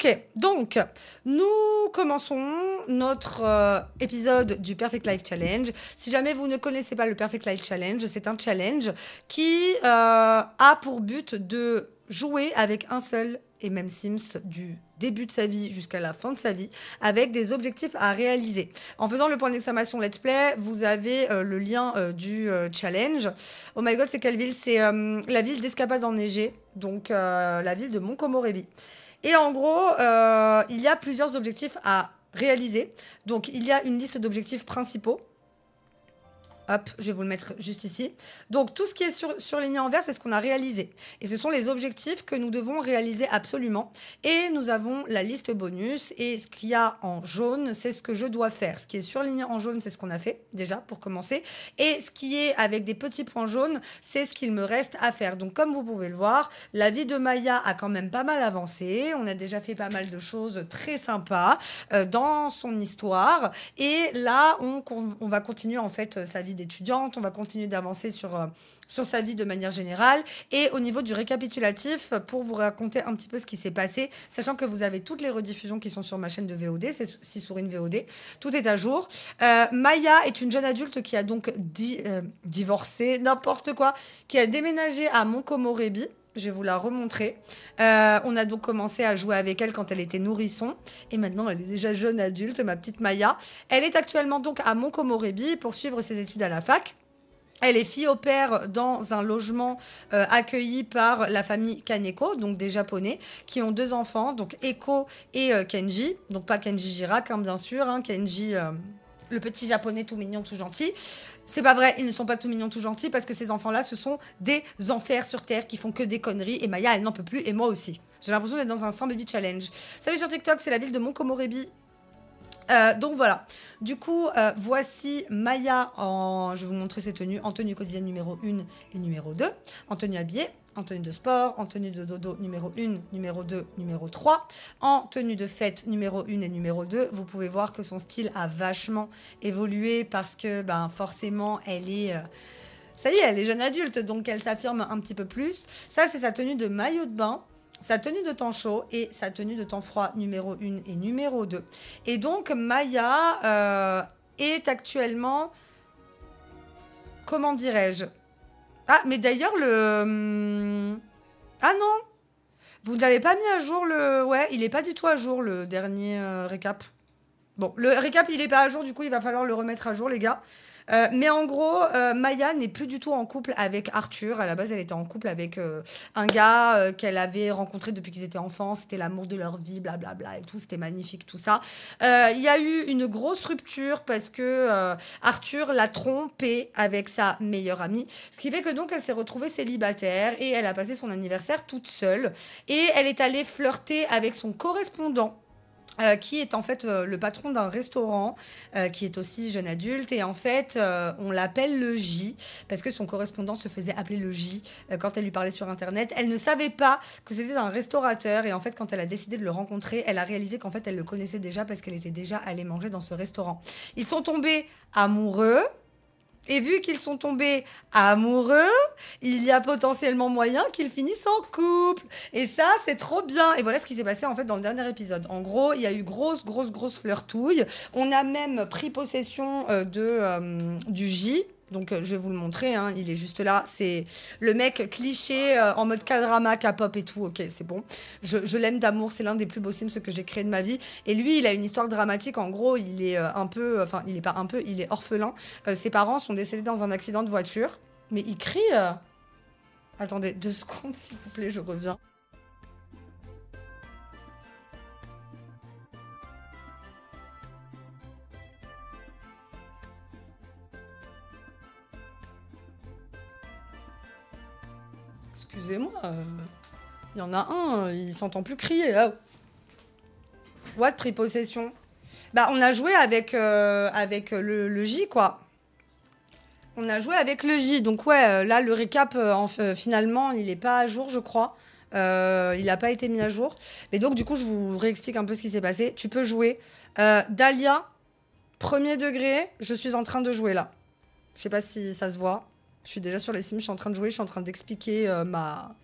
Ok, donc nous commençons notre euh, épisode du Perfect Life Challenge. Si jamais vous ne connaissez pas le Perfect Life Challenge, c'est un challenge qui euh, a pour but de jouer avec un seul et même Sims du début de sa vie jusqu'à la fin de sa vie avec des objectifs à réaliser. En faisant le point d'exclamation Let's Play, vous avez euh, le lien du challenge. Oh my god, c'est quelle ville C'est la ville d'Escapade enneigée, donc la ville de Moncomorebi. Et en gros, euh, il y a plusieurs objectifs à réaliser. Donc, il y a une liste d'objectifs principaux Hop, je vais vous le mettre juste ici. Donc, tout ce qui est sur, surligné en vert, c'est ce qu'on a réalisé. Et ce sont les objectifs que nous devons réaliser absolument. Et nous avons la liste bonus. Et ce qu'il y a en jaune, c'est ce que je dois faire. Ce qui est surligné en jaune, c'est ce qu'on a fait déjà pour commencer. Et ce qui est avec des petits points jaunes, c'est ce qu'il me reste à faire. Donc, comme vous pouvez le voir, la vie de Maya a quand même pas mal avancé. On a déjà fait pas mal de choses très sympas euh, dans son histoire. Et là, on, on va continuer en fait sa vie d'étudiante, on va continuer d'avancer sur, euh, sur sa vie de manière générale. Et au niveau du récapitulatif, pour vous raconter un petit peu ce qui s'est passé, sachant que vous avez toutes les rediffusions qui sont sur ma chaîne de VOD, c'est Sissourine VOD, tout est à jour. Euh, Maya est une jeune adulte qui a donc euh, divorcé, n'importe quoi, qui a déménagé à Moncomorebi je vais vous la remontrer. Euh, on a donc commencé à jouer avec elle quand elle était nourrisson. Et maintenant, elle est déjà jeune adulte, ma petite Maya. Elle est actuellement donc à Monkomorebi pour suivre ses études à la fac. Elle est fille au père dans un logement euh, accueilli par la famille Kaneko, donc des Japonais, qui ont deux enfants, donc Eko et euh, Kenji. Donc pas Kenji Jirak, hein, bien sûr, hein, Kenji, le petit Japonais tout mignon, tout gentil. C'est pas vrai, ils ne sont pas tout mignons, tout gentils, parce que ces enfants-là, ce sont des enfers sur Terre qui font que des conneries. Et Maya, elle n'en peut plus, et moi aussi. J'ai l'impression d'être dans un sans baby challenge. Salut sur TikTok, c'est la ville de Montcomorébi. Euh, donc voilà. Du coup, euh, voici Maya en. Je vais vous montrer ses tenues. En tenue quotidienne numéro 1 et numéro 2. En tenue habillée. En tenue de sport. En tenue de dodo numéro 1, numéro 2, numéro 3. En tenue de fête numéro 1 et numéro 2. Vous pouvez voir que son style a vachement évolué parce que, ben, forcément, elle est. Euh, ça y est, elle est jeune adulte, donc elle s'affirme un petit peu plus. Ça, c'est sa tenue de maillot de bain sa tenue de temps chaud et sa tenue de temps froid numéro 1 et numéro 2. Et donc Maya euh, est actuellement, comment dirais-je Ah, mais d'ailleurs le... Hum, ah non Vous n'avez pas mis à jour le... Ouais, il n'est pas du tout à jour le dernier euh, récap. Bon, le récap, il n'est pas à jour, du coup, il va falloir le remettre à jour, les gars. Euh, mais en gros, euh, Maya n'est plus du tout en couple avec Arthur. À la base, elle était en couple avec euh, un gars qu'elle avait rencontré depuis qu'ils étaient enfants. C'était l'amour de leur vie, blablabla bla, bla, et tout. C'était magnifique, tout ça. Il y a eu une grosse rupture parce que Arthur l'a trompée avec sa meilleure amie. Ce qui fait que donc, elle s'est retrouvée célibataire et elle a passé son anniversaire toute seule. Et elle est allée flirter avec son correspondant euh, qui est en fait euh, le patron d'un restaurant euh, qui est aussi jeune adulte et en fait on l'appelle le J parce que son correspondant se faisait appeler le J quand elle lui parlait sur internet. Elle ne savait pas que c'était un restaurateur et en fait quand elle a décidé de le rencontrer, elle a réalisé qu'en fait elle le connaissait déjà parce qu'elle était déjà allée manger dans ce restaurant. Ils sont tombés amoureux et vu qu'ils sont tombés amoureux, il y a potentiellement moyen qu'ils finissent en couple. Et ça, c'est trop bien. Et voilà ce qui s'est passé en fait dans le dernier épisode. En gros, il y a eu grosse, grosse, grosse flirtouille. On a même pris possession euh, de, euh, du J donc euh, je vais vous le montrer, hein. il est juste là. C'est le mec cliché euh, en mode K-drama, K-pop et tout. Ok, c'est bon. Je, l'aime d'amour, c'est l'un des plus beaux sims que j'ai créé de ma vie. Et lui, il a une histoire dramatique. En gros, il est euh, un peu, enfin, il est pas un peu, il est orphelin. ses parents sont décédés dans un accident de voiture. Mais il crie. Attendez deux secondes, s'il vous plaît, je reviens. moi Il euh, y en a un, euh, il s'entend plus crier. Oh. What possession. Bah, on a joué avec, euh, avec le, J, quoi. On a joué avec le J. Donc, ouais, là, le récap, finalement, il n'est pas à jour, je crois. il n'a pas été mis à jour. Mais donc, du coup, je vous réexplique un peu ce qui s'est passé. Tu peux jouer. Dahlia, premier degré, je suis en train de jouer là. Je sais pas si ça se voit. Je suis déjà sur les Sims, je suis en train de jouer, je suis en train d'expliquer euh, ma...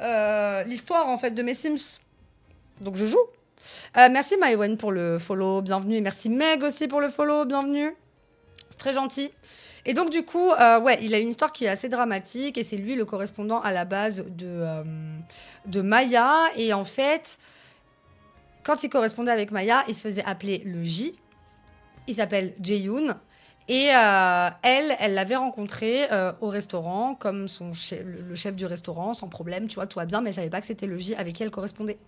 Euh, l'histoire en fait de mes Sims. Donc je joue. Euh, merci mywen pour le follow, bienvenue. Et merci Meg aussi pour le follow, bienvenue. C'est très gentil. Et donc du coup, ouais, il a une histoire qui est assez dramatique et c'est lui le correspondant à la base de, de Maya. Et en fait, quand il correspondait avec Maya, il se faisait appeler le J. Il s'appelle Jaehyun. Et euh, elle, elle l'avait rencontré euh, au restaurant, comme son le chef du restaurant, sans problème, tu vois, tout va bien, mais elle savait pas que c'était le J avec qui elle correspondait.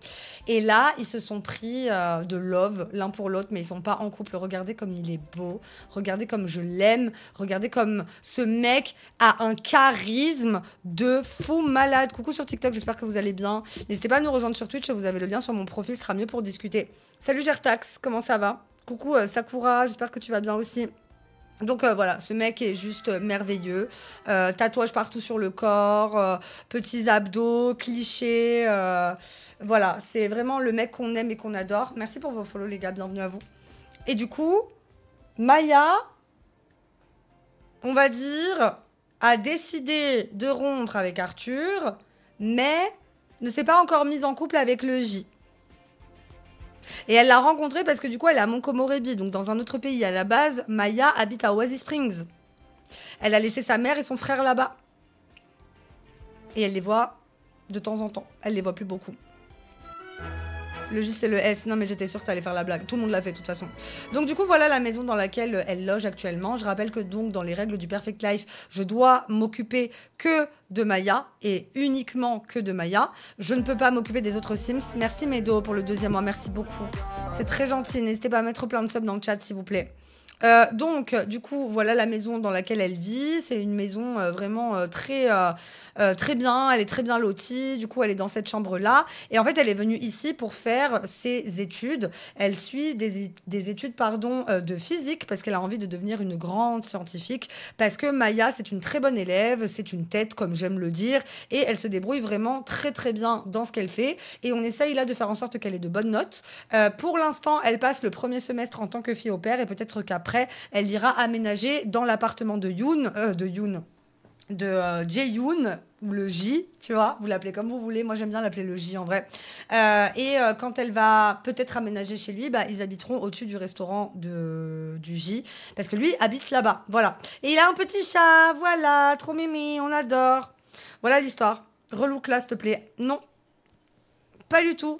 Et là, ils se sont pris euh, de love l'un pour l'autre, mais ils sont pas en couple. Regardez comme il est beau, regardez comme je l'aime, regardez comme ce mec a un charisme de fou malade. Coucou sur TikTok, j'espère que vous allez bien. N'hésitez pas à nous rejoindre sur Twitch, vous avez le lien sur mon profil, ce sera mieux pour discuter. Salut Gertax, comment ça va Coucou Sakura, j'espère que tu vas bien aussi. Donc euh, voilà, ce mec est juste euh, merveilleux. Euh, tatouage partout sur le corps, petits abdos, clichés. voilà, c'est vraiment le mec qu'on aime et qu'on adore. Merci pour vos follow les gars, bienvenue à vous. Et du coup, Maya, on va dire, a décidé de rompre avec Arthur, mais ne s'est pas encore mise en couple avec le J. Et elle l'a rencontrée parce que du coup, elle est à Montcomorebi, donc dans un autre pays. À la base, Maya habite à Oasis Springs. Elle a laissé sa mère et son frère là-bas. Et elle les voit de temps en temps. Elle les voit plus beaucoup. Le J, c'est le S. Non, mais j'étais sûre que allais faire la blague. Tout le monde l'a fait, de toute façon. Donc, du coup, voilà la maison dans laquelle euh, elle loge actuellement. Je rappelle que, donc, dans les règles du Perfect Life, je dois m'occuper que de Maya et uniquement que de Maya. Je ne peux pas m'occuper des autres Sims. Merci, Medo, pour le deuxième mois. Merci beaucoup. C'est très gentil. N'hésitez pas à mettre plein de subs dans le chat, s'il vous plaît. Euh, donc, du coup, voilà la maison dans laquelle elle vit. C'est une maison euh, vraiment euh, très, très bien. Elle est très bien lotie. Du coup, elle est dans cette chambre-là. Et en fait, elle est venue ici pour faire ses études. Elle suit des, des études pardon, de physique parce qu'elle a envie de devenir une grande scientifique. Parce que Maya, c'est une très bonne élève. C'est une tête, comme j'aime le dire. Et elle se débrouille vraiment très, très bien dans ce qu'elle fait. Et on essaye là de faire en sorte qu'elle ait de bonnes notes. pour l'instant, elle passe le premier semestre en tant que fille au père et peut-être capable après, elle ira aménager dans l'appartement de Yoon, euh, de Yoon, de euh, Jae-yoon, ou le J, tu vois, vous l'appelez comme vous voulez, moi j'aime bien l'appeler le J en vrai. Euh, et quand elle va peut-être aménager chez lui, bah, ils habiteront au-dessus du restaurant de, du J, parce que lui habite là-bas, voilà. Et il a un petit chat, voilà, trop mimi, on adore. Voilà l'histoire. Relou, là, s'il te plaît. Non, pas du tout.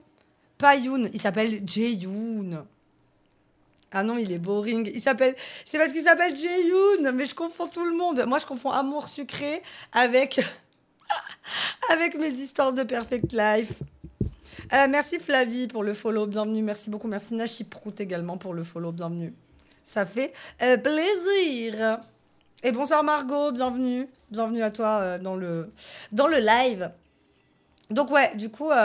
Pas Yoon, il s'appelle Jae-yoon. Ah non, il est boring. Il s'appelle. C'est parce qu'il s'appelle Jaehyun, mais je confonds tout le monde. Moi, je confonds amour sucré avec avec mes histoires de perfect life. Euh, merci Flavie pour le follow, bienvenue. Merci beaucoup. Merci Nashi Prout également pour le follow, bienvenue. Ça fait euh, plaisir. Et bonsoir Margot, bienvenue. Bienvenue à toi euh, dans, le, dans le live. Donc ouais, du coup, on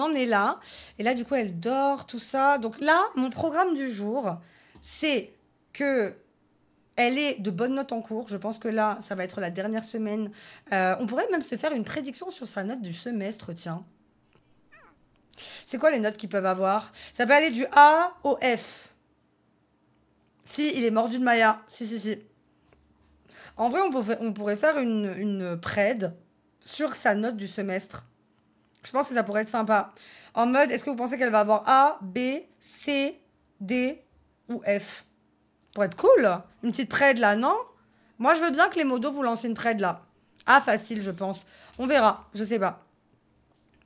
en est là. Et là, du coup, elle dort, tout ça. Donc là, mon programme du jour, c'est que elle est de bonnes notes en cours. Je pense que là, ça va être la dernière semaine. Euh, on pourrait même se faire une prédiction sur sa note du semestre, tiens. C'est quoi les notes qu'ils peuvent avoir Ça peut aller du A au F. Si, il est mordu de Maya. Si, si, si. En vrai, on, on pourrait faire une, une préd sur sa note du semestre. Je pense que ça pourrait être sympa. En mode, est-ce que vous pensez qu'elle va avoir A, B, C, D ou F Pour être cool. Une petite préde là, non Moi, je veux bien que les modos vous lancent une prête là. Ah, facile, je pense. On verra. Je sais pas.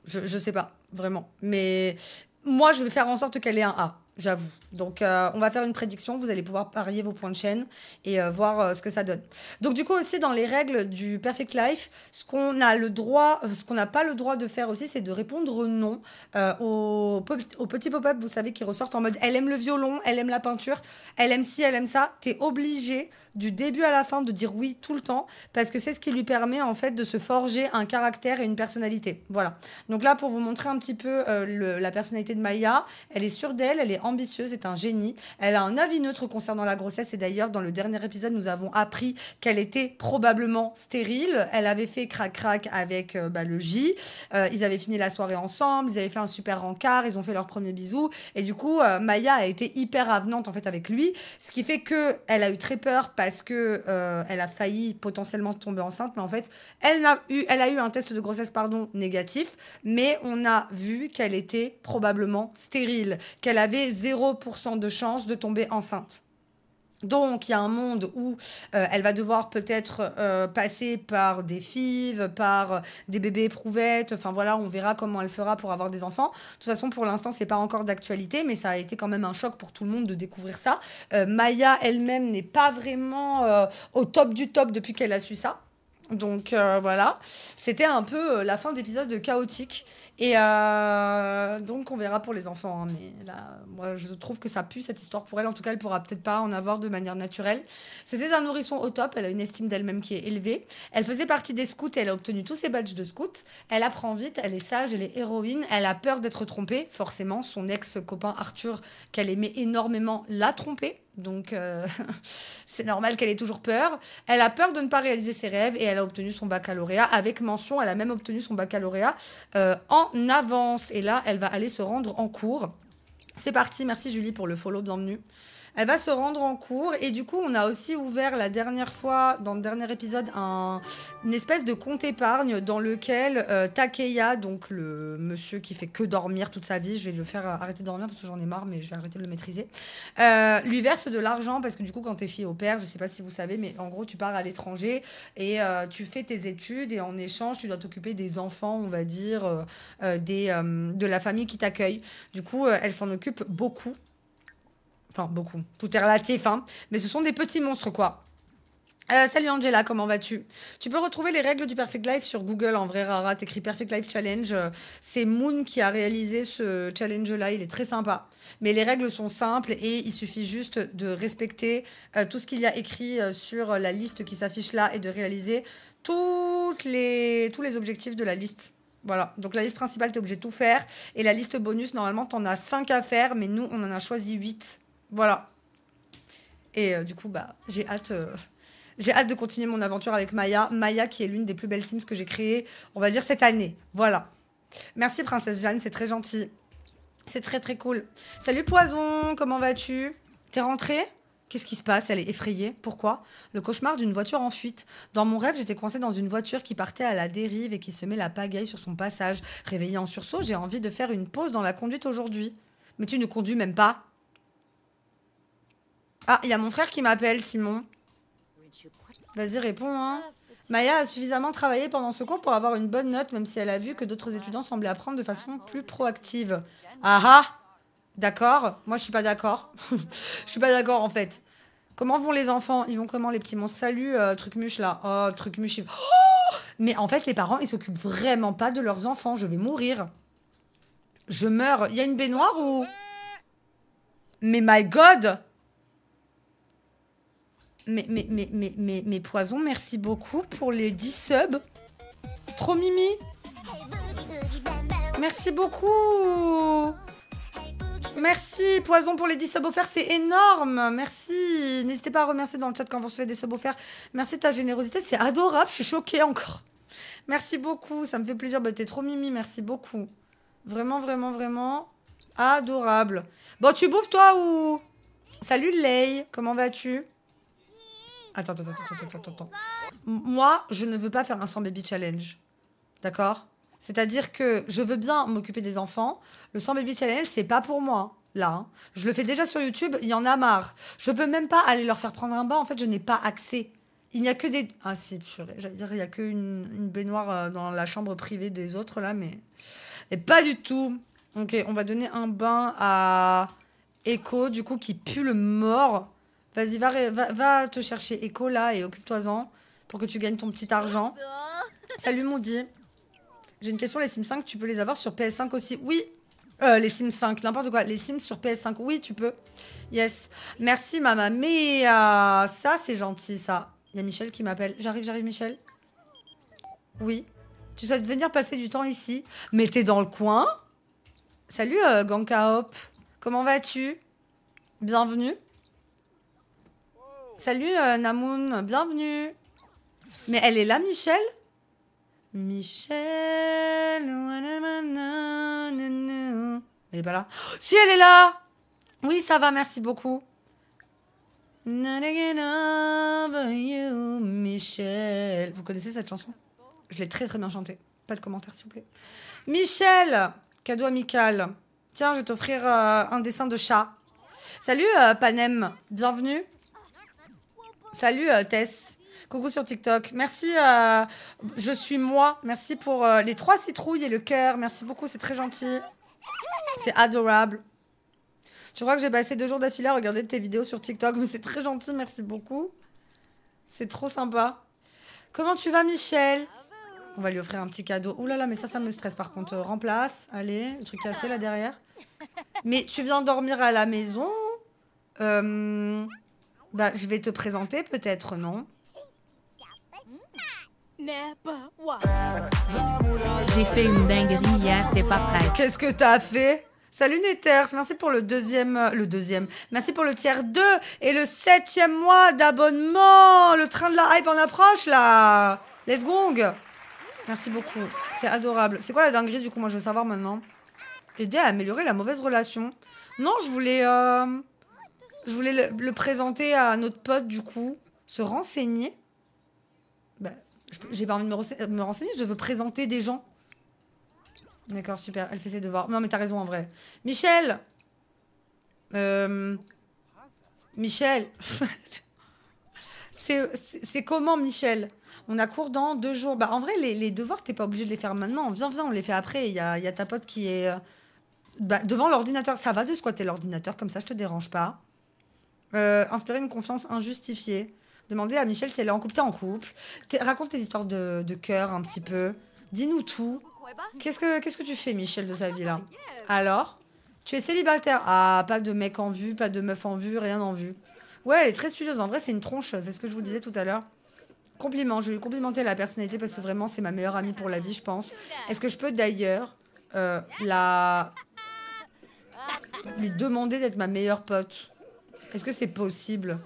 Je, je sais pas, vraiment. Mais moi, je vais faire en sorte qu'elle ait un A j'avoue. Donc, euh, on va faire une prédiction. Vous allez pouvoir parier vos points de chaîne et euh, voir euh, ce que ça donne. Donc, du coup, aussi dans les règles du Perfect Life, ce qu'on a le droit, ce qu'on n'a pas le droit de faire aussi, c'est de répondre non aux, petits pop-up, vous savez, qui ressortent en mode elle aime le violon, elle aime la peinture, elle aime ci, elle aime ça. T'es obligé du début à la fin de dire oui tout le temps parce que c'est ce qui lui permet en fait de se forger un caractère et une personnalité. Voilà. Donc là, pour vous montrer un petit peu la personnalité de Maya, elle est sûre d'elle, elle est en ambitieuse, est un génie. Elle a un avis neutre concernant la grossesse et d'ailleurs, dans le dernier épisode, nous avons appris qu'elle était probablement stérile. Elle avait fait crac-crac avec euh, bah, le J. Euh, ils avaient fini la soirée ensemble, ils avaient fait un super rencard, ils ont fait leur premier bisou. Et du coup, euh, Maya a été hyper avenante en fait avec lui, ce qui fait que elle a eu très peur parce que elle a failli potentiellement tomber enceinte, mais en fait, elle a eu, elle a eu un test de grossesse pardon négatif, mais on a vu qu'elle était probablement stérile, qu'elle avait 0% de chance de tomber enceinte. Donc, il y a un monde où euh, elle va devoir peut-être euh, passer par des fives, par des bébés éprouvettes. Enfin voilà, on verra comment elle fera pour avoir des enfants. De toute façon, pour l'instant, c'est pas encore d'actualité, mais ça a été quand même un choc pour tout le monde de découvrir ça. Euh, Maya elle-même n'est pas vraiment au top du top depuis qu'elle a su ça. Donc voilà, c'était un peu la fin d'épisode chaotique. Et euh, donc, on verra pour les enfants. Hein, mais là, moi, je trouve que ça pue cette histoire pour elle. En tout cas, elle pourra peut-être pas en avoir de manière naturelle. C'était un nourrisson au top. Elle a une estime d'elle-même qui est élevée. Elle faisait partie des scouts et elle a obtenu tous ses badges de scouts. Elle apprend vite, elle est sage, elle est héroïne. Elle a peur d'être trompée. Forcément, son ex-copain Arthur, qu'elle aimait énormément, l'a trompée. Donc, euh, c'est normal qu'elle ait toujours peur. Elle a peur de ne pas réaliser ses rêves et elle a obtenu son baccalauréat avec mention. Elle a même obtenu son baccalauréat euh, en avance. Et là, elle va aller se rendre en cours. C'est parti. Merci Julie pour le follow. Bienvenue. Elle va se rendre en cours et du coup, on a aussi ouvert la dernière fois, dans le dernier épisode, une espèce de compte épargne dans lequel euh, Takeya, donc le monsieur qui fait que dormir toute sa vie, je vais le faire euh, arrêter de dormir parce que j'en ai marre, mais je vais arrêter de le maîtriser, euh, lui verse de l'argent parce que du coup, quand t'es fille au père, je sais pas si vous savez, mais en gros, tu pars à l'étranger et tu fais tes études et en échange, tu dois t'occuper des enfants, on va dire, des, de la famille qui t'accueille. Du coup, elle s'en occupe beaucoup. Enfin, beaucoup. Tout est relatif, hein. Mais ce sont des petits monstres, quoi. Euh, salut Angela, comment vas-tu Tu peux retrouver les règles du Perfect Life sur Google. En vrai, Rara, t'écris Perfect Life Challenge. C'est Moon qui a réalisé ce challenge-là. Il est très sympa. Mais les règles sont simples et il suffit juste de respecter euh, tout ce qu'il y a écrit euh, sur la liste qui s'affiche là et de réaliser toutes les, tous les objectifs de la liste. Voilà, donc la liste principale, tu es obligé de tout faire. Et la liste bonus, normalement, tu en as 5 à faire, mais nous, on en a choisi 8. Voilà. Et euh, du coup, bah, j'ai hâte. Euh, j'ai hâte de continuer mon aventure avec Maya. Maya, qui est l'une des plus belles Sims que j'ai créées, on va dire, cette année. Voilà. Merci, Princesse Jeanne, c'est très gentil. C'est très, très cool. Salut, Poison, comment vas-tu T'es rentrée Qu'est-ce qui se passe Elle est effrayée. Pourquoi Le cauchemar d'une voiture en fuite. Dans mon rêve, j'étais coincée dans une voiture qui partait à la dérive et qui se met la pagaille sur son passage. Réveillée en sursaut, j'ai envie de faire une pause dans la conduite aujourd'hui. Mais tu ne conduis même pas. Ah, il y a mon frère qui m'appelle, Simon. Vas-y, réponds, hein. Maya a suffisamment travaillé pendant ce cours pour avoir une bonne note, même si elle a vu que d'autres étudiants semblaient apprendre de façon plus proactive. Ah ah D'accord Moi, je suis pas d'accord. je suis pas d'accord, en fait. Comment vont les enfants Ils vont comment, les petits monstres Salut, euh, truc mûche, là. Oh, truc mûche. Oh Mais en fait, les parents, ils s'occupent vraiment pas de leurs enfants. Je vais mourir. Je meurs. Il y a une baignoire ou... Mais my god mais, mais, mais, mais, merci beaucoup pour les 10 subs. Trop mimi. Merci beaucoup. Merci Poison pour les 10 subs offerts, c'est énorme. Merci. N'hésitez pas à remercier dans le chat quand vous recevez des subs offerts. Merci de ta générosité, c'est adorable. Je suis choquée encore. Merci beaucoup, ça me fait plaisir. Bah, t'es trop mimi, merci beaucoup. Vraiment, vraiment, vraiment adorable. Bon, tu bouffes toi ou Salut Lei, comment vas-tu Attends, attends, attends, attends, attends. Moi, je ne veux pas faire un sans baby challenge. D'accord C'est-à-dire que je veux bien m'occuper des enfants. Le sans baby challenge, c'est pas pour moi. Là, hein. je le fais déjà sur YouTube, il y en a marre. Je peux même pas aller leur faire prendre un bain, en fait, je n'ai pas accès. Il n'y a que des. Ah si, j'allais dire, il n'y a qu'une une baignoire euh, dans la chambre privée des autres, là, mais. Et pas du tout. Ok, on va donner un bain à Echo, du coup, qui pue le mort. Vas-y, va, va, te chercher Echo là et occupe-toi-en pour que tu gagnes ton petit argent. Salut Moody. J'ai une question, les Sims 5, tu peux les avoir sur PS5 aussi Oui euh, les Sims 5, n'importe quoi. Les Sims sur PS5, oui, tu peux. Yes. Merci, maman. Mais ça, c'est gentil, ça. Il y a Michel qui m'appelle. J'arrive, j'arrive, Michel. Oui. Tu souhaites venir passer du temps ici Mais t'es dans le coin Salut, euh, Comment vas-tu Bienvenue. Salut euh, Namoun, bienvenue. Mais elle est là, Michel Michel. Elle est pas là. Oh, si, elle est là Oui, ça va, merci beaucoup. Michel. Vous connaissez cette chanson Je l'ai très très bien chantée. Pas de commentaires, s'il vous plaît. Michel Cadeau amical. Tiens, je vais t'offrir euh, un dessin de chat. Salut euh, Panem, bienvenue. Salut euh, Tess. Coucou sur TikTok. Merci, à euh, je suis moi. Merci pour euh, les trois citrouilles et le cœur. Merci beaucoup, c'est très gentil. C'est adorable. Je crois que j'ai passé deux jours d'affilée à regarder tes vidéos sur TikTok, mais c'est très gentil, merci beaucoup. C'est trop sympa. Comment tu vas, Michel On va lui offrir un petit cadeau. Ouh là là, mais ça, ça me stresse par contre. Remplace, allez, le truc cassé là derrière. Mais tu viens dormir à la maison euh... Bah, je vais te présenter peut-être, non J'ai fait une dinguerie hier, t'es pas prêt. Qu'est-ce que t'as fait Salut Neters, merci pour le deuxième, euh, le deuxième, merci pour le tiers 2 et le septième mois d'abonnement. Le train de la hype en approche là. Let's gong. Merci beaucoup, c'est adorable. C'est quoi la dinguerie du coup Moi je veux savoir maintenant. Aider à améliorer la mauvaise relation. Non, je voulais. Euh, je voulais le, présenter à notre pote, du coup, se renseigner. Ben, j'ai pas envie de euh, me, renseigner, je veux présenter des gens. D'accord, super, elle fait ses devoirs. Non, mais t'as raison en vrai. Michel euh, Michel C'est comment, Michel On a cours dans deux jours. Bah, en vrai, les, les devoirs, t'es pas obligé de les faire maintenant. Viens, viens, on les fait après. Il y a, y a ta pote qui est. Euh, bah, devant l'ordinateur. Ça va de squatter l'ordinateur, comme ça je te dérange pas. Euh, inspirer une confiance injustifiée. Demandez à Michel si elle est en couple. T'es en couple. raconte tes histoires de, cœur un petit peu. Dis-nous tout. Qu'est-ce que, qu'est-ce que tu fais, Michel, de ta vie là Alors Tu es célibataire Ah, pas de mec en vue, pas de meuf en vue, rien en vue. Ouais, elle est très studieuse. En vrai, c'est une tronche. C'est ce que je vous disais tout à l'heure. Compliment. Je vais lui complimenter la personnalité parce que vraiment, c'est ma meilleure amie pour la vie, je pense. Est-ce que je peux d'ailleurs euh, la lui demander d'être ma meilleure pote est-ce que c'est possible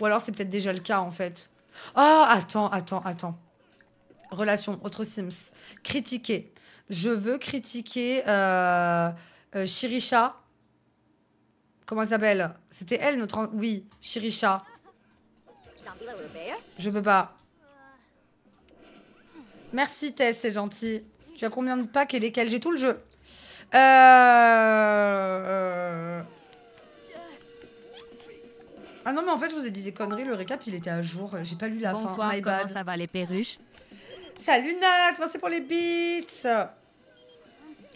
Ou alors c'est peut-être déjà le cas en fait. Oh, attends, attends, attends. Relation, autre Sims. Critiquer. Je veux critiquer euh, euh Comment elle s'appelle C'était elle notre... Oui, Shirisha. Je peux pas. Merci Tess, c'est gentil. Tu as combien de packs et lesquels J'ai tout le jeu. Euh... euh ah non, mais en fait, je vous ai dit des conneries. Le récap, il était à jour. J'ai pas lu la fin. Bonsoir, comment ça va les perruches Salut Nat, merci pour les beats.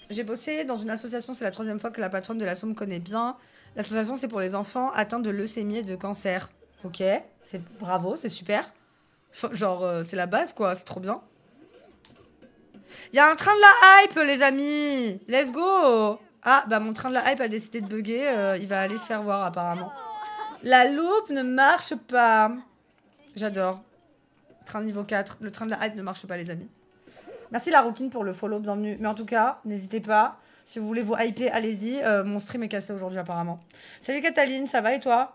J'ai bossé dans une association, c'est la troisième fois que la patronne de la Somme connaît bien. L'association, c'est pour les enfants atteints de leucémie et de cancer. Ok, c'est bravo, c'est super. Genre, euh, c'est la base, quoi, c'est trop bien. Il y a un train de la hype, les amis Let's go Ah, bah mon train de la hype a décidé de bugger, euh, il va aller se faire voir apparemment. La loupe ne marche pas. J'adore. Train niveau 4. Le train de la hype ne marche pas, les amis. Merci la pour le follow, bienvenue. Mais en tout cas, n'hésitez pas. Si vous voulez vous hyper, allez-y. Euh, mon stream est cassé aujourd'hui, apparemment. Salut Cataline, ça va et toi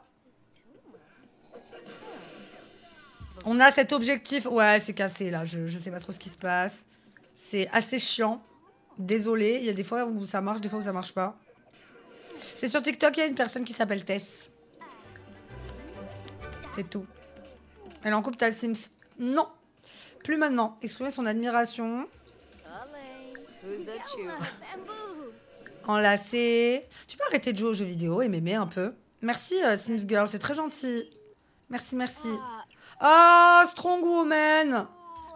On a cet objectif. Ouais, c'est cassé là. Je, ne sais pas trop ce qui se passe. C'est assez chiant. Désolé. Il y a des fois où ça marche, des fois où ça marche pas. C'est sur TikTok, il y a une personne qui s'appelle Tess. C'est tout. Elle en coupe, ta Sims. Non. Plus maintenant. Exprimer son admiration. Enlacé. Tu peux arrêter de jouer aux jeux vidéo et m'aimer un peu. Merci euh, Sims Girl, c'est très gentil. Merci, merci. Ah, oh, Strong Woman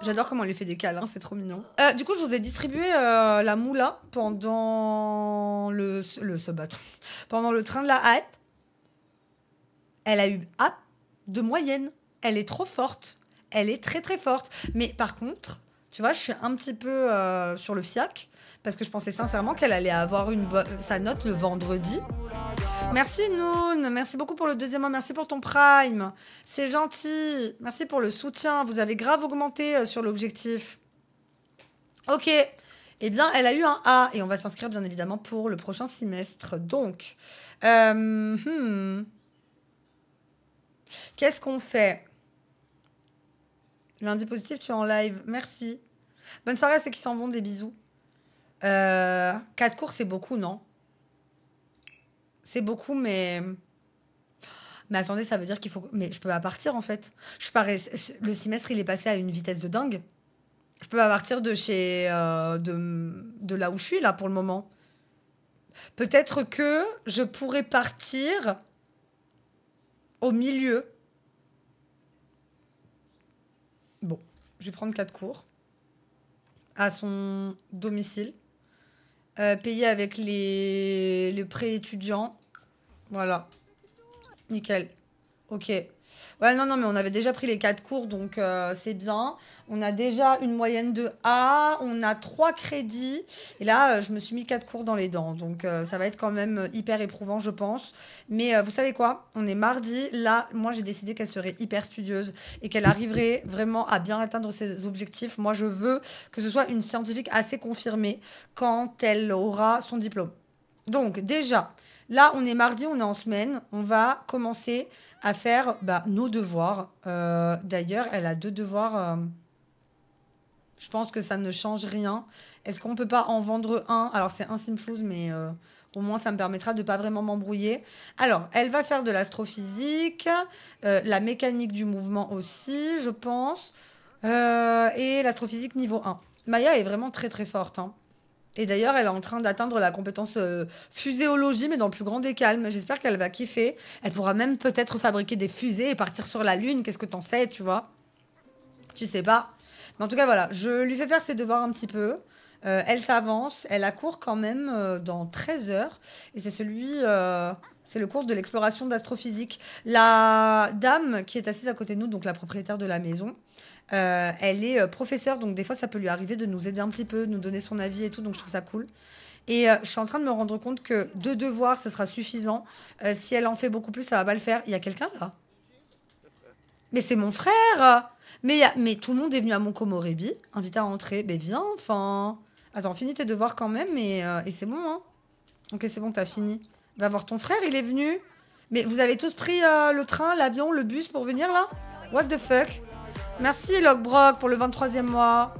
J'adore comment elle lui fait des câlins, c'est trop mignon. Euh, du coup, je vous ai distribué euh, la moula pendant le, le pendant le train de la hype. Elle a eu hâte de moyenne. Elle est trop forte. Elle est très très forte. Mais par contre, tu vois, je suis un petit peu euh, sur le fiac parce que je pensais sincèrement qu'elle allait avoir une sa note le vendredi. Merci Noon, merci beaucoup pour le deuxième mois, merci pour ton prime, c'est gentil, merci pour le soutien, vous avez grave augmenté euh, sur l'objectif. Ok, eh bien elle a eu un A et on va s'inscrire bien évidemment pour le prochain semestre. Donc, euh, hmm. Qu'est-ce qu'on fait Lundi positif, tu es en live. Merci. Bonne soirée à ceux qui s'en vont, des bisous. Euh, quatre cours, c'est beaucoup, non C'est beaucoup, mais. Mais attendez, ça veut dire qu'il faut. Mais je peux pas partir en fait. Je parais... Le semestre, il est passé à une vitesse de dingue. Je peux pas partir de chez. Euh, de... de là où je suis là pour le moment. Peut-être que je pourrais partir au milieu. Bon, je vais prendre quatre cours à son domicile, euh, Payer avec les, les étudiants. Voilà. Nickel. Ok. Ouais, non, non, mais on avait déjà pris les quatre cours, donc euh, c'est bien. On a déjà une moyenne de A, on a trois crédits. Et là, euh, je me suis mis quatre cours dans les dents, donc euh, ça va être quand même hyper éprouvant, je pense. Mais vous savez quoi On est mardi. Là, moi, j'ai décidé qu'elle serait hyper studieuse et qu'elle arriverait vraiment à bien atteindre ses objectifs. Moi, je veux que ce soit une scientifique assez confirmée quand elle aura son diplôme. Donc, déjà, là, on est mardi, on est en semaine. On va commencer à faire bah, nos devoirs. Euh, d'ailleurs, elle a deux devoirs. Euh, je pense que ça ne change rien. Est-ce qu'on peut pas en vendre un Alors, c'est un Simflouz, mais euh, au moins, ça me permettra de pas vraiment m'embrouiller. Alors, elle va faire de l'astrophysique, la mécanique du mouvement aussi, je pense, et l'astrophysique niveau 1. Maya est vraiment très, très forte. Hein. Et d'ailleurs, elle est en train d'atteindre la compétence euh, fuséologie, mais dans le plus grand des calmes. J'espère qu'elle va kiffer. Elle pourra même peut-être fabriquer des fusées et partir sur la Lune. Qu'est-ce que t'en sais, tu vois Tu sais pas. en tout cas, voilà, je lui fais faire ses devoirs un petit peu. Euh, elle s'avance, elle a cours quand même euh, dans 13 heures. Et c'est celui. c'est le cours de l'exploration d'astrophysique. La dame qui est assise à côté de nous, donc la propriétaire de la maison, euh, elle est euh, professeure, donc des fois ça peut lui arriver de nous aider un petit peu, nous donner son avis et tout, donc je trouve ça cool. Et euh, je suis en train de me rendre compte que deux devoirs, ça sera suffisant. si elle en fait beaucoup plus, ça va pas le faire. Il y a quelqu'un là Mais c'est mon frère mais, mais tout le monde est venu à mon Komorebi, invité à entrer, Mais viens, enfin. Attends, finis tes devoirs quand même, et, c'est bon, hein. Ok, c'est bon, t'as fini. Va voir ton frère, il est venu. Mais vous avez tous pris le train, l'avion, le bus pour venir là What the fuck Merci Logbrock pour le 23e mois.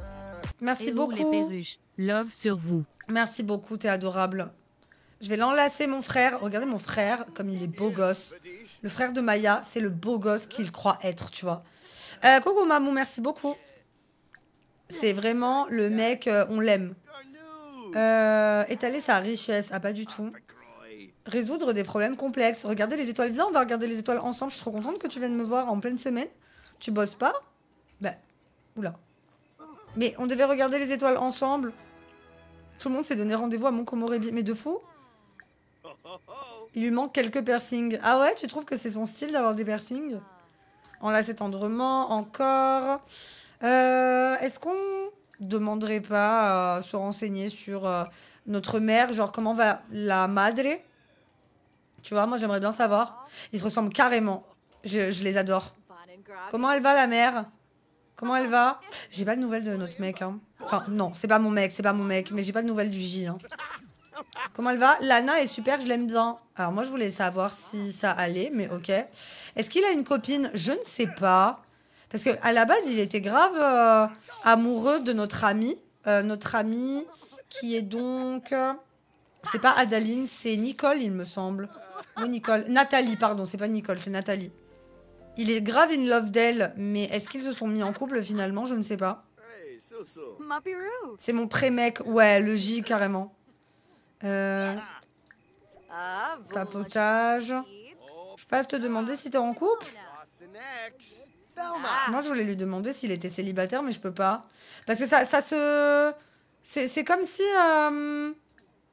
Merci beaucoup. les perruches. Love sur vous. Merci beaucoup, t'es adorable. Je vais l'enlacer, mon frère. Regardez mon frère, comme il est beau gosse. Le frère de Maya, c'est le beau gosse qu'il croit être, tu vois. Euh, Mamou, merci beaucoup. C'est vraiment le mec, euh, on l'aime. Euh, étaler sa richesse, ah pas du tout. Résoudre des problèmes complexes. Regardez les étoiles. Viens, on va regarder les étoiles ensemble. Je suis trop contente que tu viennes me voir en pleine semaine. Tu bosses pas ben, oula. Mais on devait regarder les étoiles ensemble. Tout le monde s'est donné rendez-vous à mon comoré. Mais de faux. Il lui manque quelques piercings. Ah ouais, tu trouves que c'est son style d'avoir des piercings assez tendrement, encore. Euh, est-ce qu'on demanderait pas à euh, se renseigner sur euh, notre mère Genre, comment va la madre Tu vois, moi j'aimerais bien savoir. Ils se ressemblent carrément. je les adore. Comment elle va la mère Comment elle va J'ai pas de nouvelles de notre mec. Hein. Enfin, non, c'est pas mon mec, c'est pas mon mec, mais j'ai pas de nouvelles du J. Hein. Comment elle va Lana est super, je l'aime bien. Alors moi, je voulais savoir si ça allait, mais ok. Est-ce qu'il a une copine Je ne sais pas. Parce qu'à la base, il était grave euh, amoureux de notre ami. Euh, notre ami qui est donc... Euh, c'est pas Adaline, c'est Nicole, il me semble. Nicole. Nathalie, pardon, c'est pas Nicole, c'est Nathalie. Il est grave in love d'elle, mais est-ce qu'ils se sont mis en couple finalement Je ne sais pas. C'est mon pré-mec. Ouais, le J carrément. Euh... Je peux te demander si t'es en couple Moi, je voulais lui demander s'il était célibataire, mais je peux pas. Parce que ça, se... C'est comme si... Euh,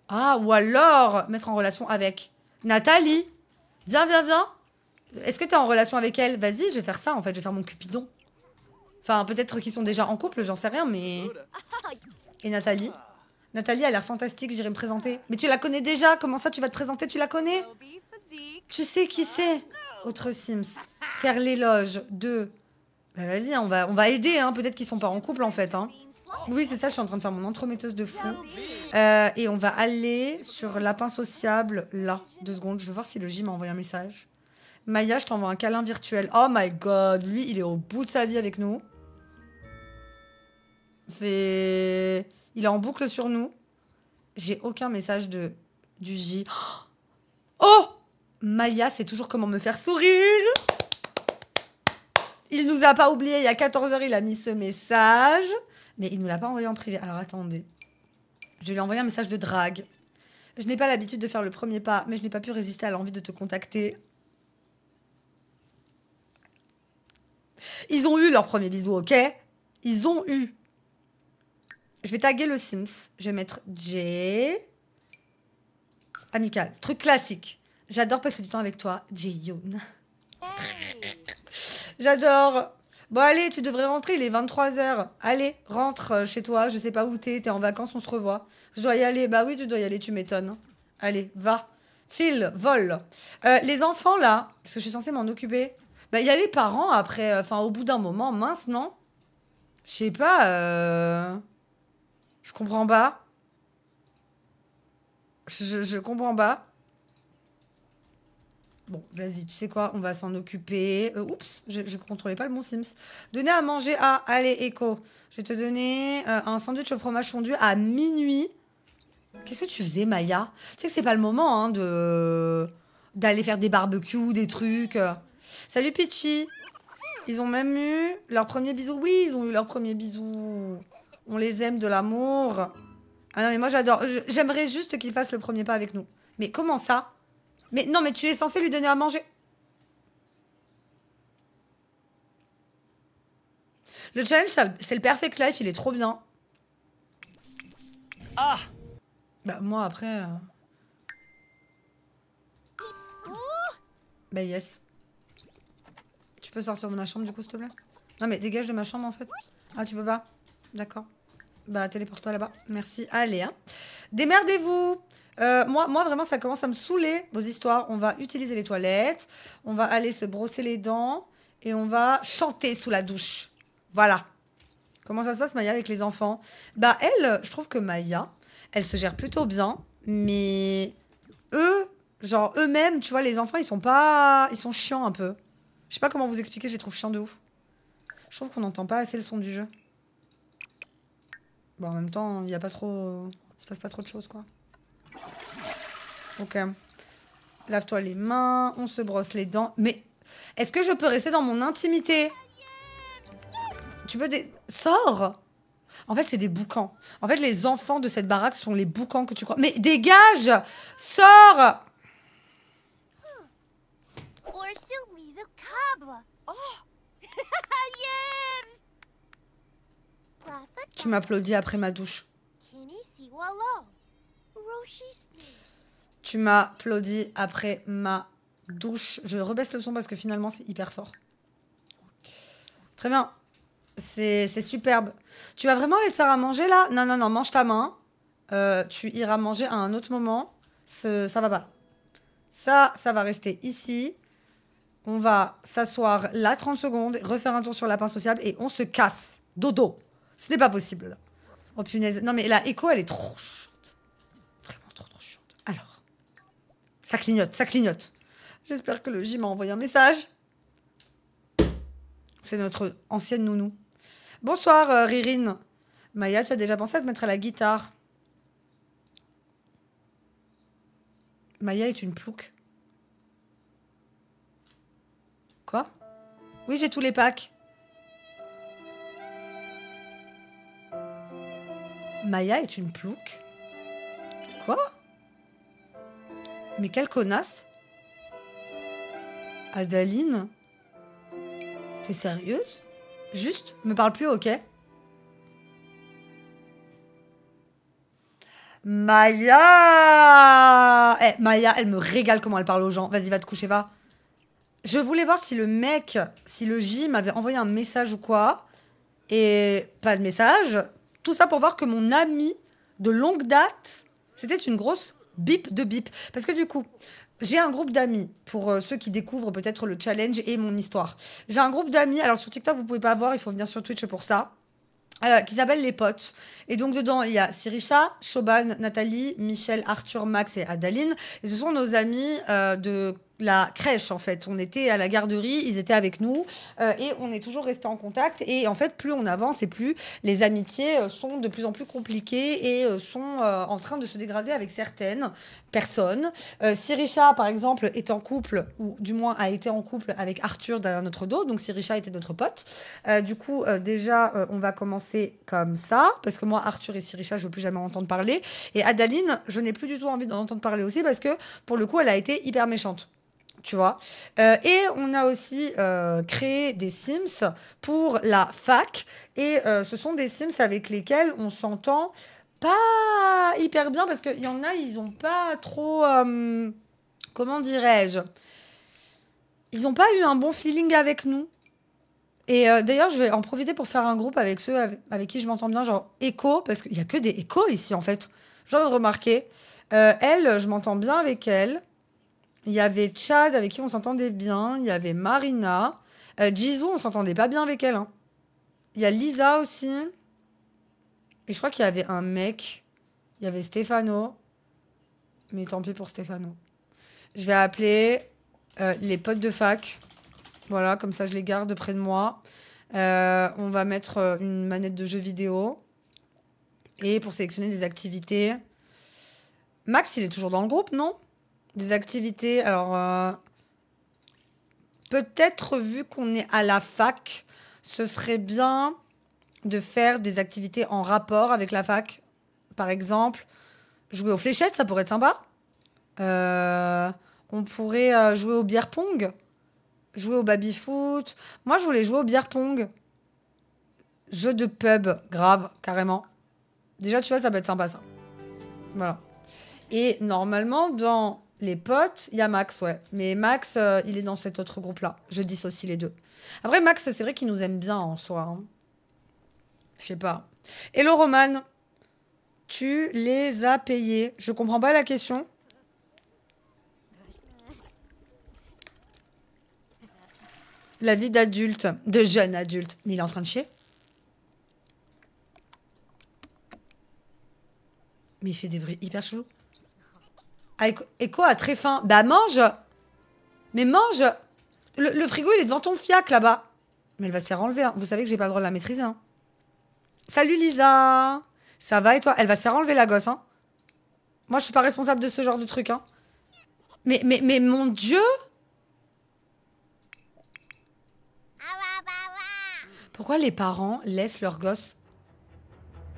ah, ou alors mettre en relation avec Nathalie. Viens, viens, viens. Est-ce que tu t'es en relation avec elle Vas-y, je vais faire ça en fait, je vais faire mon cupidon. Enfin, peut-être qu'ils sont déjà en couple, j'en sais rien, mais... Et Nathalie Nathalie a l'air fantastique, j'irai me présenter. Mais tu la connais déjà, comment ça tu vas te présenter Tu la connais Tu sais qui c'est Autre Sims. Faire l'éloge de... Bah, vas-y, on va, on va aider, hein. peut-être qu'ils sont pas en couple en fait. Hein. Oui, c'est ça, je suis en train de faire mon entremetteuse de fou. Euh, et on va aller sur Lapin Sociable, là, deux secondes. Je veux voir si le gym m'a envoyé un message. Maya, je t'envoie un câlin virtuel. Oh my god, lui, il est au bout de sa vie avec nous. C'est. Il est en boucle sur nous. J'ai aucun message de du J. Oh Maya, c'est toujours comment me faire sourire. Il nous a pas oublié, il y a 14h, il a mis ce message. Mais il ne nous l'a pas envoyé en privé. Alors attendez. Je lui ai envoyé un message de drague. Je n'ai pas l'habitude de faire le premier pas, mais je n'ai pas pu résister à l'envie de te contacter. Ils ont eu leur premier bisou, ok Ils ont eu. Je vais taguer le Sims. Je vais mettre J. Amical. Truc classique. J'adore passer du temps avec toi, J-Youn. J'adore. Bon, allez, tu devrais rentrer, il est 23h. Allez, rentre euh, chez toi, je sais pas où t'es, t'es en vacances, on se revoit. Je dois y aller. Bah oui, tu dois y aller, tu m'étonnes. Allez, va. File, vole. Euh, les enfants, là, parce que je suis censée m'en occuper, bah, il y a les parents après. Euh, enfin, au bout d'un moment, mince, non Je sais pas. Euh, je comprends pas. Je, comprends pas. Bon, vas-y, tu sais quoi, on va s'en occuper. Euh, oups, je, ne contrôlais pas le bon Sims. Donner à manger à. allez, Echo. Je vais te donner un sandwich au fromage fondu à minuit. Qu'est-ce que tu faisais, Maya Tu sais que c'est pas le moment hein, de d'aller faire des barbecues, des trucs. Salut Pitchy. Ils ont même eu leur premier bisou. Oui, ils ont eu leur premier bisou. On les aime de l'amour. Ah non, mais moi j'adore. J'aimerais juste qu'ils fassent le premier pas avec nous. Mais comment ça Mais non, mais tu es censé lui donner à manger. Le challenge, c'est le perfect life, il est trop bien. Ah Bah moi après... Euh. Bah yes peux sortir de ma chambre du coup, s'il te plaît Non, mais dégage de ma chambre en fait. Ah, tu peux pas D'accord. Bah, téléporte-toi là-bas. Merci. Allez, hein. Démerdez-vous euh, moi, moi, vraiment, ça commence à me saouler, vos histoires. On va utiliser les toilettes, on va aller se brosser les dents et on va chanter sous la douche. Voilà. Comment ça se passe, Maya, avec les enfants Bah, elle, je trouve que Maya, elle se gère plutôt bien, mais eux, genre eux-mêmes, tu vois, les enfants, ils sont pas. Ils sont chiants un peu. Je sais pas comment vous expliquer, j'ai les trouve de ouf. Je trouve qu'on n'entend pas assez le son du jeu. Bon, en même temps, il n'y a pas trop... Il se passe pas trop de choses, quoi. Ok. Lave-toi les mains, on se brosse les dents. Mais est-ce que je peux rester dans mon intimité Tu peux... Des... Sors en fait, c'est des boucans. En fait, les enfants de cette baraque sont les boucans que tu crois. Mais dégage Sors Oh. Tu m'applaudis après ma douche. Tu m'applaudis après ma douche. Je rebaisse le son parce que finalement c'est hyper fort. Très bien. C'est superbe. Tu vas vraiment aller te faire à manger là Non, non, non, mange ta main. Euh, tu iras manger à un autre moment. ça va pas. Ça, ça va rester ici on va s'asseoir là 30 secondes, refaire un tour sur la pince Sociable et on se casse. Dodo. Ce n'est pas possible. Oh punaise. Non mais la écho, elle est trop chiante. Vraiment trop trop chiante. Alors, ça clignote, ça clignote. J'espère que le J m'a envoyé un message. C'est notre ancienne nounou. Bonsoir euh, Ririne. Maya, tu as déjà pensé à te mettre à la guitare Maya est une plouque. Quoi Oui, j'ai tous les packs. Maya est une plouque Quoi Mais quelle connasse Adaline T'es sérieuse Juste, me parle plus, ok Maya eh, Maya, elle me régale comment elle parle aux gens. Vas-y, va te coucher, va. Je voulais voir si le mec, si le J m'avait envoyé un message ou quoi. Et pas de message. Tout ça pour voir que mon ami de longue date, c'était une grosse bip de bip. Parce que du coup, j'ai un groupe d'amis, pour euh, ceux qui découvrent peut-être le challenge et mon histoire. J'ai un groupe d'amis, alors sur TikTok, vous pouvez pas voir, il faut venir sur Twitch pour ça. Euh, qui s'appelle Les Potes. Et donc, dedans, il y a Sirisha, Choban, Nathalie, Michel, Arthur, Max et Adaline. Et ce sont nos amis euh, de la crèche en fait. On était à la garderie, ils étaient avec nous euh, et on est toujours resté en contact. Et en fait, plus on avance et plus les amitiés euh, sont de plus en plus compliquées et euh, sont en train de se dégrader avec certaines personnes. Sirisha, par exemple, est en couple ou du moins a été en couple avec Arthur derrière notre dos. Donc Sirisha était notre pote. du coup, déjà, on va commencer comme ça parce que moi, Arthur et Sirisha, je veux plus jamais entendre parler. Et Adaline, je n'ai plus du tout envie d'en entendre parler aussi parce que pour le coup, elle a été hyper méchante tu vois. Euh, et on a aussi euh, créé des Sims pour la fac. Et euh, ce sont des Sims avec lesquels on s'entend pas hyper bien parce qu'il y en a, ils ont pas trop. comment dirais-je Ils n'ont pas eu un bon feeling avec nous. Et d'ailleurs, je vais en profiter pour faire un groupe avec ceux avec, qui je m'entends bien, genre écho, parce qu'il n'y a que des échos ici en fait. J'en ai remarqué. elle, je m'entends bien avec elle. Il y avait Chad avec qui on s'entendait bien. Il y avait Marina. Euh, Jisoo, on s'entendait pas bien avec elle. Hein. Il y a Lisa aussi. Et je crois qu'il y avait un mec. Il y avait Stefano. Mais tant pis pour Stefano. Je vais appeler euh, les potes de fac. Voilà, comme ça je les garde près de moi. Euh, on va mettre euh, une manette de jeu vidéo. Et pour sélectionner des activités. Max, il est toujours dans le groupe, non des activités, alors euh, peut-être vu qu'on est à la fac, ce serait bien de faire des activités en rapport avec la fac. Par exemple, jouer aux fléchettes, ça pourrait être sympa. Euh, on pourrait euh, jouer au bière pong, jouer au baby foot. Moi, je voulais jouer au bière pong. Jeu de pub, grave, carrément. Déjà, tu vois, ça peut être sympa ça. Voilà. Et normalement, dans les potes, il y a Max, ouais. Mais Max, euh, il est dans cet autre groupe-là. Je dissocie les deux. Après, Max, c'est vrai qu'il nous aime bien en soi. Hein. Je sais pas. Hello, Roman. Tu les as payés. Je comprends pas la question. La vie d'adulte, de jeune adulte. Mais il est en train de chier. Mais il fait des bruits hyper chelous. Echo a très faim. Bah mange Mais mange le, frigo, il est devant ton fiac là-bas. Mais elle va se faire enlever. Hein. Vous savez que j'ai pas le droit de la maîtriser. Hein. Salut Lisa Ça va et toi Elle va se faire enlever la gosse. Hein. Moi, je suis pas responsable de ce genre de truc. Hein. Mais, mais, mais mon dieu Pourquoi les parents laissent leur gosse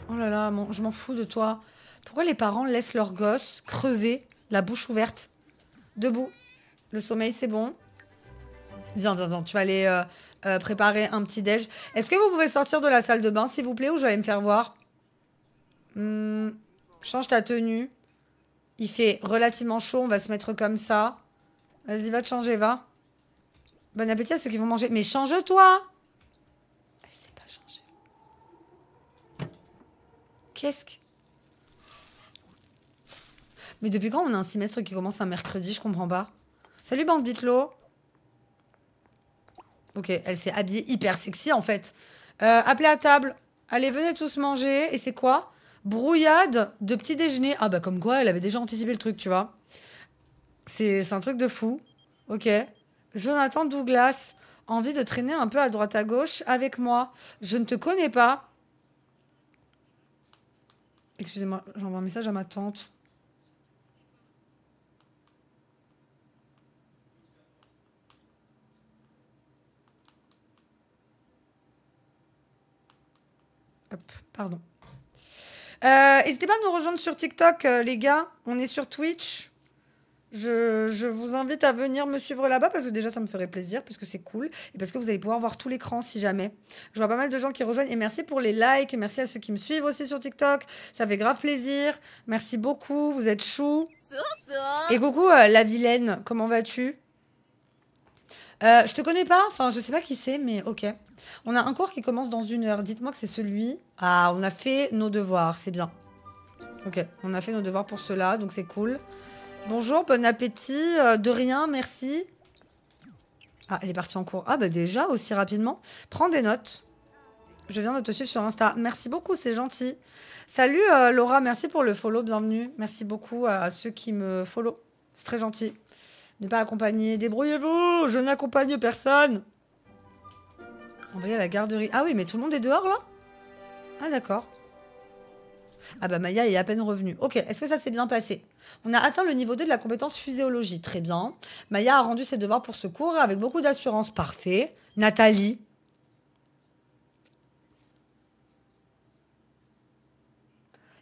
Oh là là, je m'en fous de toi. Pourquoi les parents laissent leur gosse crever la bouche ouverte, debout. Le sommeil, c'est bon. Viens, viens, viens, tu vas aller euh, euh, préparer un petit déj. Est-ce que vous pouvez sortir de la salle de bain, s'il vous plaît, ou je vais me faire voir hmm, Change ta tenue. Il fait relativement chaud, on va se mettre comme ça. Vas-y, va te changer, va. Bon appétit à ceux qui vont manger. Mais change-toi ah, Elle sait pas changer. Qu'est-ce que... Mais depuis quand on a un semestre qui commence un mercredi Je comprends pas. Salut Banditlo Ok, elle s'est habillée hyper sexy en fait. Euh, appelez à table. Allez, venez tous manger. Et c'est quoi Brouillade de petit déjeuner. Ah bah comme quoi, elle avait déjà anticipé le truc, tu vois. C'est un truc de fou. Ok. Jonathan Douglas, envie de traîner un peu à droite à gauche avec moi. Je ne te connais pas. Excusez-moi, j'envoie un message à ma tante. Hop, pardon. Euh, n'hésitez pas à nous rejoindre sur TikTok, euh, les gars. On est sur Twitch. Je, vous invite à venir me suivre là-bas parce que déjà ça me ferait plaisir, parce que c'est cool et parce que vous allez pouvoir voir tout l'écran si jamais. Je vois pas mal de gens qui rejoignent et merci pour les likes, merci à ceux qui me suivent aussi sur TikTok, ça fait grave plaisir. Merci beaucoup, vous êtes chou. Et coucou euh, la vilaine, comment vas-tu euh, je te connais pas, enfin je sais pas qui c'est, mais ok. On a un cours qui commence dans une heure. Dites-moi que c'est celui. Ah, on a fait nos devoirs, c'est bien. Ok, on a fait nos devoirs pour cela, donc c'est cool. Bonjour, bon appétit, euh, de rien, merci. Ah, elle est partie en cours. Ah bah déjà, aussi rapidement. Prends des notes. Je viens de te suivre sur Insta. Merci beaucoup, c'est gentil. Salut euh, Laura, merci pour le follow, bienvenue. Merci beaucoup à ceux qui me follow. C'est très gentil. Ne pas accompagner. Débrouillez-vous Je n'accompagne personne Envoyer à la garderie. Ah oui, mais tout le monde est dehors, là Ah, d'accord. Ah bah Maya est à peine revenue. Ok, est-ce que ça s'est bien passé On a atteint le niveau 2 de la compétence fuséologie. Très bien. Maya a rendu ses devoirs pour ce cours avec beaucoup d'assurance. Parfait. Nathalie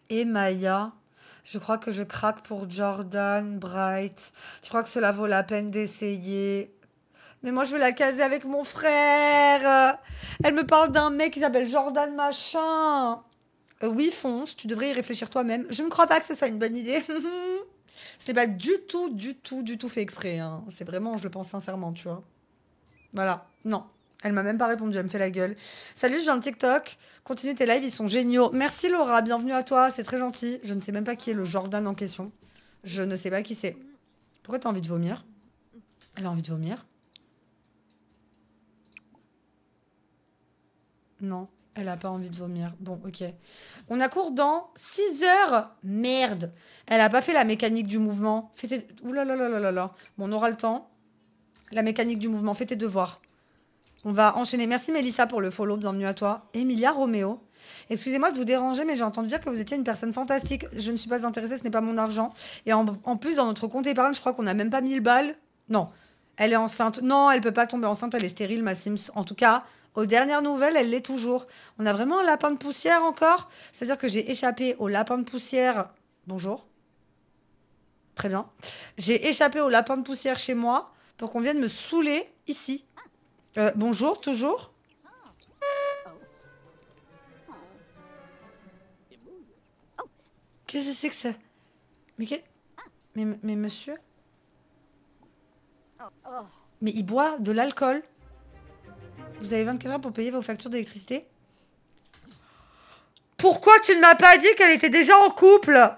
Et Maya je crois que je craque pour Jordan, Bright. Je crois que cela vaut la peine d'essayer. Mais moi, je veux la caser avec mon frère. Elle me parle d'un mec qui s'appelle Jordan Machin. Euh, oui, fonce, tu devrais y réfléchir toi-même. Je ne crois pas que ce soit une bonne idée. Ce n'est pas du tout, du tout, du tout fait exprès. Hein. C'est vraiment, je le pense sincèrement, tu vois. Voilà, non. Elle m'a même pas répondu, elle me fait la gueule. Salut, je viens de TikTok. Continue tes lives, ils sont géniaux. Merci Laura, bienvenue à toi, c'est très gentil. Je ne sais même pas qui est le Jordan en question. Je ne sais pas qui c'est. Pourquoi tu as envie de vomir Elle a envie de vomir Non, elle a pas envie de vomir. Bon, ok. On a cours dans 6 heures. Merde Elle a pas fait la mécanique du mouvement. Fais Ouh là là là là là Bon, on aura le temps. La mécanique du mouvement, fais tes devoirs. On va enchaîner. Merci Mélissa pour le follow, bienvenue à toi. Emilia Roméo. Excusez-moi de vous déranger, mais j'ai entendu dire que vous étiez une personne fantastique. Je ne suis pas intéressée, ce n'est pas mon argent. Et en, plus, dans notre compte épargne, je crois qu'on n'a même pas 1000 balles. Non, elle est enceinte. Non, elle peut pas tomber enceinte, elle est stérile, ma Sims. En tout cas, aux dernières nouvelles, elle l'est toujours. On a vraiment un lapin de poussière encore C'est-à-dire que j'ai échappé au lapin de poussière. Bonjour. Très bien. J'ai échappé au lapin de poussière chez moi pour qu'on vienne me saouler ici. Euh, bonjour, toujours Qu'est-ce que c'est que ça mais, quest mais, mais monsieur Mais il boit de l'alcool. Vous avez 24 heures pour payer vos factures d'électricité Pourquoi tu ne m'as pas dit qu'elle était déjà en couple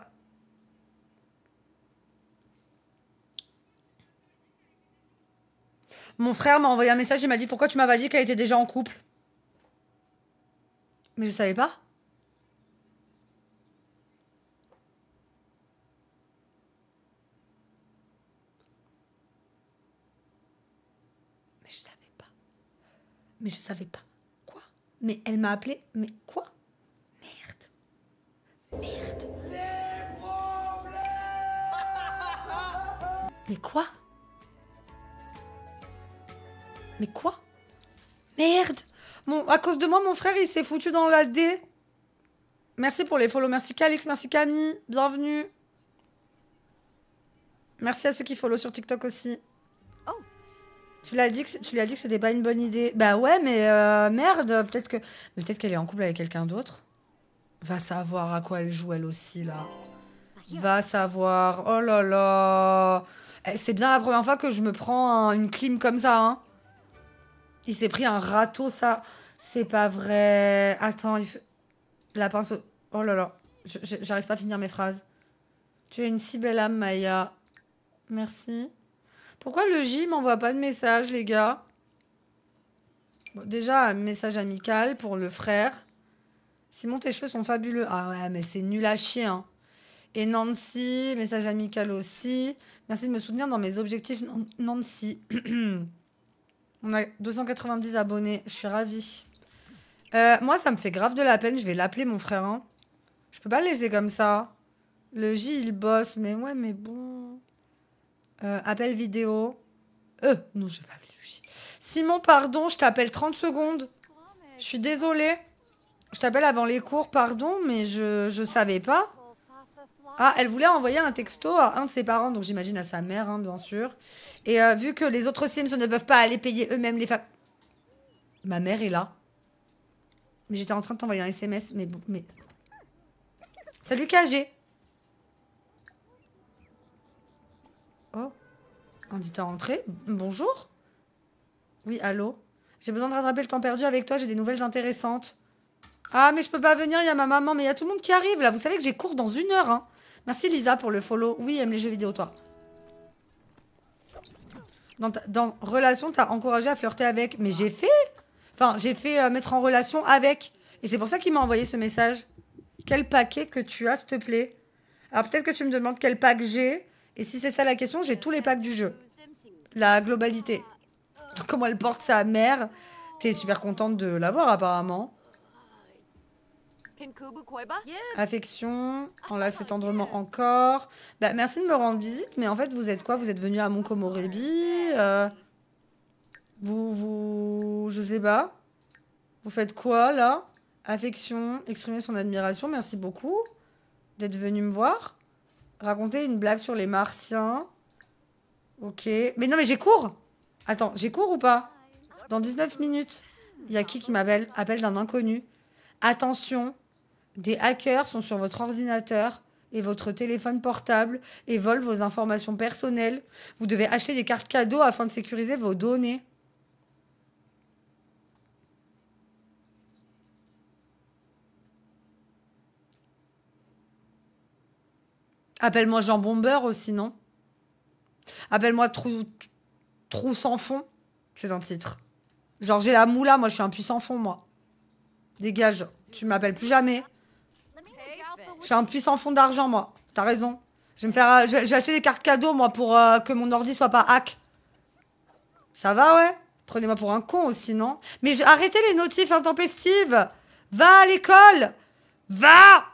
Mon frère m'a envoyé un message, il m'a dit pourquoi tu m'avais pas dit qu'elle était déjà en couple Mais je savais pas. Mais je savais pas. Mais je savais pas. Quoi Mais elle m'a appelé, mais quoi Merde. Merde. Les problèmes Mais quoi mais quoi Merde Bon, À cause de moi, mon frère, il s'est foutu dans la Merci pour les follow. Merci Calix, merci Camille. Bienvenue. Merci à ceux qui follow sur TikTok aussi. Oh. Tu l'as dit que tu lui as dit que c'était pas une bonne idée. Bah ouais, mais euh, merde, peut-être que peut-être qu'elle est en couple avec quelqu'un d'autre. Va savoir à quoi elle joue elle aussi là. Bah, Va savoir. Oh là là. Eh, c'est bien la première fois que je me prends une clim comme ça. Hein. Il s'est pris un râteau, ça. C'est pas vrai. Attends, il fait... La pince... Oh là là. J'arrive pas à finir mes phrases. Tu es une si belle âme, Maya. Merci. Pourquoi le J m'envoie pas de message, les gars Déjà, un message amical pour le frère. Simon, tes cheveux sont fabuleux. Ah ouais, mais c'est nul à chier. Hein. Et Nancy, message amical aussi. Merci de me soutenir dans mes objectifs, Nancy. On a 290 abonnés. Je suis ravie. Euh, moi, ça me fait grave de la peine. Je vais l'appeler, mon frère. Hein. Je peux pas le laisser comme ça. Le J, il bosse. Mais ouais, mais bon. Euh, appel vidéo. Euh, non, je vais pas appeler le J. Simon, pardon, je t'appelle 30 secondes. Je suis désolée. Je t'appelle avant les cours, pardon, mais je, je savais pas. Ah, elle voulait envoyer un texto à un de ses parents, donc j'imagine à sa mère, hein, bien sûr. Et euh, vu que les autres Sims ne peuvent pas aller payer eux-mêmes les femmes. Ma mère est là. Mais j'étais en train de t'envoyer un SMS, mais, mais... Salut KG Oh, dit à rentré. Bonjour Oui, allô J'ai besoin de rattraper le temps perdu avec toi, j'ai des nouvelles intéressantes. Ah, mais je peux pas venir, il y a ma maman, mais il y a tout le monde qui arrive, là. Vous savez que j'ai cours dans une heure, hein. Merci Lisa pour le follow. Oui, aime les jeux vidéo, toi. Dans, relation, t'as encouragé à flirter avec. Mais j'ai fait. Enfin, j'ai fait euh, mettre en relation avec. Et c'est pour ça qu'il m'a envoyé ce message. Quel paquet que tu as, s'il te plaît Alors peut-être que tu me demandes quel pack j'ai. Et si c'est ça la question, j'ai tous les packs du jeu. La globalité. Comment elle porte sa mère. T'es super contente de l'avoir apparemment. Affection. On ah, ah, c'est tendrement encore. Bah, merci de me rendre visite, mais en fait, vous êtes quoi Vous êtes venu à mon euh, vous, vous. Je sais pas. Vous faites quoi là Affection, exprimer son admiration, merci beaucoup d'être venu me voir. Raconter une blague sur les martiens. Ok. Mais non, mais j'ai cours Attends, j'ai cours ou pas Dans 19 minutes. Il y a qui qui m'appelle Appel d'un inconnu. Attention, des hackers sont sur votre ordinateur et votre téléphone portable et volent vos informations personnelles. Vous devez acheter des cartes cadeaux afin de sécuriser vos données. Appelle-moi Jean Bomber aussi, non Appelle-moi Trou, Trou sans fond. C'est un titre. Genre, j'ai la moula, moi, je suis un puissant fond, moi. Dégage, tu m'appelles plus jamais. Je suis un puissant fond d'argent, moi. T'as raison. Je me J'ai euh, acheté des cartes cadeaux, moi, pour euh, que mon ordi soit pas hack. Ça va, ouais Prenez-moi pour un con aussi, non Mais arrêtez les notifs intempestives Va à l'école Va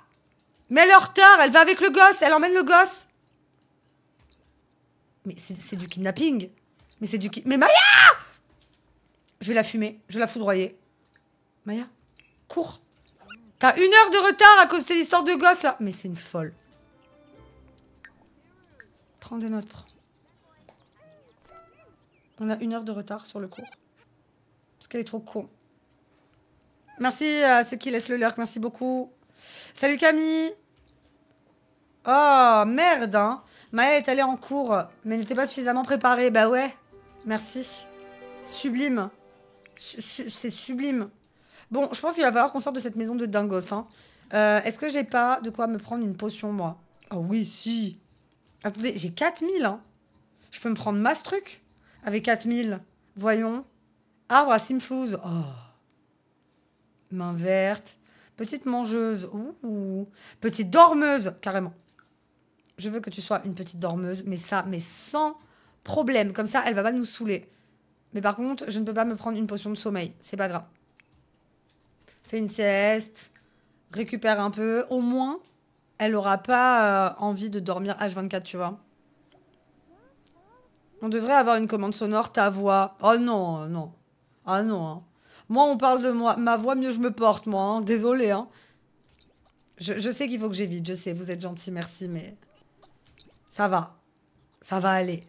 Mais elle est retard, elle va avec le gosse, elle emmène le gosse Mais c'est du kidnapping Mais c'est du ki... Mais Maya Je vais la fumer, je vais la foudroyer. Maya, cours T'as une heure de retard à cause de l'histoire de gosses, là. Mais c'est une folle. Prends des notes, On a une heure de retard sur le cours. Parce qu'elle est trop con. Merci à ceux qui laissent le lurk, merci beaucoup. Salut Camille Oh, merde, hein Maya est allée en cours, mais n'était pas suffisamment préparée. Bah ouais, merci. Sublime. C'est sublime. Bon, je pense qu'il va falloir qu'on sorte de cette maison de dingos. Hein. Euh, est-ce que j'ai pas de quoi me prendre une potion, moi oh, oui, si. Attendez, j'ai 4000. Hein. Je peux me prendre masse truc avec 4000. Voyons. Arbre à Simflouz. Oh. Main verte. Petite mangeuse. Petite dormeuse, carrément. Je veux que tu sois une petite dormeuse, mais ça, mais sans problème. Comme ça, elle va pas nous saouler. Mais par contre, je ne peux pas me prendre une potion de sommeil. C'est pas grave une sieste, récupère un peu. Au moins, elle n'aura pas euh, envie de dormir H24, tu vois. On devrait avoir une commande sonore, ta voix. Oh non, euh, non. Ah non. Hein. Moi, on parle de moi. Ma voix, mieux je me porte, moi. Hein. Désolée. Hein. Je, sais qu'il faut que j'évite, je sais. Vous êtes gentil, merci, mais... Ça va. Ça va aller.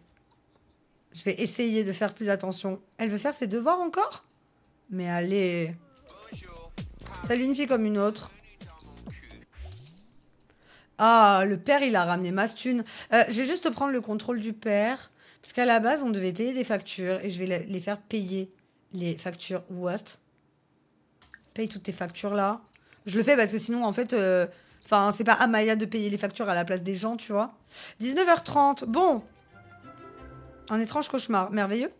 Je vais essayer de faire plus attention. Elle veut faire ses devoirs encore Mais allez. Salut, une fille comme une autre. Ah, le père, il a ramené Mastune. stune. Euh, je vais juste prendre le contrôle du père. Parce qu'à la base, on devait payer des factures. Et je vais les faire payer les factures. What Paye toutes tes factures là. Je le fais parce que sinon, en fait... Euh, enfin, c'est pas à Maya de payer les factures à la place des gens, tu vois. 19h30, bon. Un étrange cauchemar, merveilleux.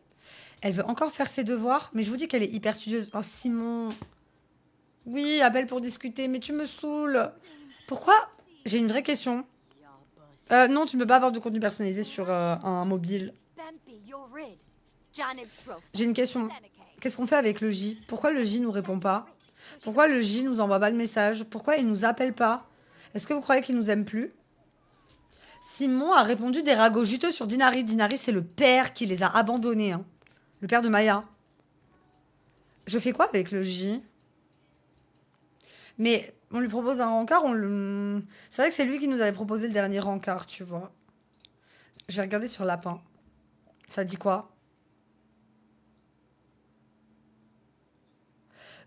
Elle veut encore faire ses devoirs, mais je vous dis qu'elle est hyper studieuse. Oh, Simon. Oui, appelle pour discuter, mais tu me saoules. Pourquoi J'ai une vraie question. Euh, non, tu ne peux pas avoir de contenu personnalisé sur euh, un mobile. J'ai une question. Qu'est-ce qu'on fait avec le J Pourquoi le J nous répond pas Pourquoi le J nous envoie pas de message Pourquoi il nous appelle pas Est-ce que vous croyez qu'il nous aime plus Simon a répondu des ragots juteux sur Dinari. Dinari, c'est le père qui les a abandonnés. Hein. Le père de Maya. Je fais quoi avec le J mais on lui propose un rencard, on le... c'est vrai que c'est lui qui nous avait proposé le dernier rencard, tu vois. J'ai regardé sur Lapin. Ça dit quoi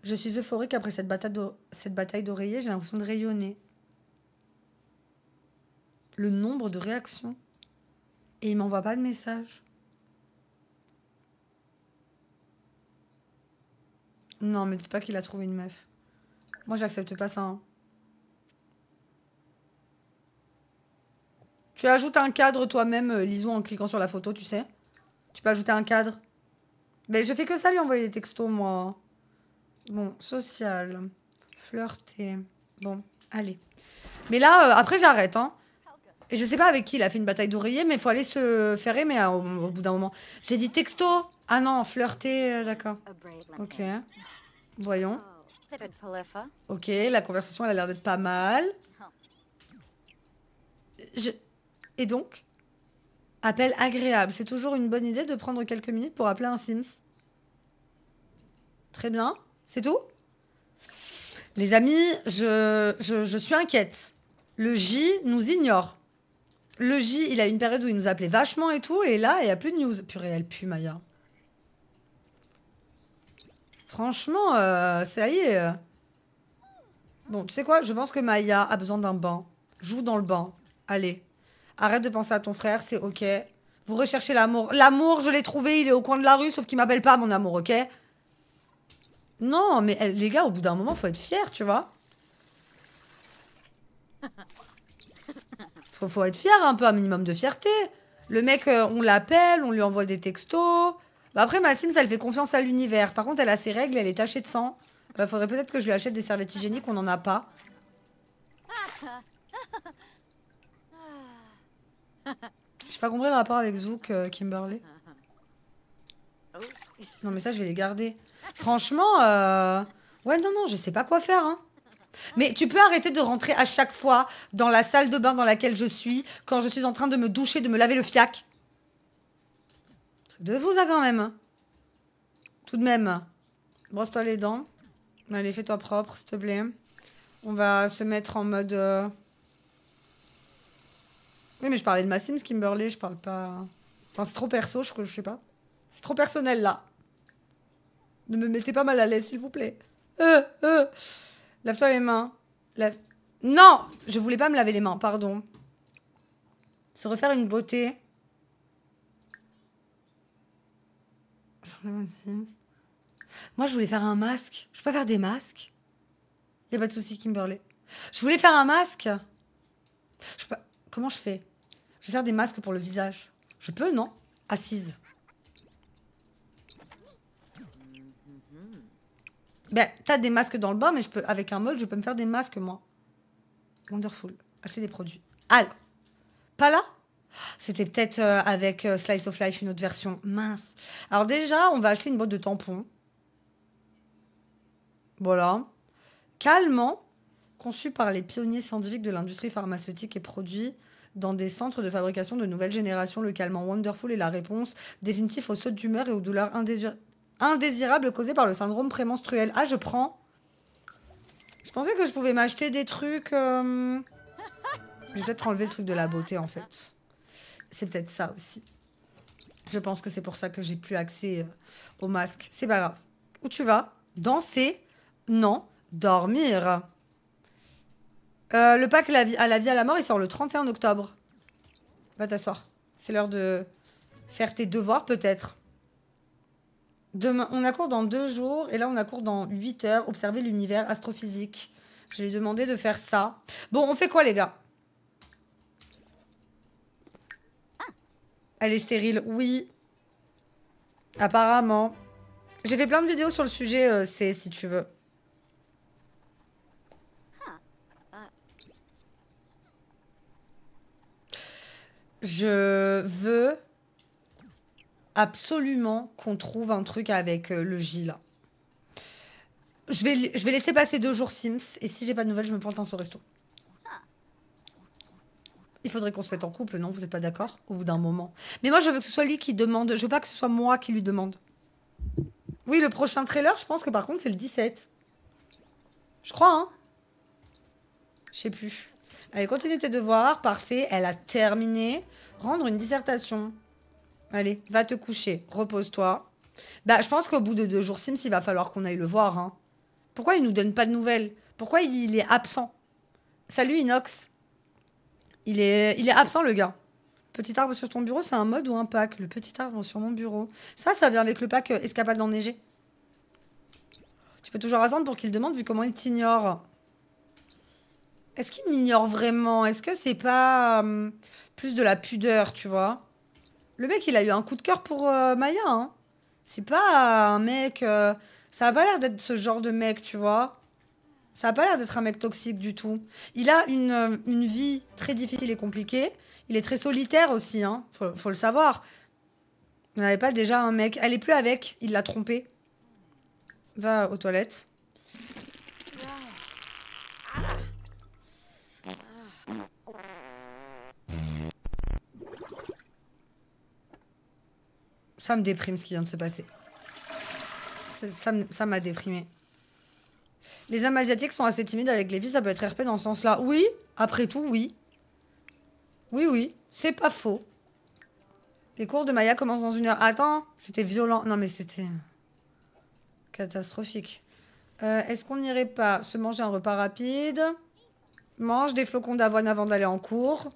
Je suis euphorique après cette bataille d'oreiller, j'ai l'impression de rayonner. Le nombre de réactions. Et il m'envoie pas de message. Non, mais dis pas qu'il a trouvé une meuf. Moi, j'accepte pas ça. Hein. Tu ajoutes un cadre toi-même, euh, lison en cliquant sur la photo, tu sais. Tu peux ajouter un cadre. Mais je fais que ça, lui envoyer des textos, moi. Bon, social. Flirter. Bon, allez. Mais là, euh, après, j'arrête, hein. Et je sais pas avec qui il a fait une bataille d'oreiller, mais il faut aller se faire aimer hein, au, bout d'un moment. J'ai dit texto. Ah non, flirter, euh, d'accord. Ok. Voyons. Ok, la conversation, elle a l'air d'être pas mal. Ah. Et donc Appel agréable. C'est toujours une bonne idée de prendre quelques minutes pour appeler un Sims. Très bien. C'est tout Les amis, je, je, je suis inquiète. Le J nous ignore. Le J, il a une période où il nous appelait vachement et tout, et là, il n'y a plus de news. Purée, elle pue, Maya. Franchement, euh, ça y est. Bon, tu sais quoi Je pense que Maya a besoin d'un banc. Joue dans le banc. Allez. Arrête de penser à ton frère, c'est ok. Vous recherchez l'amour. L'amour, je l'ai trouvé, il est au coin de la rue, sauf qu'il m'appelle pas mon amour, ok Non, mais eh, les gars, au bout d'un moment, faut être fier, tu vois. Faut, faut être fier un peu, un minimum de fierté. Le mec, euh, on l'appelle, on lui envoie des textos. Bah après, ma Sims, elle fait confiance à l'univers. Par contre, elle a ses règles, elle est tachée de sang. Il bah, faudrait peut-être que je lui achète des serviettes hygiéniques, on n'en a pas. J'ai pas compris le rapport avec Zouk, euh, Kimberly. Non, mais ça, je vais les garder. Franchement, euh, ouais, non, non, je sais pas quoi faire. Hein. Mais tu peux arrêter de rentrer à chaque fois dans la salle de bain dans laquelle je suis, quand je suis en train de me doucher, de me laver le fiac. De vous à quand même. Tout de même. Brosse-toi les dents. Allez, fais-toi propre, s'il te plaît. On va se mettre en mode... Euh, oui, mais je parlais de ma Sims Kimberley, je parle pas... Enfin, c'est trop perso, je, je sais pas. C'est trop personnel, là. Ne me mettez pas mal à l'aise, s'il vous plaît. Euh, euh. Lave-toi les mains. Non Je voulais pas me laver les mains, pardon. Se refaire une beauté. Moi, je voulais faire un masque. Je peux faire des masques. Y a pas de souci, Kimberley. Je voulais faire un masque. Comment je fais Je vais faire des masques pour le visage. Je peux, non Assise. Ben, t'as des masques dans le bas, mais je peux, avec un mode, je peux me faire des masques, moi. Wonderful. Acheter des produits. Alors, pas là c'était peut-être euh, avec euh, Slice of Life, une autre version. Mince. Alors déjà, on va acheter une boîte de tampons. Voilà. Calmant, conçu par les pionniers scientifiques de l'industrie pharmaceutique et produit dans des centres de fabrication de nouvelle génération. Le calmant Wonderful est la réponse définitive aux sautes d'humeur et aux douleurs indésirables causées par le syndrome prémenstruel. Ah, je prends. Je pensais que je pouvais m'acheter des trucs... Euh, je vais peut-être enlever le truc de la beauté, en fait. C'est peut-être ça aussi. Je pense que c'est pour ça que j'ai plus accès euh, au masque. C'est pas grave. Où tu vas Danser Non. Dormir. Euh, le pack la vie, à la vie à la mort, il sort le 31 octobre. Va t'asseoir. C'est l'heure de faire tes devoirs peut-être. Demain, on a cours dans deux jours et là on a cours dans 8 heures. Observer l'univers astrophysique. Je lui ai demandé de faire ça. Bon, on fait quoi les gars Elle est stérile, oui. Apparemment. J'ai fait plein de vidéos sur le sujet, euh, c'est si tu veux. Je veux absolument qu'on trouve un truc avec euh, le J Je vais, je vais laisser passer deux jours Sims et si j'ai pas de nouvelles, je me plante un saut resto il faudrait qu'on se mette en couple, non Vous n'êtes pas d'accord Au bout d'un moment. Mais moi, je veux que ce soit lui qui demande. Je veux pas que ce soit moi qui lui demande. Oui, le prochain trailer, je pense que par contre, c'est le 17. Je crois, hein Je sais plus. Allez, continue tes devoirs. Parfait. Elle a terminé. Rendre une dissertation. Allez, va te coucher. Repose-toi. Bah, je pense qu'au bout de deux jours Sims, il va falloir qu'on aille le voir. Hein. Pourquoi il nous donne pas de nouvelles Pourquoi il est absent Salut Inox. Il est, il est absent, le gars. Petit arbre sur ton bureau, c'est un mode ou un pack Le petit arbre sur mon bureau. Ça, ça vient avec le pack euh, Escapade enneigée. Tu peux toujours attendre pour qu'il demande vu comment il t'ignore. Est-ce qu'il m'ignore vraiment Est-ce que c'est pas euh, plus de la pudeur, tu vois Le mec, il a eu un coup de cœur pour euh, Maya. Hein. c'est pas un mec... ça a pas l'air d'être ce genre de mec, tu vois ça n'a pas l'air d'être un mec toxique du tout. Il a euh, une, vie très difficile et compliquée. Il est très solitaire aussi, hein. faut, le savoir. Vous n'avez pas déjà un mec. Elle est plus avec, il l'a trompée. Va aux toilettes. Ça me déprime ce qui vient de se passer. Ça m'a déprimé. Les hommes asiatiques sont assez timides avec les vies. ça peut être RP dans ce sens-là. Oui, après tout, oui. Oui, oui, c'est pas faux. Les cours de Maya commencent dans une heure. Attends, c'était violent. Non, mais c'était catastrophique. Euh, est-ce qu'on n'irait pas se manger un repas rapide Mange des flocons d'avoine avant d'aller en cours.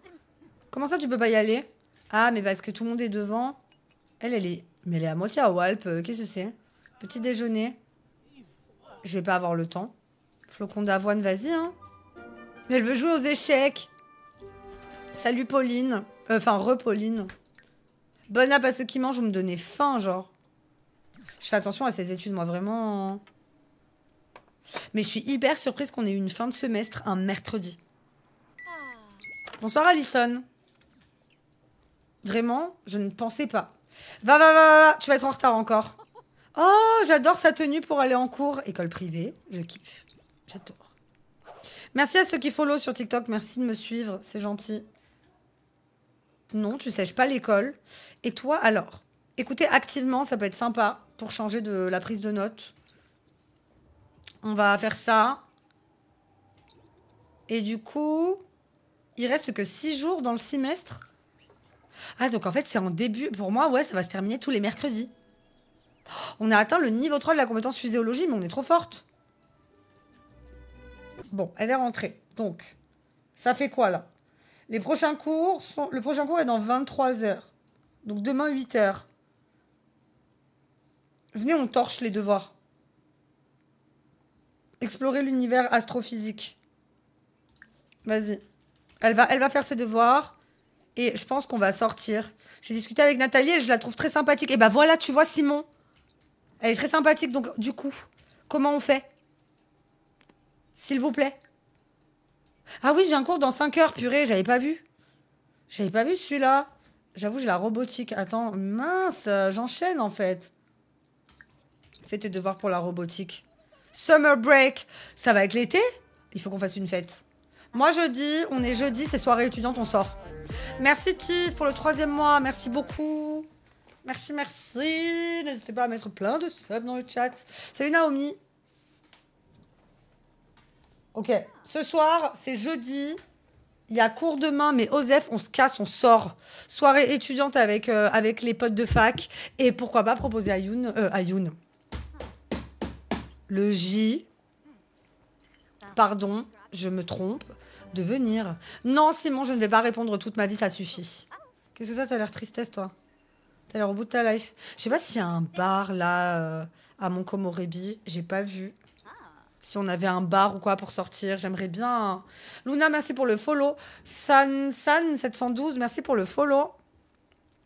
Comment ça, tu peux pas y aller Ah, mais parce que tout le monde est devant. Elle, elle est... Mais elle est à moitié à Walp. Euh, qu'est-ce que c'est Petit déjeuner. Je vais pas avoir le temps. Flocon d'avoine, vas-y, hein. Elle veut jouer aux échecs. Salut Pauline. Euh, enfin, re-Pauline. Bonne app à ceux qui mangent, vous me donnez faim, genre. Je fais attention à ces études, moi, vraiment. Hein. Mais je suis hyper surprise qu'on ait eu une fin de semestre un mercredi. Bonsoir, Alison. Vraiment, je ne pensais pas. Va, va, va, va, tu vas être en retard encore. Oh, j'adore sa tenue pour aller en cours. École privée, je kiffe. Merci à ceux qui follow sur TikTok. Merci de me suivre. C'est gentil. Non, tu sèches pas l'école. Et toi, alors Écoutez activement, ça peut être sympa pour changer de la prise de notes. On va faire ça. Et du coup, il reste que six jours dans le semestre. Ah, donc en fait, c'est en début. Pour moi, ouais, ça va se terminer tous les mercredis. On a atteint le niveau 3 de la compétence physiologie, mais on est trop forte. Bon, elle est rentrée. Donc, ça fait quoi là Les prochains cours sont... Le prochain cours est dans 23 heures. Donc demain, 8 heures. Venez, on torche les devoirs. Explorer l'univers astrophysique. Vas-y. Elle va, elle va faire ses devoirs. Et je pense qu'on va sortir. J'ai discuté avec Nathalie et je la trouve très sympathique. Et eh bah ben, voilà, tu vois, Simon. Elle est très sympathique. Donc, du coup, comment on fait s'il vous plaît. Ah oui, j'ai un cours dans 5 heures, purée, j'avais pas vu. J'avais pas vu celui-là. J'avoue, j'ai la robotique. Attends, mince, j'enchaîne en fait. Fais tes devoirs pour la robotique. Summer break, ça va être l'été Il faut qu'on fasse une fête. Moi jeudi, on est jeudi, c'est soirée étudiante, on sort. Merci Tiff pour le troisième mois, merci beaucoup. Merci, merci. N'hésitez pas à mettre plein de subs dans le chat. Salut Naomi. Ok. Ce soir, c'est jeudi. Il y a cours demain, mais Osef, on se casse, on sort. Soirée étudiante avec, euh, avec les potes de fac. Et pourquoi pas proposer à Youn, à euh, Youn. le J. Pardon, je me trompe. De venir. Non, Simon, je ne vais pas répondre toute ma vie, ça suffit. Qu'est-ce que ça, t'as l'air tristesse, toi T'as l'air au bout de ta life. Je sais pas s'il y a un bar là, euh, à à Montcomorébi. J'ai pas vu si on avait un bar ou quoi pour sortir. J'aimerais bien. Luna, merci pour le follow. San San 712, merci pour le follow.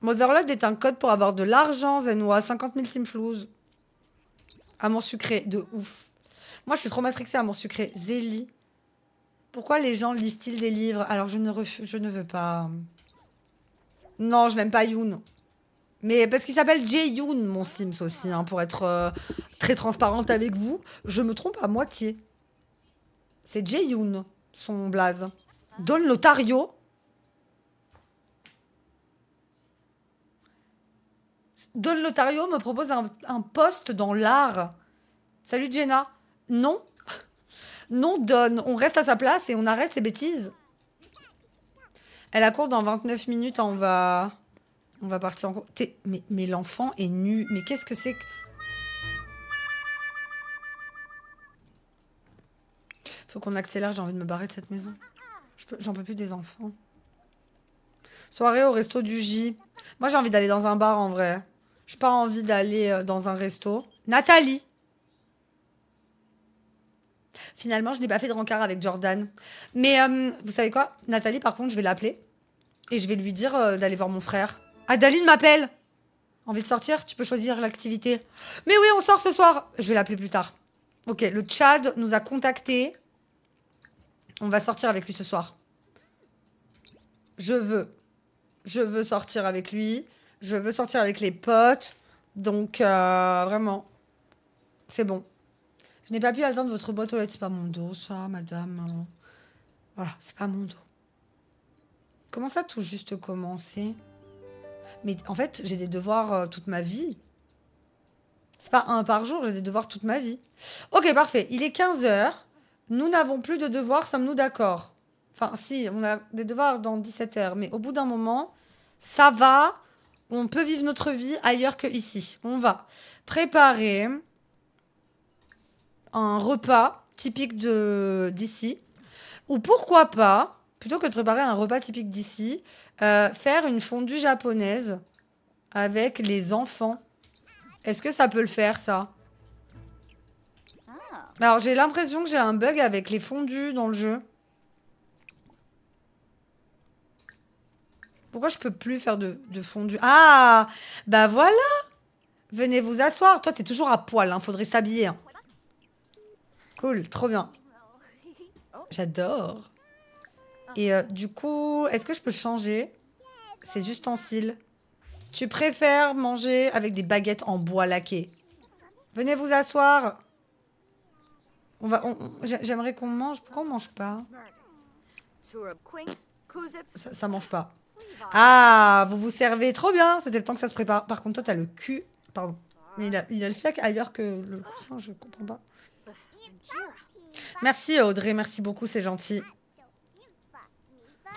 Motherload est un code pour avoir de l'argent, Zenoa. 50 000 simflouz. Amour sucré, de ouf. Moi, je suis trop matrixée amour sucré. Zélie. Pourquoi les gens lisent-ils des livres Alors, je ne, je ne veux pas. Non, je n'aime pas Youn. Mais parce qu'il s'appelle Yoon, mon Sims aussi, hein, pour être euh, très transparente avec vous. Je me trompe à moitié. C'est Yoon, son blaze. Don Lotario. Don Lotario me propose un, poste dans l'art. Salut Jenna. Non. Non, Don. On reste à sa place et on arrête ses bêtises. Elle a cours dans 29 minutes, on va... On va partir en... Mais, mais l'enfant est nu. Mais qu'est-ce que c'est que... Faut qu'on accélère, j'ai envie de me barrer de cette maison. J'en peux, plus des enfants. Soirée au resto du J. Moi, j'ai envie d'aller dans un bar, en vrai. J'ai pas envie d'aller euh, dans un resto. Nathalie Finalement, je n'ai pas fait de rancard avec Jordan. Mais euh, vous savez quoi Nathalie, par contre, je vais l'appeler. Et je vais lui dire euh, d'aller voir mon frère. Adaline ah, m'appelle. Envie de sortir Tu peux choisir l'activité. Mais oui, on sort ce soir. Je vais l'appeler plus tard. Ok, le Tchad nous a contactés. On va sortir avec lui ce soir. Je veux. Je veux sortir avec lui. Je veux sortir avec les potes. Donc, euh, vraiment, c'est bon. Je n'ai pas pu attendre votre boîte aux lettres. C'est pas mon dos, ça, madame. Voilà, c'est pas mon dos. Comment ça, tout juste commencer mais en fait, j'ai des devoirs euh, toute ma vie. C'est pas un par jour, j'ai des devoirs toute ma vie. Ok, parfait. Il est 15h. Nous n'avons plus de devoirs, sommes-nous d'accord Enfin, si, on a des devoirs dans 17h, mais au bout d'un moment, ça va. On peut vivre notre vie ailleurs que ici. On va préparer un repas typique d'ici. Ou pourquoi pas plutôt que de préparer un repas typique d'ici, euh, faire une fondue japonaise avec les enfants. Est-ce que ça peut le faire, ça ah. Alors, j'ai l'impression que j'ai un bug avec les fondues dans le jeu. Pourquoi je peux plus faire de, de fondue Ah Bah voilà Venez vous asseoir. Toi, tu es toujours à poil, hein. faudrait s'habiller. Hein. Cool, trop bien. Oh. J'adore. Et euh, du coup, est-ce que je peux changer ces ustensiles Tu préfères manger avec des baguettes en bois laqué Venez vous asseoir. On va. J'aimerais qu'on mange. Pourquoi on mange pas ça, ne mange pas. Ah, vous vous servez trop bien. C'était le temps que ça se prépare. Par contre, toi, tu as le cul. Pardon. il a, le fiac ailleurs que le coussin. Je comprends pas. Merci Audrey, merci beaucoup, c'est gentil.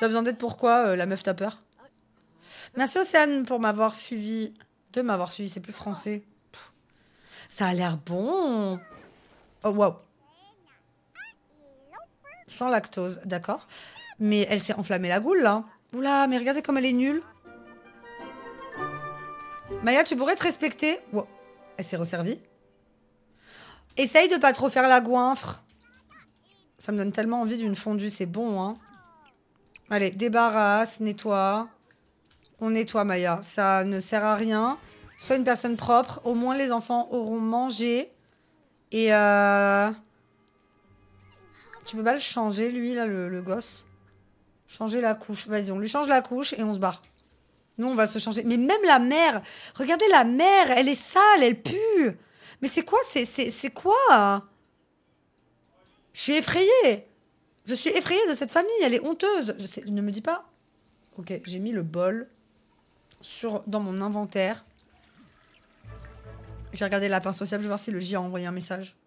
Tu as besoin d'aide pourquoi euh, La meuf t'a peur Merci Océane pour m'avoir suivi. De m'avoir suivi, c'est plus français. Ça a l'air bon. Oh wow. Sans lactose, d'accord. Mais elle s'est enflammée la goule là. Oula, mais regardez comme elle est nulle. Maya, tu pourrais te respecter. Elle s'est resservie. Essaye de pas trop faire la goinfre. Ça me donne tellement envie d'une fondue, c'est bon, hein. Allez, débarrasse, nettoie. On nettoie, Maya. Ça ne sert à rien. Sois une personne propre. Au moins, les enfants auront mangé. Et... Euh... Tu peux pas le changer, lui, là, le, gosse Changer la couche. Vas-y, on lui change la couche et on se barre. Nous, on va se changer. Mais même la mère Regardez la mère Elle est sale, elle pue Mais c'est quoi C'est quoi Je suis effrayée je suis effrayée de cette famille, elle est honteuse. Je ne me dis pas. Ok, j'ai mis le bol sur, dans mon inventaire. J'ai regardé la pince sociale. je vais voir si le J a envoyé un message.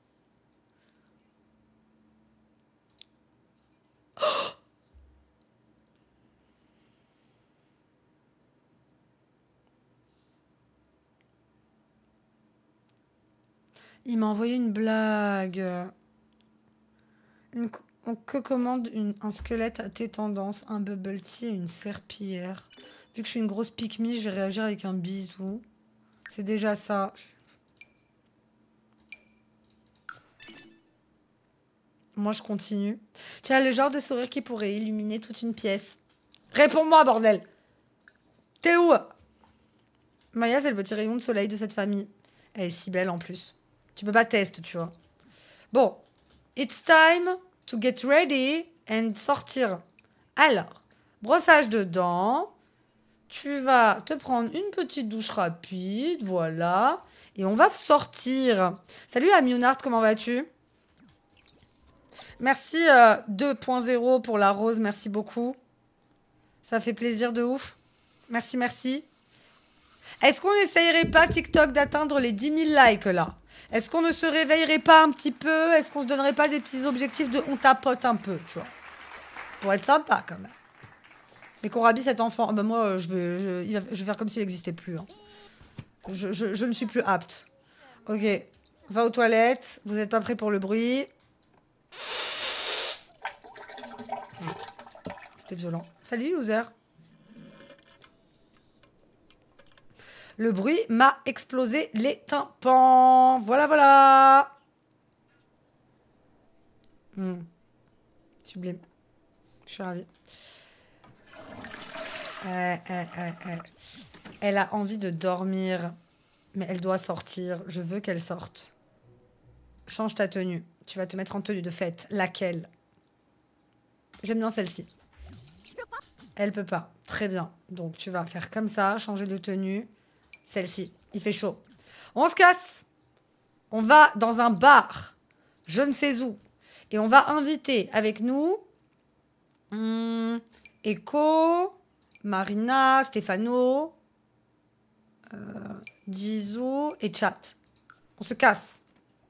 Il m'a envoyé une blague. Une, on que commande un squelette à tes tendances, un bubble tea et une serpillière. Vu que je suis une grosse pique je vais réagir avec un bisou. C'est déjà ça. Moi, je continue. Tu as le genre de sourire qui pourrait illuminer toute une pièce. Réponds-moi, bordel T'es où Maya, c'est le petit rayon de soleil de cette famille. Elle est si belle en plus. Tu peux pas tester, tu vois. Bon. It's time to get ready and sortir. Alors, brossage de dents. Tu vas te prendre une petite douche rapide, voilà. Et on va sortir. Salut Amionard, comment vas-tu Merci 2.0 euh, pour la rose, merci beaucoup. Ça fait plaisir de ouf. Merci, merci. Est-ce qu'on n'essayerait pas TikTok d'atteindre les 10 000 likes là est-ce qu'on ne se réveillerait pas un petit peu Est-ce qu'on se donnerait pas des petits objectifs de on tapote un peu, tu vois Pour être sympa quand même. Mais qu'on rabie cet enfant. Ah ben moi, je vais, je, vais faire comme s'il n'existait plus. Hein. Je, ne suis plus apte. Ok. Va aux toilettes. Vous n'êtes pas prêt pour le bruit. C'était violent. Salut, user. Le bruit m'a exploser les tympans. Voilà, voilà. Hmm. Sublime. Je suis ravie. elle a envie de dormir, mais elle doit sortir. Je veux qu'elle sorte. Change ta tenue. Tu vas te mettre en tenue de fête. Laquelle J'aime bien celle-ci. Elle peut pas. Très bien. Donc tu vas faire comme ça, changer de tenue. Celle-ci. Il fait chaud. On se casse. On va dans un bar, je ne sais où, et on va inviter avec nous hmm, Echo, Marina, Stefano, euh, et Chat. On se casse.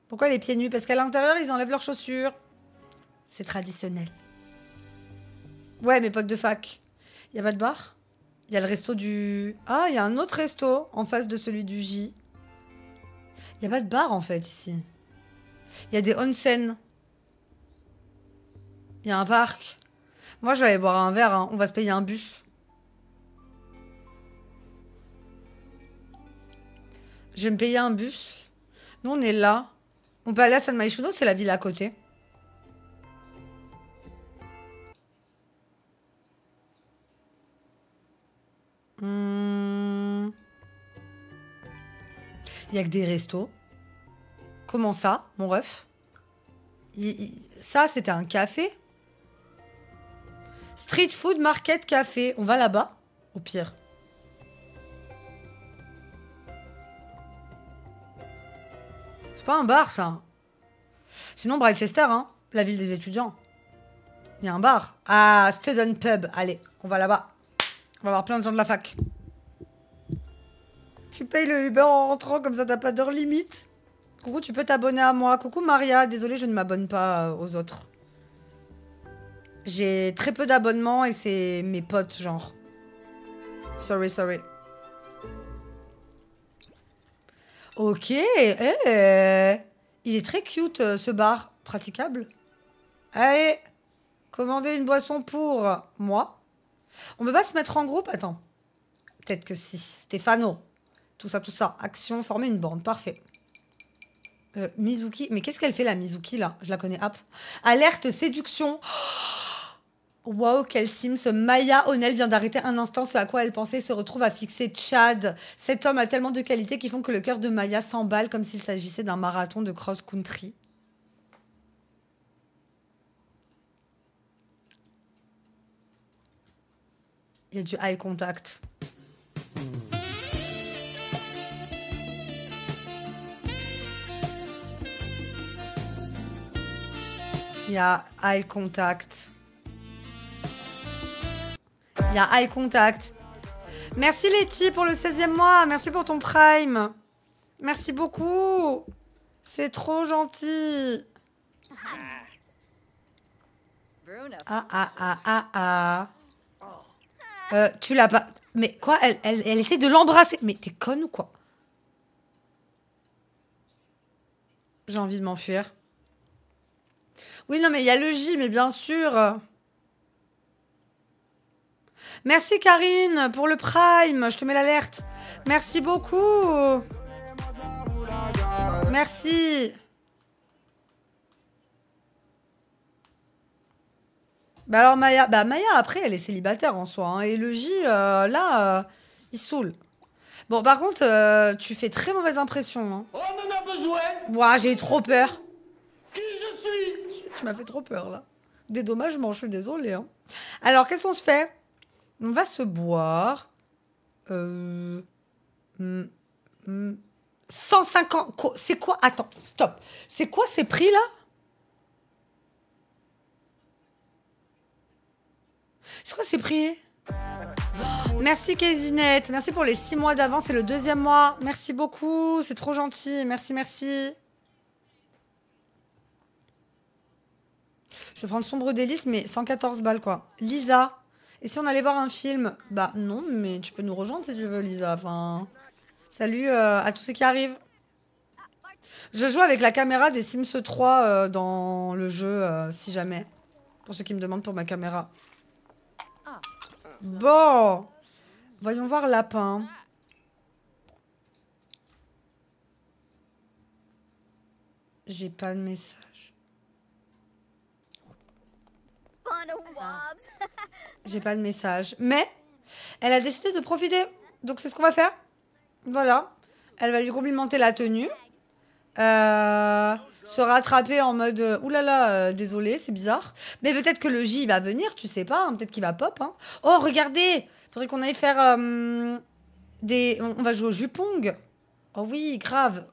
Pourquoi les pieds nus Parce qu'à l'intérieur, ils enlèvent leurs chaussures. C'est traditionnel. Ouais, mes potes de fac. Il a pas de bar il y a le resto du. Ah, il y a un autre resto en face de celui du J. Il n'y a pas de bar en fait ici. Il y a des onsen. Il y a un parc. Moi, je vais aller boire un verre. Hein. On va se payer un bus. Je vais me payer un bus. Nous, on est là. On peut aller à San c'est la ville à côté. Il hmm. y a que des restos. Comment ça, mon ref Ça, c'était un café Street Food Market Café. On va là-bas, au pire. C'est pas un bar, ça. Sinon, Brightchester, hein, la ville des étudiants. Il y a un bar. Ah, Student Pub. Allez, on va là-bas. On va avoir plein de gens de la fac. Tu payes le Uber en rentrant, comme ça t'as pas d'heure limite. Coucou, tu peux t'abonner à moi. Coucou Maria, désolée, je ne m'abonne pas euh, aux autres. J'ai très peu d'abonnements et c'est mes potes, genre. Sorry, sorry. Ok, Eh. il est très cute euh, ce bar, praticable. Allez, commandez une boisson pour moi. On peut pas se mettre en groupe Attends. Peut-être que si. Stefano. Tout ça, tout ça. Action, former une bande. Parfait. Euh, Mizuki. Mais qu'est-ce qu'elle fait, la Mizuki, là Je la connais, hop. Alerte, séduction. Wow, quel sims. Maya Onel vient d'arrêter un instant ce à quoi elle pensait se retrouve à fixer Chad. Cet homme a tellement de qualités qui font que le cœur de Maya s'emballe comme s'il s'agissait d'un marathon de cross-country. il y a du eye contact. Il y a eye contact. Il y a eye contact. Merci Letty pour le 16e mois. Merci pour ton prime. Merci beaucoup. C'est trop gentil. Ah ah ah ah ah. Euh, tu l'as pas. Mais quoi elle, essaie de l'embrasser. Mais t'es con ou quoi J'ai envie de m'enfuir. Oui, non, mais il y a le J, mais bien sûr. Merci Karine pour le Prime, je te mets l'alerte. Merci beaucoup. Merci. Bah alors bah, Maya, après elle est célibataire en soi. Hein, et le J euh, là, euh, il saoule. Bon par contre, euh, tu fais très mauvaise impression. hein. On en a besoin moi j'ai trop peur. Qui je suis Tu m'as fait trop peur là. Dédommagement, je suis désolée. Hein. Alors qu'est-ce qu'on se fait On va se boire. 150. Hmm, hmm, c'est quoi Attends, stop. C'est quoi ces prix là C'est quoi ces prix Merci Kézinette, merci pour les six mois d'avance et le deuxième mois. Merci beaucoup, c'est trop gentil. Merci, merci. Je vais prendre Sombre Délice, mais 114 balles quoi. Lisa, et si on allait voir un film Bah non, mais tu peux nous rejoindre si tu veux, Lisa. Enfin, salut euh, à tous ceux qui arrivent. Je joue avec la caméra des Sims 3 euh, dans le jeu, euh, si jamais. Pour ceux qui me demandent pour ma caméra. Bon. Voyons voir Lapin. J'ai pas de message. Ah. J'ai pas de message. Mais elle a décidé de profiter. Donc c'est ce qu'on va faire. Voilà. Elle va lui complimenter la tenue. Euh, se rattraper en mode euh, oulala, là euh, là, désolé, c'est bizarre. Mais peut-être que le J va venir, tu sais pas, hein, peut-être qu'il va pop. Hein. Oh, regardez Faudrait qu'on aille faire des. On, va jouer au Jupong. Oh oui, grave.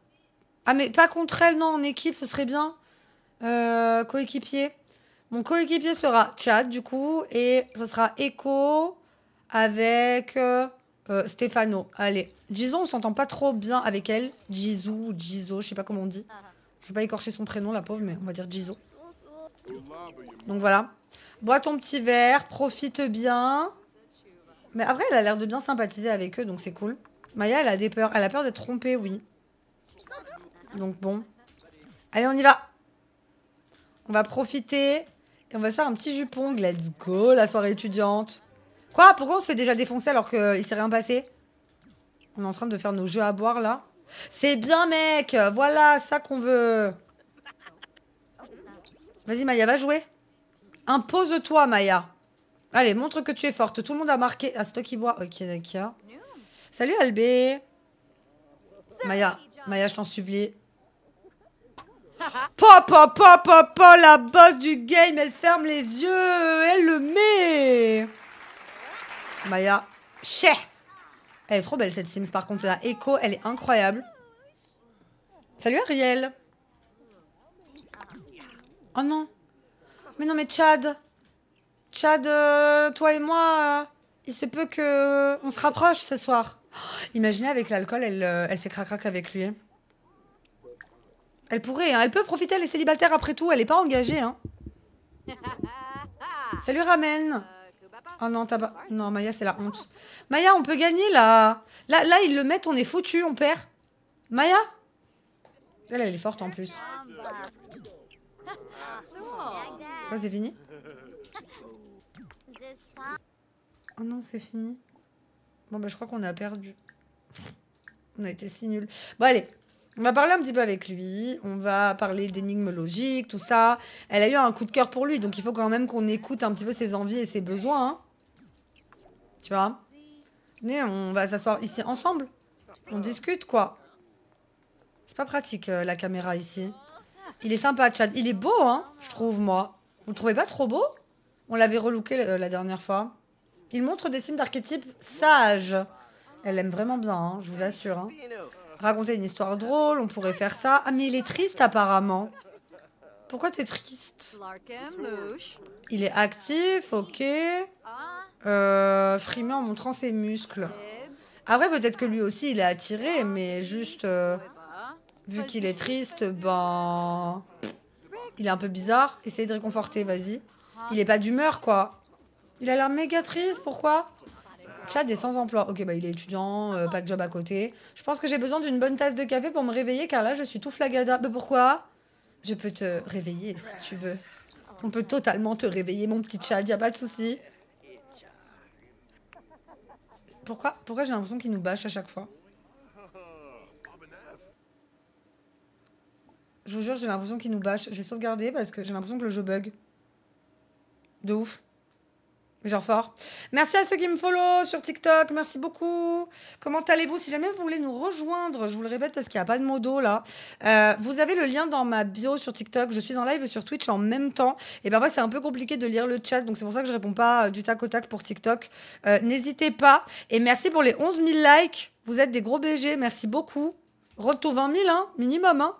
Ah, mais pas contre elle, non, en équipe, ce serait bien. coéquipier. Mon coéquipier sera Chad, du coup, et ce sera Echo avec. Euh, Stefano, allez. Jizo, on s'entend pas trop bien avec elle. Jizou, Jizo, je sais pas comment on dit. Je vais pas écorcher son prénom, la pauvre, mais on va dire Gizo. Donc voilà. Bois ton petit verre, profite bien. Mais après, elle a l'air de bien sympathiser avec eux, donc c'est cool. Maya, elle a des peurs. Elle a peur d'être trompée, oui. Donc bon. Allez, on y va. On va profiter. Et on va se faire un petit jupon, Let's go, la soirée étudiante. Quoi Pourquoi on se fait déjà défoncer alors qu'il s'est rien passé On est en train de faire nos jeux à boire là. C'est bien mec Voilà, ça qu'on veut. Vas-y Maya, va jouer. Impose-toi Maya. Allez, montre que tu es forte. Tout le monde a marqué. Ah, c'est toi qui bois. Ok, d'accord. Salut Albé. Maya, Maya, je t'en supplie. Pop, pop, pop, pop, la boss du game, elle ferme les yeux, elle le met. Maya. ché Elle est trop belle cette Sims par contre. La Echo, elle est incroyable. Salut Ariel. Oh non. Mais non mais Chad. Chad, euh, toi et moi, euh, il se peut que euh, on se rapproche ce soir. Oh, imaginez avec l'alcool, elle, elle fait crac-crac avec lui. Hein. Elle pourrait, hein. elle peut profiter, elle est célibataire après tout, elle n'est pas engagée. Hein. Salut Ramen. Oh non, tabac. Non, Maya, c'est la honte. Maya, on peut gagner là. Là, là ils le mettent, on est foutu, on perd. Maya Elle, elle est forte en plus. Quoi, c'est fini Oh non, c'est fini. Bon, bah, je crois qu'on a perdu. On a été si nuls. Bon, allez, on va parler un petit peu avec lui, on va parler d'énigmes logiques, tout ça. Elle a eu un coup de cœur pour lui, donc il faut quand même qu'on écoute un petit peu ses envies et ses besoins. Hein. Tu vois Venez, on va s'asseoir ici ensemble. On discute, quoi. C'est pas pratique, euh, la caméra, ici. Il est sympa, Chad. Il est beau, hein, je trouve, moi. Vous le trouvez pas trop beau On l'avait relooké euh, la dernière fois. Il montre des signes d'archétype sage. Elle aime vraiment bien, hein, je vous assure raconter une histoire drôle, on pourrait faire ça. Ah, mais il est triste apparemment. Pourquoi t'es triste Il est actif, ok. Euh, frimé en montrant ses muscles. Après, peut-être que lui aussi, il est attiré, mais juste... Euh, vu qu'il est triste, ben... Il est un peu bizarre. Essaye de réconforter, vas-y. Il est pas d'humeur, quoi. Il a l'air méga triste, pourquoi Chad est sans emploi. Ok, bah il est étudiant, euh, pas de job à côté. Je pense que j'ai besoin d'une bonne tasse de café pour me réveiller car là je suis tout flagada. Mais pourquoi Je peux te réveiller si tu veux. On peut totalement te réveiller, mon petit Chad, y a pas de souci. Pourquoi Pourquoi j'ai l'impression qu'il nous bâche à chaque fois Je vous jure, j'ai l'impression qu'il nous bâche. Je vais sauvegarder parce que j'ai l'impression que le jeu bug. De ouf. Genre fort. Merci à ceux qui me follow sur TikTok. Merci beaucoup. Comment allez-vous Si jamais vous voulez nous rejoindre, je vous le répète parce qu'il n'y a pas de modo là. Euh, vous avez le lien dans ma bio sur TikTok. Je suis en live sur Twitch en même temps. Et ben moi, c'est un peu compliqué de lire le chat. Donc c'est pour ça que je réponds pas euh, du tac au tac pour TikTok. Euh, n'hésitez pas. Et merci pour les 11 000 likes. Vous êtes des gros BG. Merci beaucoup. Retour 20 000, hein, minimum. Hein.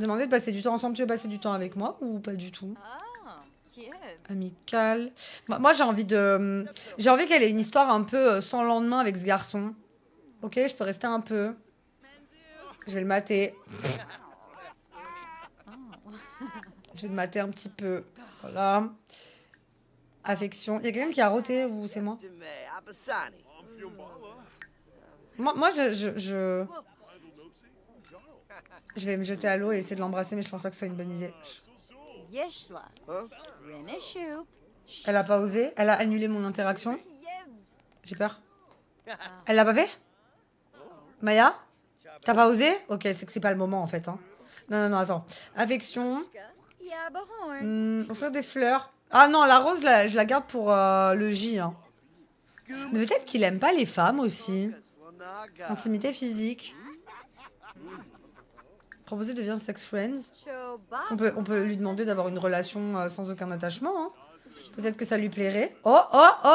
Demandez de passer du temps ensemble. Tu veux passer du temps avec moi ou pas du tout ah. Amicale. Moi, j'ai envie de. Hum, j'ai envie qu'elle ait une histoire un peu euh, sans lendemain avec ce garçon. Ok, je peux rester un peu. Je vais le mater. Ah. Je vais le mater un petit peu. Voilà. Affection. Il y a quelqu'un qui a roté ou c'est moi Moi, moi je, je, vais me jeter à l'eau et essayer de l'embrasser, mais je pense pas que ce soit une bonne idée. Elle a pas osé Elle a annulé mon interaction J'ai peur. Elle l'a pas fait Maya T'as pas osé Ok, c'est que c'est pas le moment en fait. Hein. Non, non, non, attends. Affection. Hmm, offrir des fleurs. Ah non, la rose, je la garde pour euh, le J. Hein. Mais peut-être qu'il aime pas les femmes aussi. Intimité physique. Proposer devient sex friends. On peut, on peut lui demander d'avoir une relation euh, sans aucun attachement. Hein. Peut-être que ça lui plairait. Oh, oh,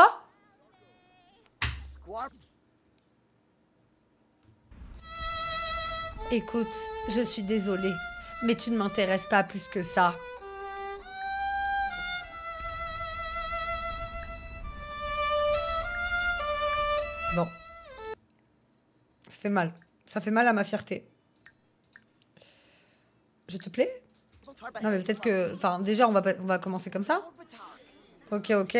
oh Écoute, je suis désolée, mais tu ne m'intéresses pas plus que ça. Bon. Ça fait mal. Ça fait mal à ma fierté. Je te plais Non, mais peut-être que. Enfin, déjà, on va, on va commencer comme ça. Ok, ok.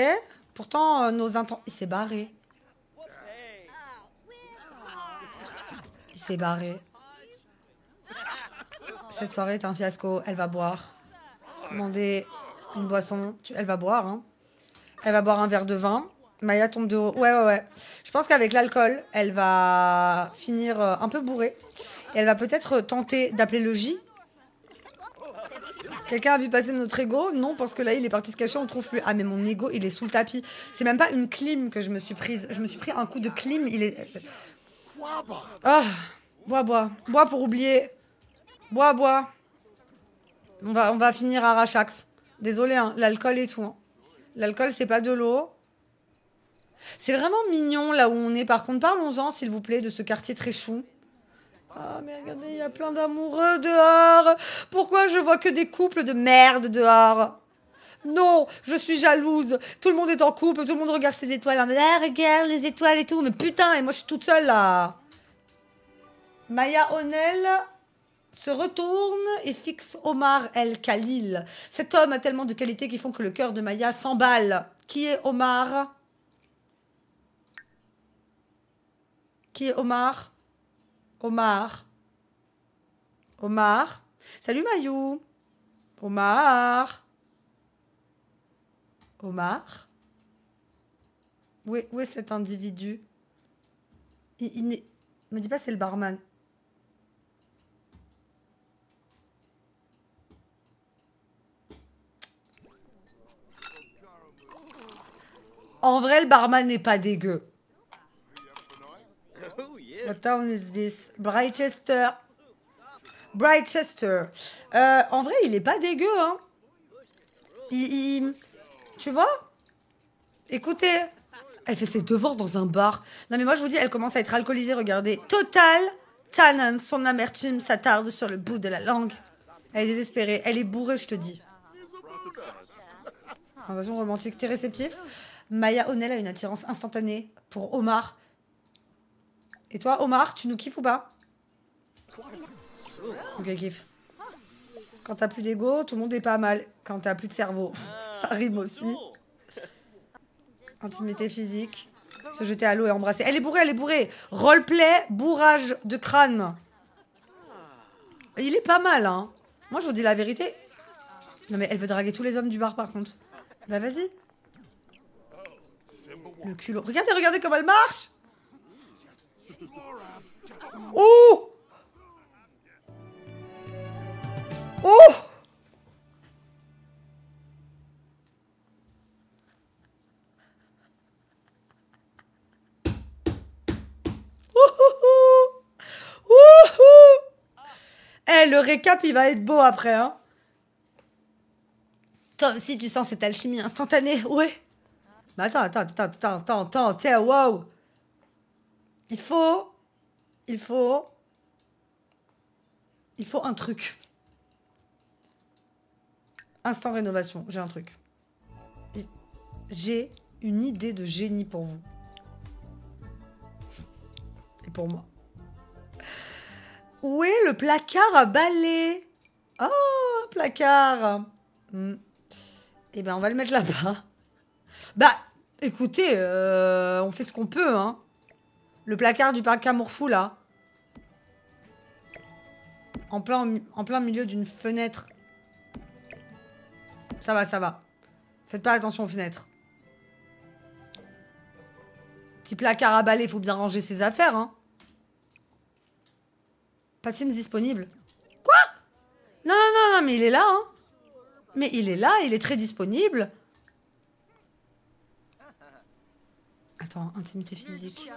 Pourtant, euh, nos intentions. Il s'est barré. Il s'est barré. Cette soirée est un fiasco. Elle va boire. Demander une boisson. Elle va boire. Hein. Elle va boire un verre de vin. Maya tombe de Ouais, ouais, ouais. Je pense qu'avec l'alcool, elle va finir euh, un peu bourrée. elle va peut-être tenter d'appeler le J Quelqu'un a vu passer notre ego Non, parce que là, il est parti se cacher, on le trouve plus. Ah, mais mon ego, il est sous le tapis. C'est même pas une clim que je me suis prise. Je me suis pris un coup de clim. Il est. Ah, bois, bois. Bois pour oublier. Bois, bois. On va, on va finir à Rachax. Désolé, hein, l'alcool et tout. Hein. L'alcool, c'est pas de l'eau. C'est vraiment mignon là où on est. Par contre, parlons-en, s'il vous plaît, de ce quartier très chou. Ah, mais regardez, il y a plein d'amoureux dehors. Pourquoi je vois que des couples de merde dehors non, je suis jalouse. Tout le monde est en couple, tout le monde regarde ses étoiles. regarde les étoiles et tout. Mais putain, et moi je suis toute seule là. Maya Onel se retourne et fixe Omar El Khalil. Cet homme a tellement de qualités qui font que le cœur de Maya s'emballe. Qui est Omar Qui est Omar Omar. Omar. Salut Mayou. Omar. Omar. Où est, où cet individu il, ne me dit pas c'est le barman. En vrai, le barman n'est pas dégueu. What town is this? Brightchester. Brightchester. Euh, en vrai, il est pas dégueu, hein. Tu vois Écoutez. Elle fait ses devoirs dans un bar. Non, mais moi, je vous dis, elle commence à être alcoolisée. Regardez. Total Tannen. Son amertume s'attarde sur le bout de la langue. Elle est désespérée. Elle est bourrée, je te dis. Invasion romantique. T'es réceptif Maya O'Neill a une attirance instantanée pour Omar. Et toi, Omar, tu nous kiffes ou pas Ok, kiff. Quand t'as plus d'ego, tout le monde est pas mal. Quand t'as plus de cerveau, ça ah, rime aussi. Intimité physique. Se jeter à l'eau et embrasser. Elle est bourrée, elle est bourrée. Roleplay, bourrage de crâne. Il est pas mal, hein. Moi, je vous dis la vérité. Non, mais elle veut draguer tous les hommes du bar, par contre. Bah, vas-y. Le culot. Regardez, regardez comment elle marche Oh Oh eh le récap, il va être beau après. Hein Toi aussi, tu sens cette alchimie instantanée. Ouais. Mais attends, attends, attends, attends, attends, attends, wow il faut, il faut, il faut un truc. Instant rénovation, j'ai un truc. J'ai une idée de génie pour vous. Et pour moi. Où est le placard à balai Oh, placard hmm. Eh ben, on va le mettre là-bas. Bah, écoutez, euh, on fait ce qu'on peut, hein. Le placard du parc Camourfou, là. En plein, en plein milieu d'une fenêtre. Ça va, ça va. Faites pas attention aux fenêtres. Petit placard à balai, faut bien ranger ses affaires, hein. Pas de Sims disponible. Quoi Non, non, non, non, mais il est là, hein. Mais il est là, il est très disponible. intimité physique.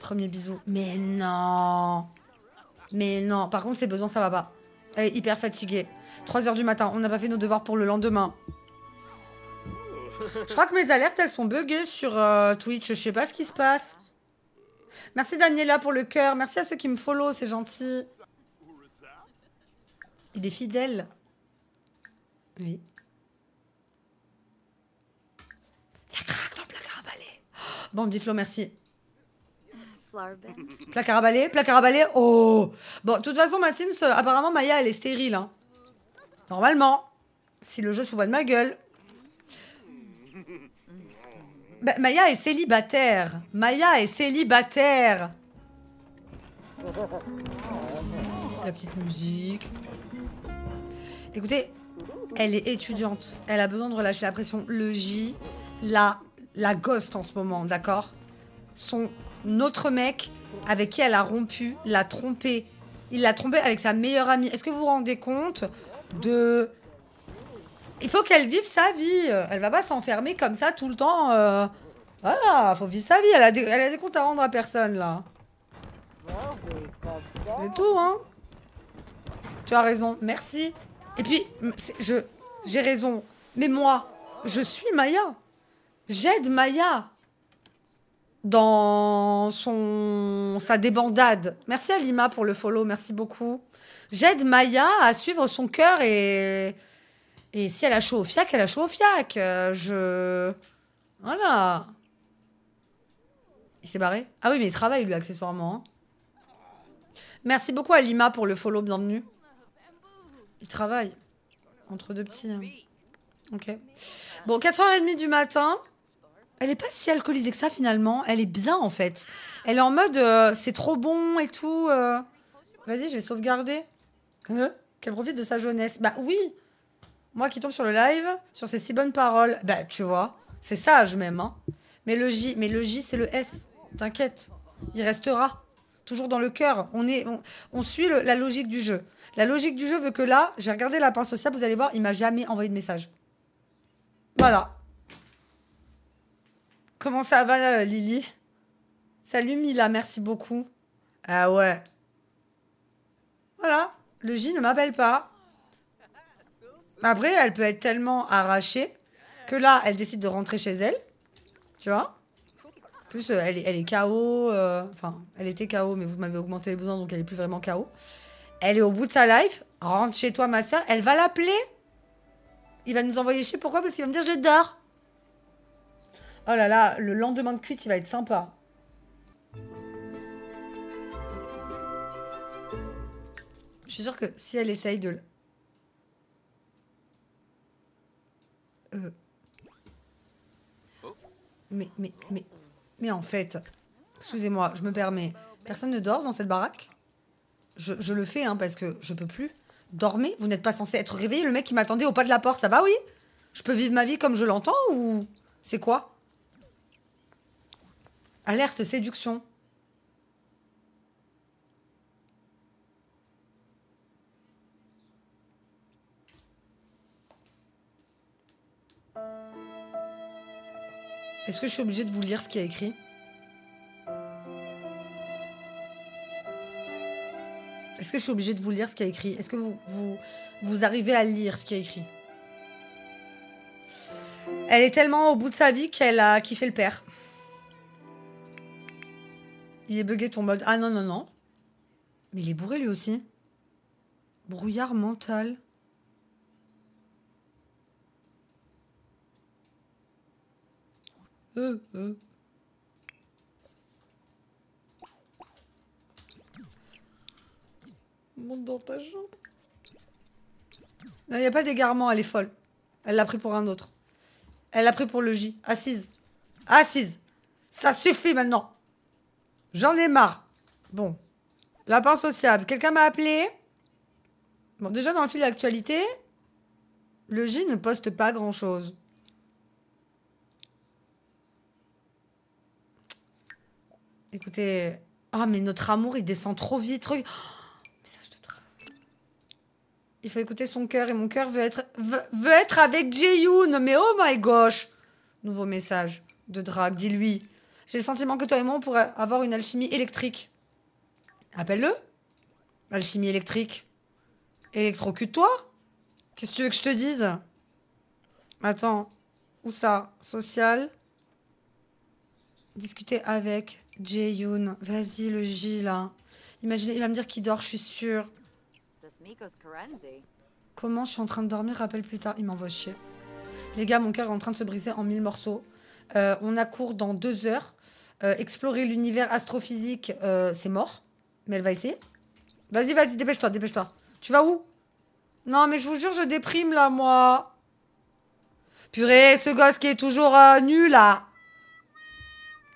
Premier bisou. Mais non Mais non, par contre, ses besoins, ça va pas. Elle est hyper fatiguée. 3 heures du matin, on n'a pas fait nos devoirs pour le lendemain. Je crois que mes alertes, elles sont buggées sur euh, Twitch. Je sais pas ce qui se passe. Merci Daniela pour le cœur. Merci à ceux qui me follow, c'est gentil. Il est fidèle. Oui. Bon, dites-le merci. Plaque à balai, à Oh Bon, de toute façon, ma apparemment, Maya, elle est stérile. Hein. Normalement. Si le jeu se de ma gueule. Bah, Maya est célibataire. Maya est célibataire. La petite musique. Écoutez, elle est étudiante. Elle a besoin de relâcher la pression. Le J, la la ghost en ce moment, d'accord Son autre mec avec qui elle a rompu, l'a trompé. Il l'a trompé avec sa meilleure amie. Est-ce que vous vous rendez compte de... Il faut qu'elle vive sa vie. Elle va pas s'enfermer comme ça tout le temps. Euh, voilà, faut vivre sa vie. Elle a, des... comptes à rendre à personne, là. C'est tout, hein Tu as raison, merci. Et puis, je j'ai raison. Mais moi, je suis Maya. J'aide Maya dans son sa débandade. Merci à Lima pour le follow, merci beaucoup. J'aide Maya à suivre son cœur et et si elle a chaud au fiac, elle a chaud au fiac. Euh, je voilà. Il s'est barré. Ah oui, mais il travaille lui accessoirement. Hein. Merci beaucoup à Lima pour le follow, bienvenue. Il travaille entre deux petits. Hein. Ok. Bon, 4h30 du matin elle est pas si alcoolisée que ça finalement. Elle est bien en fait. Elle est en mode euh, c'est trop bon et tout. Euh. Vas-y, je vais sauvegarder. Hein Qu'elle profite de sa jeunesse. Bah oui. Moi qui tombe sur le live, sur ces si bonnes paroles. Bah tu vois, c'est sage même. Hein. Mais le J, mais le c'est le S. T'inquiète, il restera toujours dans le cœur. On est, on, suit la logique du jeu. La logique du jeu veut que là, j'ai regardé la pince sociale, vous allez voir, il m'a jamais envoyé de message. Voilà, Comment ça va, euh, Lily Salut, Mila, merci beaucoup. Ah ouais. Voilà, le J ne m'appelle pas. Après, elle peut être tellement arrachée que là, elle décide de rentrer chez elle. Tu vois En plus, euh, elle, est KO. Euh, enfin, elle était KO, mais vous m'avez augmenté les besoins, donc elle est plus vraiment KO. Elle est au bout de sa life. Rentre chez toi, ma soeur. Elle va l'appeler. Il va nous envoyer chez. Pourquoi Parce qu'il va me dire je dors. Oh là là, le lendemain de cuite, il va être sympa. Je suis sûre que si elle essaye de... Euh. Mais, mais, mais, mais en fait, excusez-moi, je me permets, personne ne dort dans cette baraque je, le fais, hein, parce que je peux plus. Dormez, vous n'êtes pas censé être réveillé, le mec qui m'attendait au pas de la porte, ça va, oui Je peux vivre ma vie comme je l'entends, ou... C'est quoi Alerte séduction. Est-ce que je suis obligée de vous lire ce qu'il a écrit Est-ce que je suis obligée de vous lire ce qu'il a écrit Est-ce que vous, vous, arrivez à lire ce qu'il a écrit Elle est tellement au bout de sa vie qu'elle a kiffé le père. Il est bugué ton mode. Ah non, non, non. Mais il est bourré lui aussi. Brouillard mental. Euh, euh. Monte dans ta jambe. Non, il n'y a pas d'égarement, elle est folle. Elle l'a pris pour un autre. Elle l'a pris pour le J. Assise. Assise. Ça suffit maintenant. J'en ai marre. Bon. Lapin sociable. Quelqu'un m'a appelé. Bon, déjà, dans le fil d'actualité, le J ne poste pas grand-chose. Écoutez... Ah, mais notre amour, il descend trop vite. message de drague. Il faut écouter son cœur et mon cœur veut être, veut, veut être avec Jaehyun. Mais oh my gosh Nouveau message de drague. Dis-lui, j'ai le sentiment que toi et moi, on pourrait avoir une alchimie électrique. Appelle-le. Alchimie électrique. Électrocute-toi. Qu'est-ce que tu veux que je te dise Attends. Où ça Social. Discuter avec jae Vas-y, le J, là. Imaginez, il va me dire qu'il dort, je suis sûre. Comment je suis en train de dormir Rappelle plus tard. Il m'envoie chier. Les gars, mon cœur est en train de se briser en mille morceaux. Euh, on a cours dans deux heures. Euh, explorer l'univers astrophysique, euh, c'est mort. Mais elle va essayer. Vas-y, vas-y, dépêche-toi, dépêche-toi. Tu vas où Non, mais je vous jure, je déprime là, moi. Purée, ce gosse qui est toujours nu là.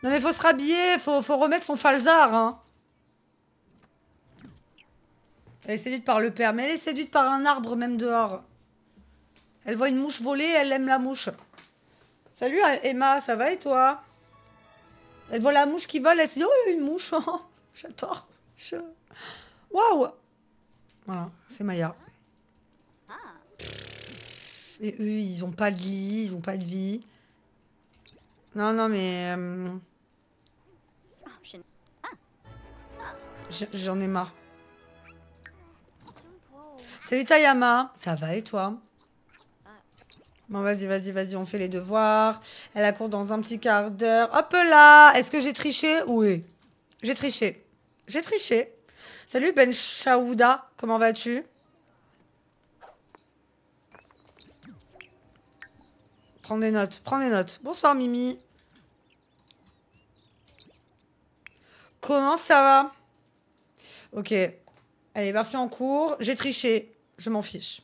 Non, mais faut se rhabiller, faut, faut remettre son falzar. Hein. Elle est séduite par le père, mais elle est séduite par un arbre même dehors. Elle voit une mouche voler, elle aime la mouche. Salut Emma, ça va et toi Elle voit la mouche qui vole, elle se dit Oh, une mouche oh, J'adore Waouh Voilà, c'est Maya. Ah. Et eux, ils ont pas de lit, ils ont pas de vie. Non, non, mais... Euh, oh, j'en ai marre. Ah. Salut Tayama, ça va et toi Bon, vas-y, vas-y, vas-y, on fait les devoirs. Elle a cours dans un petit quart d'heure. Hop là Est-ce que j'ai triché Oui. J'ai triché. J'ai triché. Salut Ben Chaouda, comment vas-tu Prends des notes, prends des notes. Bonsoir Mimi. Comment ça va Ok. Elle est partie en cours. J'ai triché. Je m'en fiche.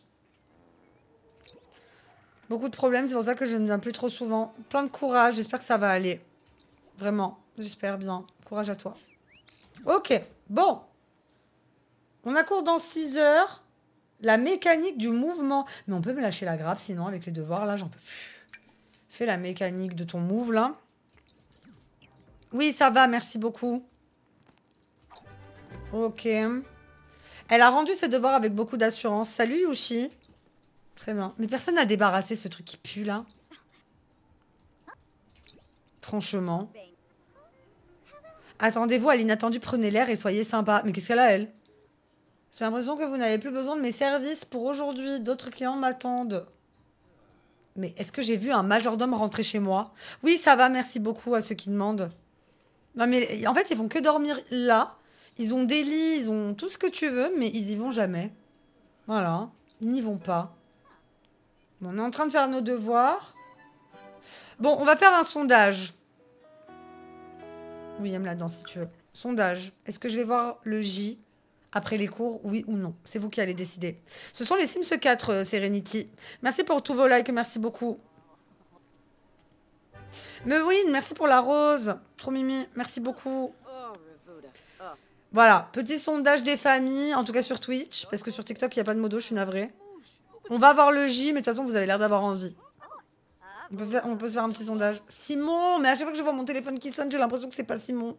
Beaucoup de problèmes, c'est pour ça que je ne viens plus trop souvent. Plein de courage, j'espère que ça va aller. Vraiment, j'espère bien. Courage à toi. Ok, bon. On a cours dans 6 heures. La mécanique du mouvement. Mais on peut me lâcher la grappe, sinon, avec les devoirs, là, j'en peux plus. Fais la mécanique de ton move, là. Oui, ça va, merci beaucoup. Ok. Elle a rendu ses devoirs avec beaucoup d'assurance. Salut, Yushi. Très bien. Mais personne n'a débarrassé ce truc qui pue là. Franchement. Attendez-vous à l'inattendu, prenez l'air et soyez sympa. Mais qu'est-ce qu'elle a, elle J'ai l'impression que vous n'avez plus besoin de mes services pour aujourd'hui. D'autres clients m'attendent. Mais est-ce que j'ai vu un majordome rentrer chez moi Oui, ça va, merci beaucoup à ceux qui demandent. Non, mais en fait, ils vont que dormir là. Ils ont des lits, ils ont tout ce que tu veux, mais ils y vont jamais. Voilà, ils n'y vont pas on est en train de faire nos devoirs. Bon, on va faire un sondage. Oui, William la danse si tu veux. Sondage. Est-ce que je vais voir le J après les cours, oui ou non C'est vous qui allez décider. Ce sont les Sims 4, euh, Serenity. Merci pour tous vos likes, merci beaucoup. Mais oui, merci pour la rose. Trop mimi, merci beaucoup. Voilà, petit sondage des familles, en tout cas sur Twitch, parce que sur TikTok, il n'y a pas de modo, je suis navrée. On va voir le J, mais de toute façon, vous avez l'air d'avoir envie. On peut, se faire un petit sondage. Simon, mais à chaque fois que je vois mon téléphone qui sonne, j'ai l'impression que c'est pas Simon.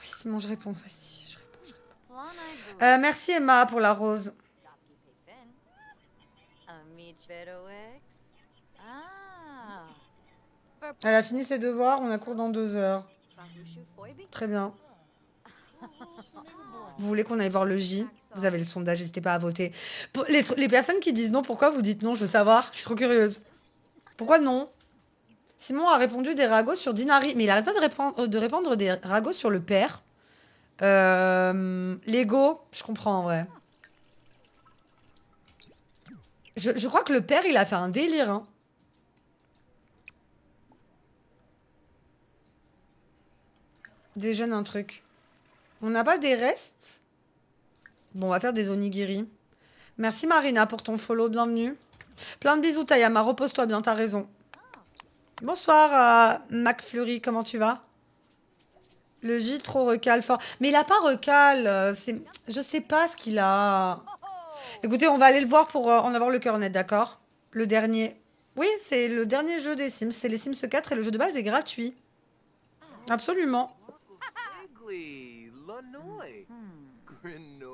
Oui, Simon, je réponds. vas je réponds, euh, merci Emma pour la rose. Elle a fini ses devoirs, on a cours dans deux heures. Très bien. Vous voulez qu'on aille voir le J vous avez le sondage, n'hésitez pas à voter. Les, personnes qui disent non, pourquoi vous dites non Je veux savoir, je suis trop curieuse. Pourquoi non Simon a répondu des ragots sur Dinari, mais il n'arrête pas de répondre euh, de répondre des ragots sur le père. Euh, Lego, je comprends ouais. Je, crois que le père, il a fait un délire. Hein. un truc. On n'a pas des restes Bon, on va faire des onigiri. Merci Marina pour ton follow, bienvenue. Plein de bisous Tayama, repose-toi bien, t'as raison. Bonsoir mac euh, McFleury, comment tu vas Le J trop recale fort. Mais il a pas recale, euh, je sais pas ce qu'il a. Écoutez, on va aller le voir pour euh, en avoir le cœur net, d'accord Le dernier. Oui, c'est le dernier jeu des Sims, c'est les Sims 4 et le jeu de base est gratuit. Absolument.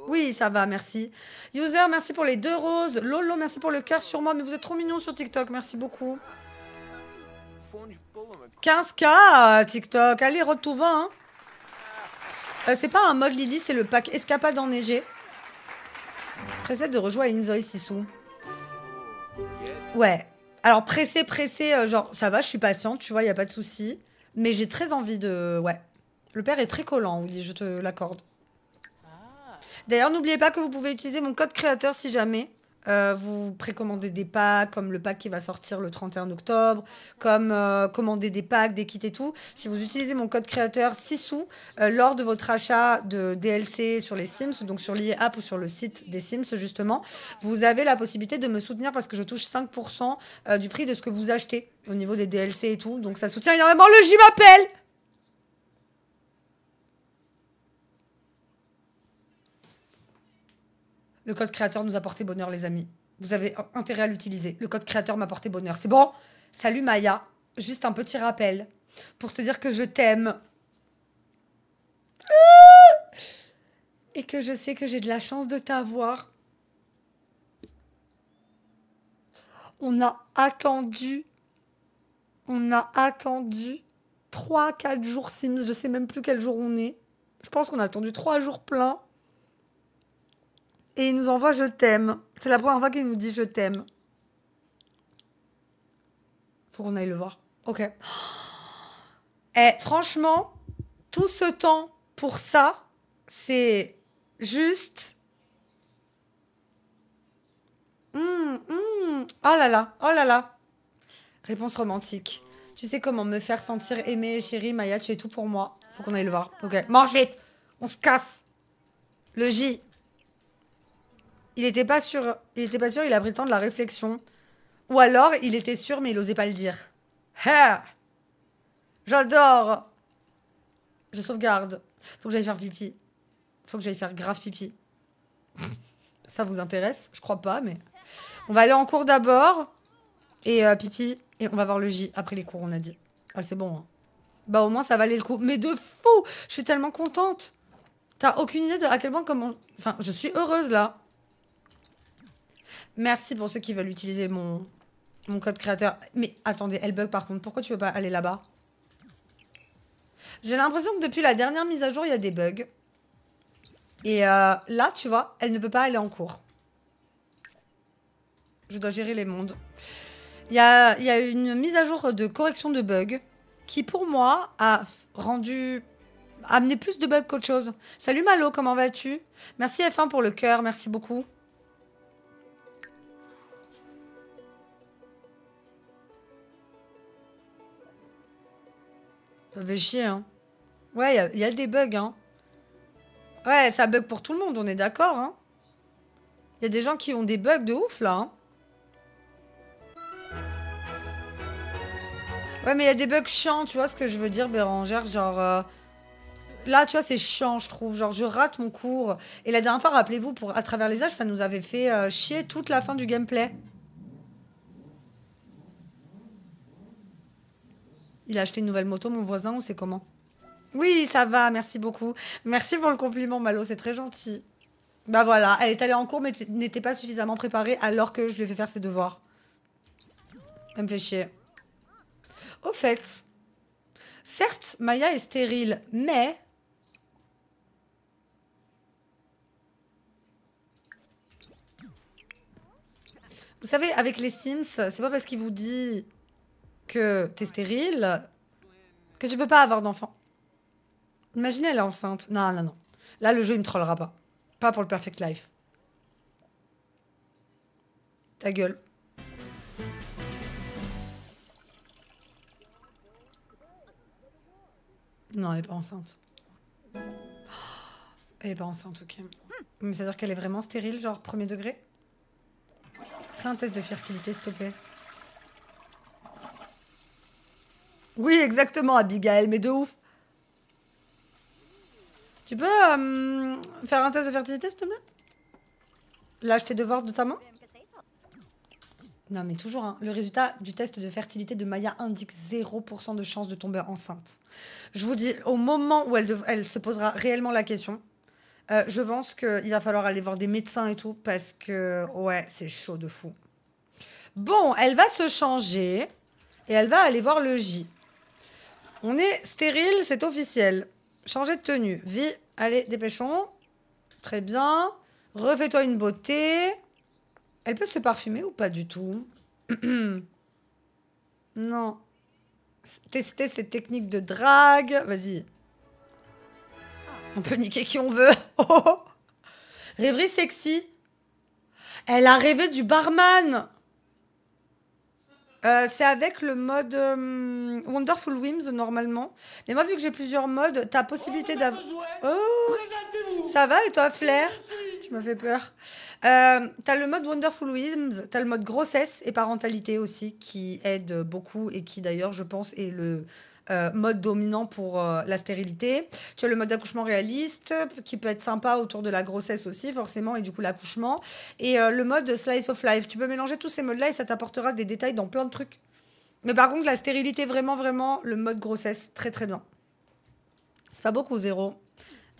Oui, ça va, merci. User, merci pour les deux roses. Lolo, merci pour le cœur sur moi. Mais vous êtes trop mignon sur TikTok, merci beaucoup. 15K TikTok, allez, road 20. Hein. Euh, c'est pas un mode Lily, c'est le pack escapade enneigé. Pressé de rejoindre Inzoi Sissou. Ouais. Alors, pressé, pressé, euh, genre, ça va, je suis patiente, tu vois, il a pas de souci. Mais j'ai très envie de. Ouais. Le père est très collant, oui, je te l'accorde. D'ailleurs, n'oubliez pas que vous pouvez utiliser mon code créateur si jamais. Euh, vous précommandez des packs, comme le pack qui va sortir le 31 octobre, comme euh, commander des packs, des kits et tout. Si vous utilisez mon code créateur six sous euh, lors de votre achat de DLC sur les Sims, donc sur l'e-app ou sur le site des Sims justement, vous avez la possibilité de me soutenir parce que je touche 5% du prix de ce que vous achetez au niveau des DLC et tout. Donc ça soutient énormément le J m'appelle Le code créateur nous a porté bonheur, les amis. Vous avez intérêt à l'utiliser. Le code créateur m'a porté bonheur. C'est bon Salut Maya. Juste un petit rappel pour te dire que je t'aime. Ah Et que je sais que j'ai de la chance de t'avoir. On a attendu. On a attendu 3-4 jours Sims. Je sais même plus quel jour on est. Je pense qu'on a attendu 3 jours pleins et il nous envoie Je t'aime. C'est la première fois qu'il nous dit Je t'aime. Faut qu'on aille le voir. Ok. Et eh, franchement, tout ce temps pour ça, c'est juste. Mmh, mmh. Oh là là, oh là là. Réponse romantique. Tu sais comment me faire sentir aimée, chérie Maya, tu es tout pour moi. Faut qu'on aille le voir. Ok, mange vite. On se casse. Le J. Il était pas sûr. Il était pas sûr. Il a pris le temps de la réflexion. Ou alors, il était sûr, mais il osait pas le dire. J'adore. Je sauvegarde. Faut que j'aille faire pipi. Faut que j'aille faire grave pipi. Ça vous intéresse Je crois pas, mais on va aller en cours d'abord et euh, pipi et on va voir le J après les cours. On a dit. Ah c'est bon. Hein. Bah au moins ça valait le coup. Mais de fou Je suis tellement contente. T'as aucune idée de à quel point comment. Enfin, je suis heureuse là. Merci pour ceux qui veulent utiliser mon, mon code créateur. Mais attendez, elle bug par contre, pourquoi tu veux pas aller là-bas J'ai l'impression que depuis la dernière mise à jour, il y a des bugs. Et euh, là, tu vois, elle ne peut pas aller en cours. Je dois gérer les mondes. Il y a, une mise à jour de correction de bugs qui, pour moi, a rendu amener plus de bugs qu'autre chose. Salut Malo, comment vas-tu Merci F1 pour le cœur, merci beaucoup. Ça fait chier, hein. Ouais, il y, a des bugs, hein. Ouais, ça bug pour tout le monde, on est d'accord, hein. Il y a des gens qui ont des bugs de ouf, là, hein. Ouais, mais il y a des bugs chiants, tu vois ce que je veux dire, Bérangère, genre... Euh, là, tu vois, c'est chiant, je trouve. Genre, je rate mon cours. Et la dernière fois, rappelez-vous, pour à travers les âges, ça nous avait fait euh, chier toute la fin du gameplay. Il a acheté une nouvelle moto, mon voisin, ou c'est comment Oui, ça va, merci beaucoup. Merci pour le compliment, Malo, c'est très gentil. Bah voilà, elle est allée en cours mais n'était pas suffisamment préparée alors que je lui ai fait faire ses devoirs. Ça me fait chier. Au fait, certes, Maya est stérile, mais... Vous savez, avec les Sims, c'est pas parce qu'il vous dit que t'es stérile, que tu peux pas avoir d'enfant. Imaginez, elle est enceinte. Non, non, non. Là, le jeu, il me trollera pas. Pas pour le Perfect Life. Ta gueule. Non, elle est pas enceinte. Elle est pas enceinte, ok. Mais c'est-à-dire qu'elle est vraiment stérile, genre premier degré Fais un test de fertilité, s'il te plaît. Oui, exactement, Abigail, mais de ouf. Tu peux euh, faire un test de fertilité, s'il te plaît Lâche tes devoirs de ta main. Non, mais toujours, hein. le résultat du test de fertilité de Maya indique 0% de chance de tomber enceinte. Je vous dis, au moment où elle, se posera réellement la question, euh, je pense qu'il va falloir aller voir des médecins et tout, parce que, ouais, c'est chaud de fou. Bon, elle va se changer et elle va aller voir le J. On est stérile, c'est officiel. Changer de tenue. Vie, allez, dépêchons. Très bien. Refais-toi une beauté. Elle peut se parfumer ou pas du tout Non. Tester cette technique de drague. Vas-y. On peut niquer qui on veut. Rêverie sexy. Elle a rêvé du barman. Euh, c'est avec le mode euh, Wonderful Whims normalement. Mais moi, vu que j'ai plusieurs modes, t'as possibilité d'avoir. Oh, oh Ça va et toi, Flair Tu m'as fait peur. Euh, t'as le mode Wonderful Whims, t'as le mode grossesse et parentalité aussi qui aide beaucoup et qui d'ailleurs, je pense, est le euh, mode dominant pour euh, la stérilité. Tu as le mode d'accouchement réaliste, qui peut être sympa autour de la grossesse aussi, forcément, et du coup l'accouchement. Et euh, le mode slice of life. Tu peux mélanger tous ces modes-là et ça t'apportera des détails dans plein de trucs. Mais par contre, la stérilité, vraiment, vraiment, le mode grossesse, très très bien. C'est pas beaucoup, zéro.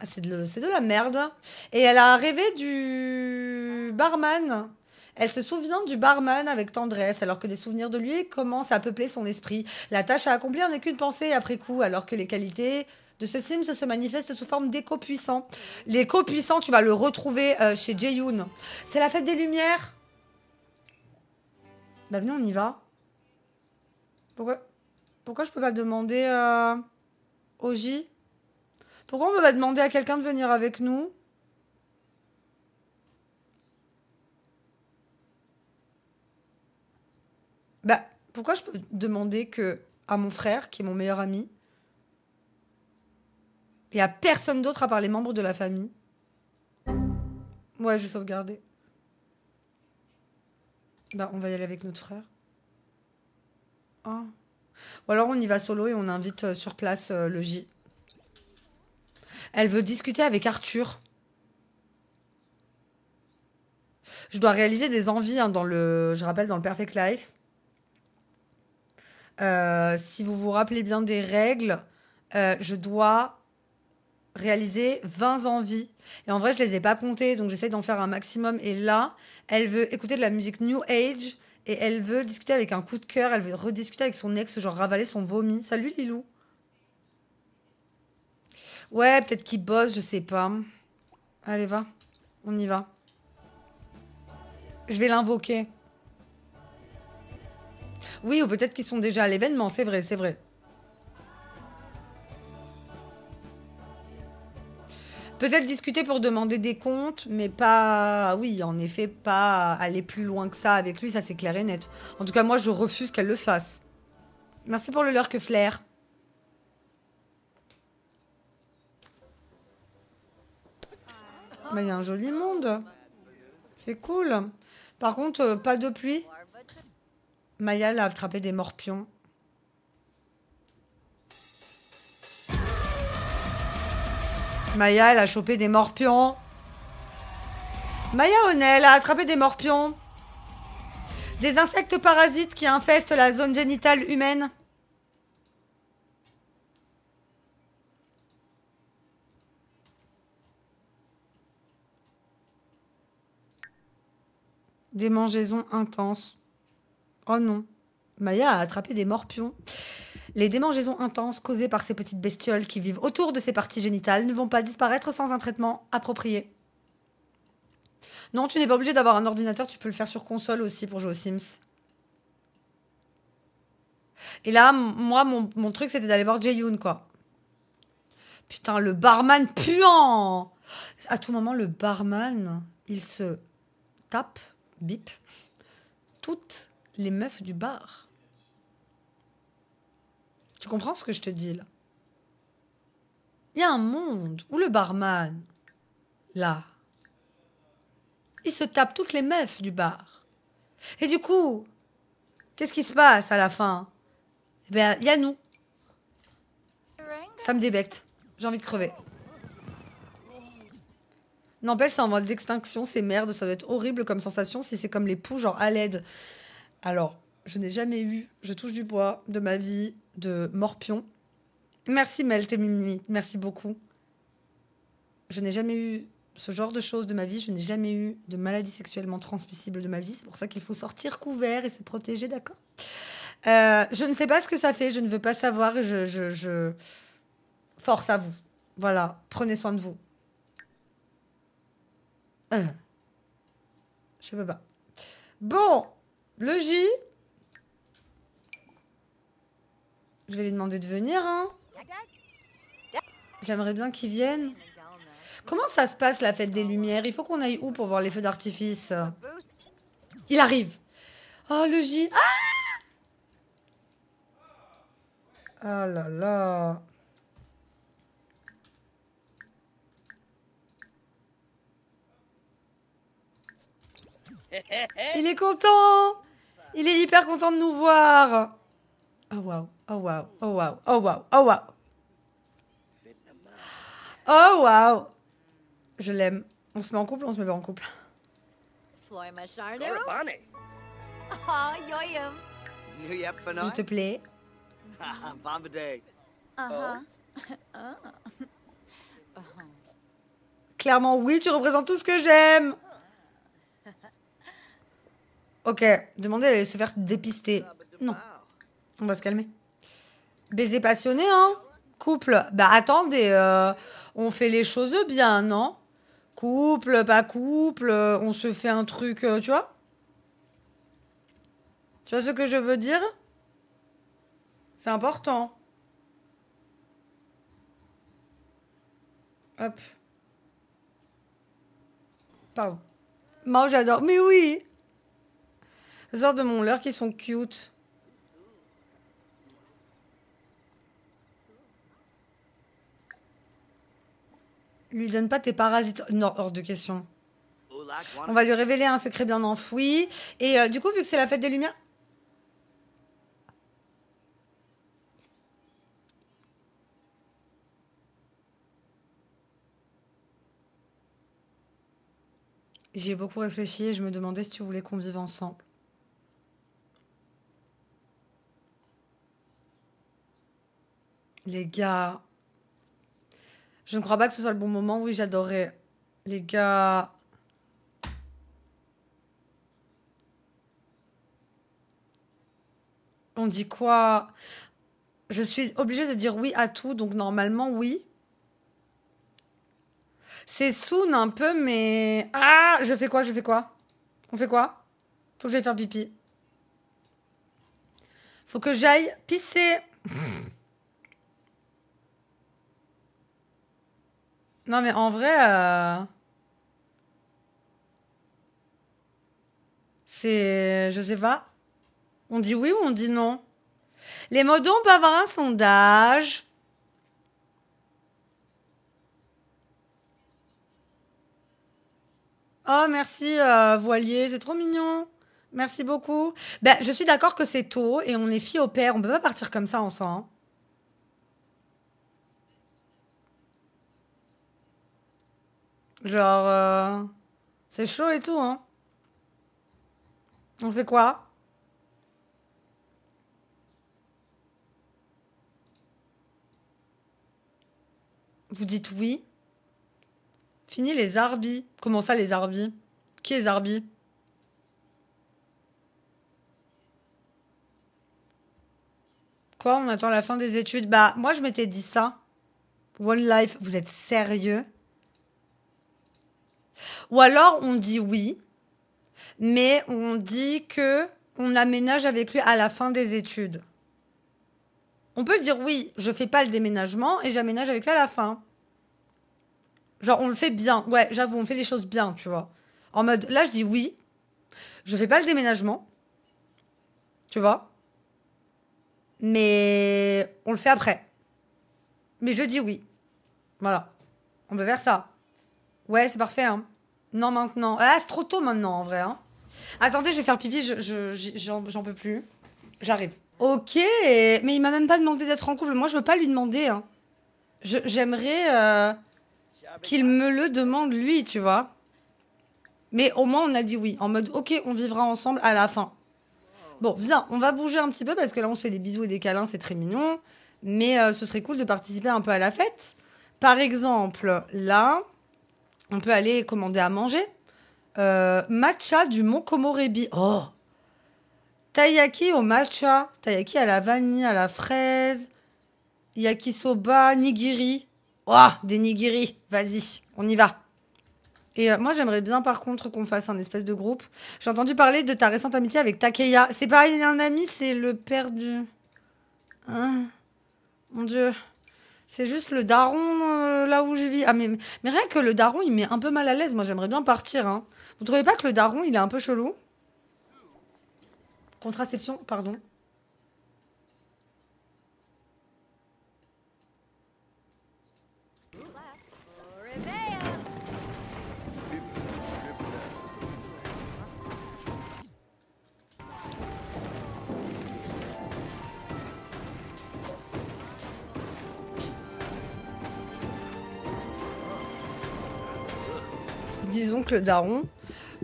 Ah, c'est de la merde. Et elle a rêvé du barman. Elle se souvient du barman avec tendresse, alors que les souvenirs de lui commencent à peupler son esprit. La tâche à accomplir n'est qu'une pensée après coup, alors que les qualités de ce Sims se manifestent sous forme d'écho puissant. L'écho puissant, tu vas le retrouver euh, chez yoon C'est la fête des Lumières. Bah venez, on y va. Pourquoi, pourquoi je peux pas demander à euh, au J Pourquoi on peut pas demander à quelqu'un de venir avec nous pourquoi je peux demander que à mon frère, qui est mon meilleur ami, et à personne d'autre à part les membres de la famille Ouais, je vais sauvegarder. Bah, on va y aller avec notre frère. Oh. Ou alors on y va solo et on invite euh, sur place euh, le J. Elle veut discuter avec Arthur. Je dois réaliser des envies hein, dans le, je rappelle, dans le Perfect Life. Euh, si vous vous rappelez bien des règles, euh, je dois réaliser 20 envies. Et en vrai, je les ai pas comptées, donc j'essaie d'en faire un maximum. Et là, elle veut écouter de la musique New Age et elle veut discuter avec un coup de cœur, elle veut rediscuter avec son ex, genre ravaler son vomi. Salut Lilou. Ouais, peut-être qu'il bosse, je sais pas. Allez, va. On y va. Je vais l'invoquer. Oui, ou peut-être qu'ils sont déjà à l'événement, c'est vrai, c'est vrai. Peut-être discuter pour demander des comptes, mais pas, oui, en effet, pas aller plus loin que ça avec lui, ça c'est clair et net. En tout cas, moi, je refuse qu'elle le fasse. Merci pour le leur que flair. Il y a un joli monde. C'est cool. Par contre, euh, pas de pluie. Maya, a attrapé des morpions. Maya, elle a chopé des morpions. Maya O'Neill a attrapé des morpions. Des insectes parasites qui infestent la zone génitale humaine. Démangeaisons intenses. Oh non, Maya a attrapé des morpions. Les démangeaisons intenses causées par ces petites bestioles qui vivent autour de ses parties génitales ne vont pas disparaître sans un traitement approprié. Non, tu n'es pas obligé d'avoir un ordinateur, tu peux le faire sur console aussi pour jouer aux Sims. Et là, moi, mon, truc, c'était d'aller voir Yoon, quoi. Putain, le barman puant À tout moment, le barman, il se tape, bip, toutes les meufs du bar. Tu comprends ce que je te dis là Il y a un monde où le barman, là, il se tape toutes les meufs du bar. Et du coup, qu'est-ce qui se passe à la fin Eh bien, il y a nous. Ça me débecte. J'ai envie de crever. N'empêche, c'est en mode d'extinction, c'est merde, ça doit être horrible comme sensation si c'est comme les poux, genre à l'aide. Alors, je n'ai jamais eu, je touche du bois, de ma vie, de morpion. Merci Mel Minuit, merci beaucoup. Je n'ai jamais eu ce genre de choses de ma vie, je n'ai jamais eu de maladie sexuellement transmissible de ma vie. C'est pour ça qu'il faut sortir couvert et se protéger, d'accord euh, Je ne sais pas ce que ça fait, je ne veux pas savoir, je, Force à vous. Voilà, prenez soin de vous. Euh. Je Je veux pas. Bon, le J. Je vais lui demander de venir, hein. J'aimerais bien qu'il vienne. Comment ça se passe, la fête des Lumières Il faut qu'on aille où pour voir les feux d'artifice Il arrive. Oh, le J. Ah Ah là là. Il est content il est hyper content de nous voir. Oh waouh, oh waouh, oh waouh, oh waouh, oh waouh. Oh waouh. Je l'aime. On se met en couple, on se met en couple. S'il te plais. Uh-huh. Oh. Uh-huh. Clairement, oui, tu représentes tout ce que j'aime. Ok, demander d'aller se faire dépister. Non. On va se calmer. Baiser passionné, hein Couple. Bah attendez, euh, on fait les choses bien, non Couple, pas couple, euh, on se fait un truc, euh, tu vois Tu vois ce que je veux dire C'est important. Hop. Pardon. Moi, j'adore. Mais oui les de mon leurre qui sont cute. Lui donne pas tes parasites. Non, hors de question. On va lui révéler un secret bien enfoui. Et euh, du coup, vu que c'est la fête des Lumières. J'ai beaucoup réfléchi et je me demandais si tu voulais qu'on vive ensemble. Les gars. Je ne crois pas que ce soit le bon moment. Oui, j'adorais. Les gars. On dit quoi Je suis obligée de dire oui à tout, donc normalement oui. C'est soon un peu, mais... Ah Je fais quoi Je fais quoi On fait quoi Faut que j'aille faire pipi. Faut que j'aille pisser. Hmm. Non, mais en vrai, euh, c'est. Je sais pas. On dit oui ou on dit non Les modons peuvent avoir un sondage. Oh, merci, euh, voilier, c'est trop mignon. Merci beaucoup. Ben, je suis d'accord que c'est tôt et on est fille au père. On peut pas partir comme ça ensemble. Hein. Genre, euh, c'est chaud et tout, hein. On fait quoi Vous dites oui. Fini les arbis. Comment ça, les arbis Qui est arbis Quoi, on attend la fin des études Bah, moi, je m'étais dit ça. One Life, vous êtes sérieux ou alors on dit oui, mais on dit que on aménage avec lui à la fin des études. On peut dire oui, je fais pas le déménagement et j'aménage avec lui à la fin. Genre on le fait bien. Ouais, j'avoue, on fait les choses bien, tu vois. En mode là je dis oui, je fais pas le déménagement. Tu vois Mais on le fait après. Mais je dis oui. Voilà. On peut faire ça. Ouais, c'est parfait hein. Non, maintenant. Ah, c'est trop tôt maintenant, en vrai. Hein. Attendez, je vais faire pipi, j'en je, j'en peux plus. J'arrive. Ok, mais il m'a même pas demandé d'être en couple. Moi, je veux pas lui demander. Hein. J'aimerais euh, qu'il me le demande lui, tu vois. Mais au moins, on a dit oui. En mode, ok, on vivra ensemble à la fin. Bon, viens, on va bouger un petit peu parce que là, on se fait des bisous et des câlins, c'est très mignon. Mais euh, ce serait cool de participer un peu à la fête. Par exemple, là, on peut aller commander à manger. Euh, matcha du Mont Komorebi. Oh Taiyaki au matcha. Taiyaki à la vanille, à la fraise. Yakisoba, nigiri. Oh, des nigiri. Vas-y, on y va. Et euh, moi, j'aimerais bien, par contre, qu'on fasse un espèce de groupe. J'ai entendu parler de ta récente amitié avec Takeya. C'est pas un ami, c'est le père du... Hein Mon Dieu. C'est juste le daron euh, là où je vis. Ah, mais, mais rien que le daron, il met un peu mal à l'aise. Moi, j'aimerais bien partir. Hein. Vous trouvez pas que le daron, il est un peu chelou Contraception, pardon. disons que le daron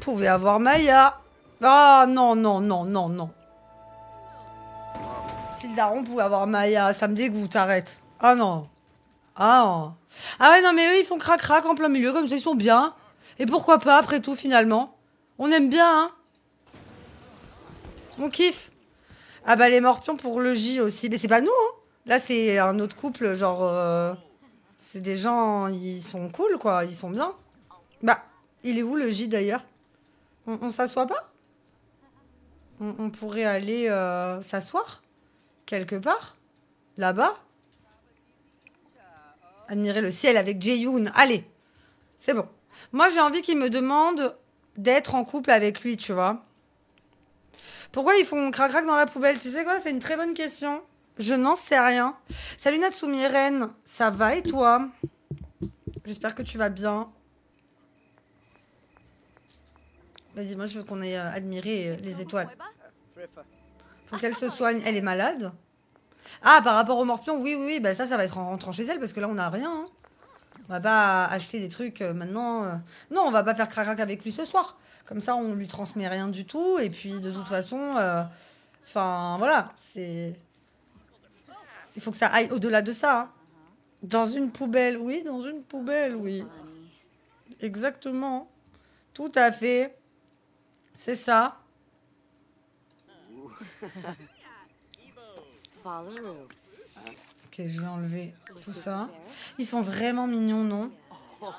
pouvait avoir Maya. Ah non, non, non, non, non. Si le daron pouvait avoir Maya, ça me dégoûte, arrête. Ah non. Ah hein. Ah ouais, non, mais eux, ils font crac-crac en plein milieu, comme ça, ils sont bien. Et pourquoi pas, après tout, finalement On aime bien, hein On kiffe. Ah bah, les morpions pour le J aussi. Mais c'est pas nous, hein Là, c'est un autre couple, genre... Euh, c'est des gens, ils sont cool, quoi. Ils sont bien. Bah... Il est où le J d'ailleurs On, s'assoit pas on, pourrait aller euh, s'asseoir quelque part Là-bas Admirer le ciel avec Yoon. Allez, c'est bon. Moi, j'ai envie qu'il me demande d'être en couple avec lui, tu vois. Pourquoi ils font crac-crac dans la poubelle Tu sais quoi C'est une très bonne question. Je n'en sais rien. Salut Natsumi Ren, ça va et toi J'espère que tu vas bien. Vas-y, moi je veux qu'on ait euh, admiré euh, les étoiles. Faut qu'elle se soigne. Elle est malade. Ah, par rapport au morpion, oui, oui, oui. Bah ça, ça va être en rentrant chez elle parce que là, on n'a rien. Hein. On va pas acheter des trucs euh, maintenant. Non, on va pas faire crac avec lui ce soir. Comme ça, on lui transmet rien du tout. Et puis, de toute façon, enfin, voilà, c'est. Il faut que ça aille au-delà de ça. Hein. Dans une poubelle, oui, dans une poubelle, oui. Exactement. Tout à fait. C'est ça. Ok, je vais enlever tout ça. Ils sont vraiment mignons, non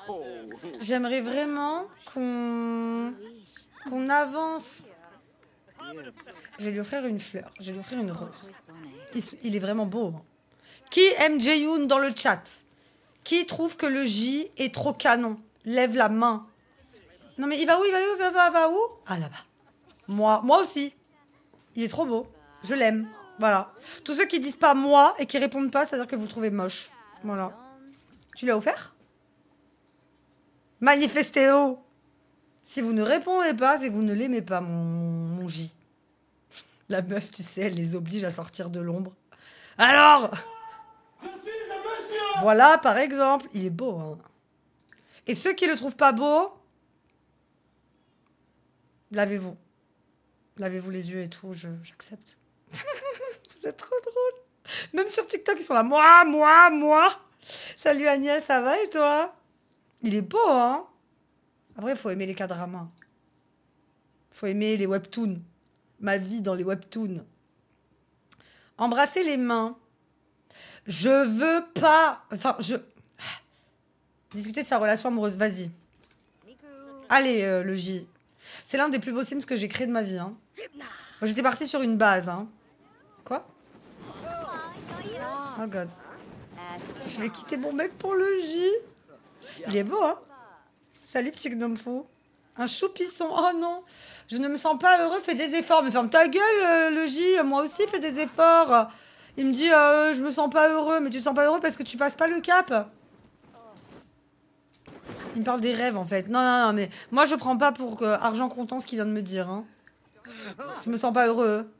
oh. J'aimerais vraiment qu'on avance. Je vais lui offrir une fleur. Je vais lui offrir une rose. Il, est vraiment beau. Hein. Qui aime Jaehyun dans le chat Qui trouve que le J est trop canon Lève la main. Non mais il va où, il va où, va, où Ah là-bas. Moi, moi aussi. Il est trop beau. Je l'aime. Voilà. Tous ceux qui disent pas moi et qui répondent pas, c'est-à-dire que vous le trouvez moche. Voilà. Tu l'as offert Manifestéo Si vous ne répondez pas, c'est que vous ne l'aimez pas, mon, J. La meuf, tu sais, elle les oblige à sortir de l'ombre. Alors Voilà, par exemple. Il est beau, hein. Et ceux qui le trouvent pas beau, lavez-vous. Lavez-vous les yeux et tout, j'accepte. Vous êtes trop drôle. Même sur TikTok, ils sont là, moi, moi, moi. Salut Agnès, ça va et toi Il est beau, hein Après, il faut aimer les cadramas. faut aimer les webtoons. Ma vie dans les webtoons. Embrasser les mains. Je veux pas... Enfin, je... Discuter de sa relation amoureuse, vas-y. Allez, euh, le J. C'est l'un des plus beaux Sims que j'ai créé de ma vie. Hein. J'étais parti sur une base. Hein. Quoi Oh god. Je vais quitter mon mec pour le J. Il est beau, hein Salut, petit gnome fou. Un choupisson. Oh non, je ne me sens pas heureux. Fais des efforts. Mais ferme ta gueule, euh, le J. Moi aussi, fais des efforts. Il me dit, euh, je me sens pas heureux. Mais tu te sens pas heureux parce que tu passes pas le cap. Il me parle des rêves en fait. Non, non, non, mais moi je prends pas pour euh, argent comptant ce qu'il vient de me dire. Hein. Je me sens pas heureux.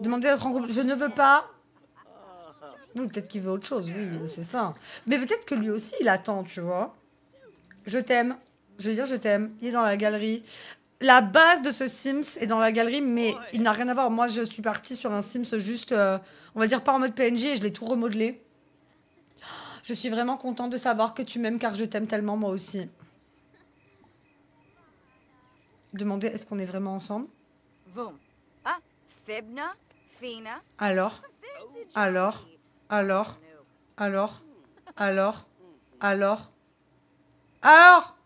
Demandez d'être en couple. Je ne veux pas. Oui, peut-être qu'il veut autre chose, oui, c'est ça. Mais peut-être que lui aussi il attend, tu vois. Je t'aime. Je veux dire, je t'aime. Il est dans la galerie. La base de ce Sims est dans la galerie, mais il n'a rien à voir. Moi, je suis partie sur un Sims juste, euh, on va dire, pas en mode PNG je l'ai tout remodelé. Je suis vraiment contente de savoir que tu m'aimes car je t'aime tellement moi aussi. Demandez est-ce qu'on est vraiment ensemble ah, Alors Alors Alors Alors Alors Alors Alors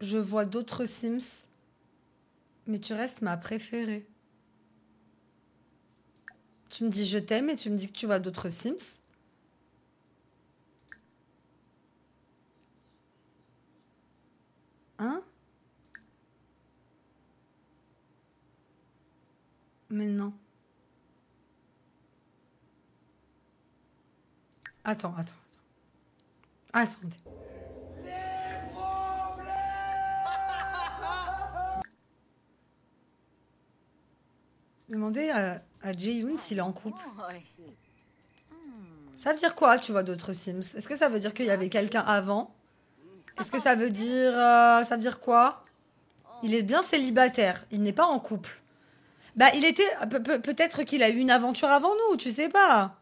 Je vois d'autres Sims, mais tu restes ma préférée. Tu me dis je t'aime et tu me dis que tu vois d'autres Sims. Hein Mais non. Attends, attends, attends. Attendez. Demandez ah, jae s'il est en couple. Oh, hmm. Ça veut dire quoi, tu vois, d'autres Sims Est-ce que ça veut dire qu'il y avait quelqu'un avant Est-ce que ça veut dire... Euh, ça veut dire quoi Il est bien célibataire, il n'est pas en couple. Bah, il était... Euh, peut-être qu'il a eu une aventure avant nous, tu sais pas.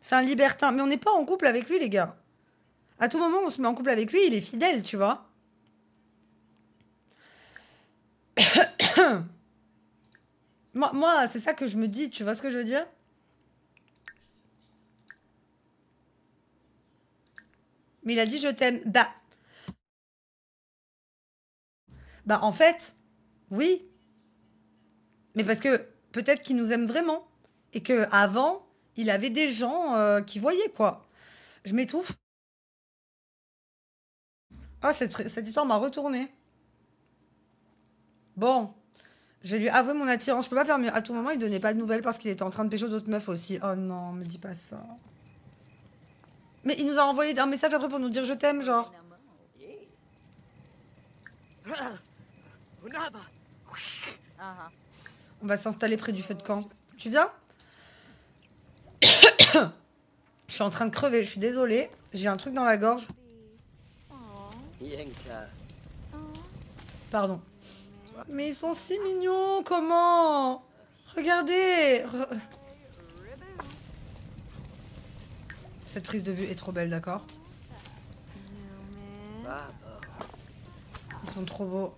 C'est un libertin, mais on n'est pas en couple avec lui, les gars. À tout moment, on se met en couple avec lui, il est fidèle, tu vois. Bah, moi, c'est ça que je me dis, tu vois ce que je veux dire Mais il a dit je t'aime. Bah. Bah en fait, oui. Mais parce que peut-être qu'il nous aime vraiment. Et que avant, il avait des gens euh, qui voyaient, quoi. Je m'étouffe. Ah, cette, cette histoire m'a retournée. Bon. Je lui avouer mon attirance. Je peux pas faire mieux. À tout moment, il donnait pas de nouvelles parce qu'il était en train de pêcher d'autres meufs aussi. Oh non, me dis pas ça. Mais il nous a envoyé un message après pour nous dire je t'aime, genre. On va s'installer près du feu de camp. Tu viens Je suis en train de crever, je suis désolée. J'ai un truc dans la gorge. Pardon. Mais ils sont si mignons, comment Regardez Cette prise de vue est trop belle, d'accord Ils sont trop beaux.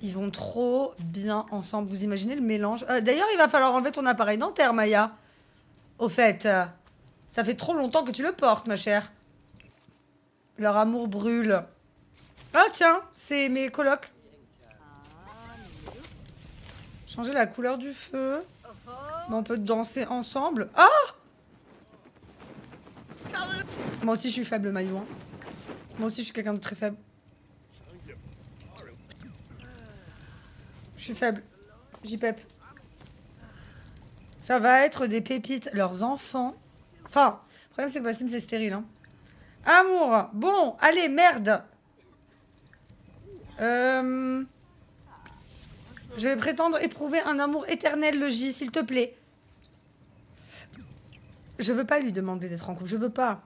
Ils vont trop bien ensemble. Vous imaginez le mélange euh, D'ailleurs, il va falloir enlever ton appareil dentaire, Maya. Au fait, euh, ça fait trop longtemps que tu le portes, ma chère. Leur amour brûle. Ah tiens, c'est mes colocs. Changer la couleur du feu. Oh. on peut danser ensemble. Ah Moi aussi, je suis faible, Maillot. Hein. Moi aussi, je suis quelqu'un de très faible. Je suis faible. J'y pep. Ça va être des pépites. Leurs enfants. Enfin, le problème, c'est que Bassim c'est stérile. Hein. Amour. Bon, allez, merde. Euh... Je vais prétendre éprouver un amour éternel, le s'il te plaît. Je veux pas lui demander d'être en couple, je veux pas.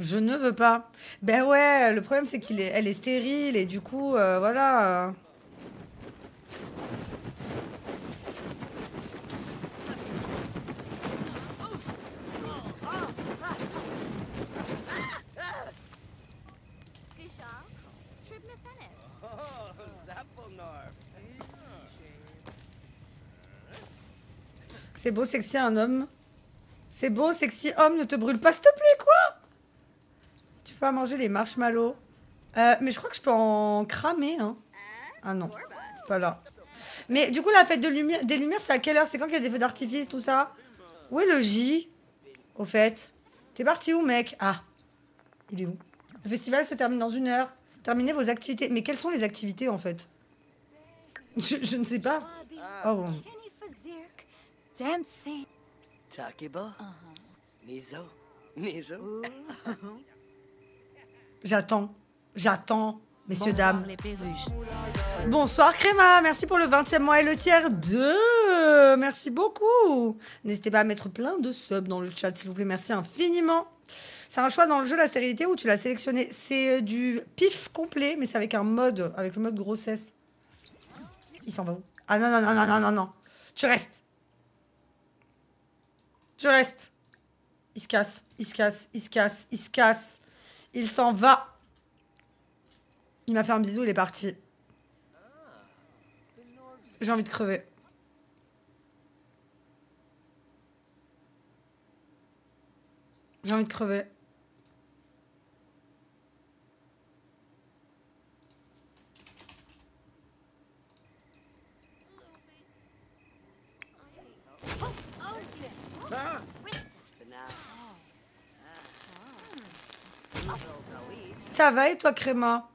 Je ne veux pas. Ben ouais, le problème c'est qu'elle est, est stérile et du coup, euh, voilà. C'est beau, sexy, un homme. C'est beau, sexy, homme, ne te brûle pas, s'il te plaît, quoi Tu peux pas manger les marshmallows. Euh, mais je crois que je peux en cramer, hein. Ah non, pas là. Mais du coup, la fête des lumières, c'est à quelle heure C'est quand qu'il y a des feux d'artifice, tout ça Où est le J Au fait T'es parti où, mec Ah, il est où Le festival se termine dans une heure. Terminez vos activités. Mais quelles sont les activités, en fait je, je ne sais pas. Oh bon. Nizo. Uh-huh. Nizo. J'attends. J'attends. Messieurs, dames. Bonsoir Créma, merci pour le 20e mois et le tiers 2. Merci beaucoup. N'hésitez pas à mettre plein de subs dans le chat, s'il vous plaît. Merci infiniment. C'est un choix dans le jeu, la stérilité, où tu l'as sélectionné. C'est euh, du pif complet, mais c'est avec un mode, avec le mode grossesse. Il s'en va où Ah non, non, non, non, non, non, non. Tu restes. Je reste. Il se casse, il se casse, il se casse, il se casse. Il s'en va. Il m'a fait un bisou, il est parti. J'ai envie de crever. J'ai envie de crever. Ça va et toi, Créma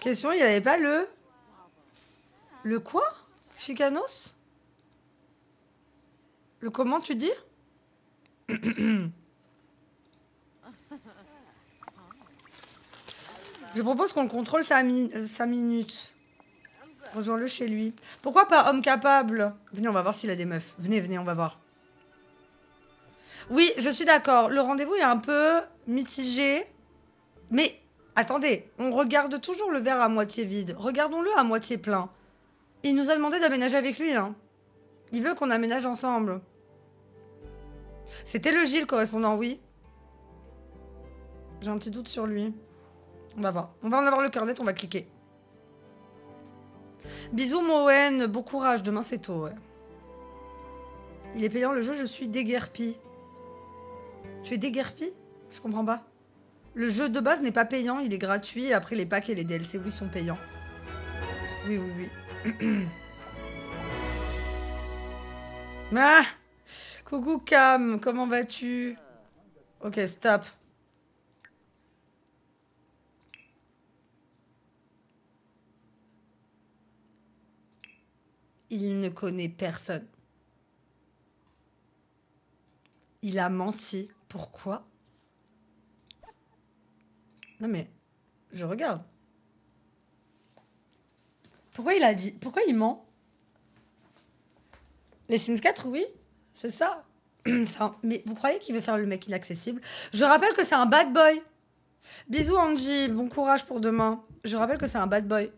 Question, il n'y avait pas le... Le quoi Chicanos Le comment tu dis Je propose qu'on contrôle sa, mi euh, minute. Rejoins-le chez lui. Pourquoi pas homme capable Venez, on va voir s'il a des meufs. Venez, venez, on va voir. Oui, je suis d'accord. Le rendez-vous est un peu mitigé. Mais attendez, on regarde toujours le verre à moitié vide. Regardons-le à moitié plein. Il nous a demandé d'aménager avec lui. Hein. Il veut qu'on aménage ensemble. C'était le Gilles correspondant, oui. J'ai un petit doute sur lui. On va voir. On va en avoir le cœur net, on va cliquer. Bisous Moen, bon courage, demain c'est tôt. Il est payant le jeu, je suis déguerpie. Tu es déguerpi Je comprends pas. Le jeu de base n'est pas payant, il est gratuit. Après, les packs et les DLC, oui, sont payants. Oui, oui, oui. Ah Coucou Cam, comment vas-tu Ok, stop. Il ne connaît personne. Il a menti pourquoi Non mais, je regarde. Pourquoi il a dit Pourquoi il ment Les Sims 4, oui, c'est ça. Mais vous croyez qu'il veut faire le mec inaccessible Je rappelle que c'est un bad boy. Bisous Angie, bon courage pour demain. Je rappelle que c'est un bad boy.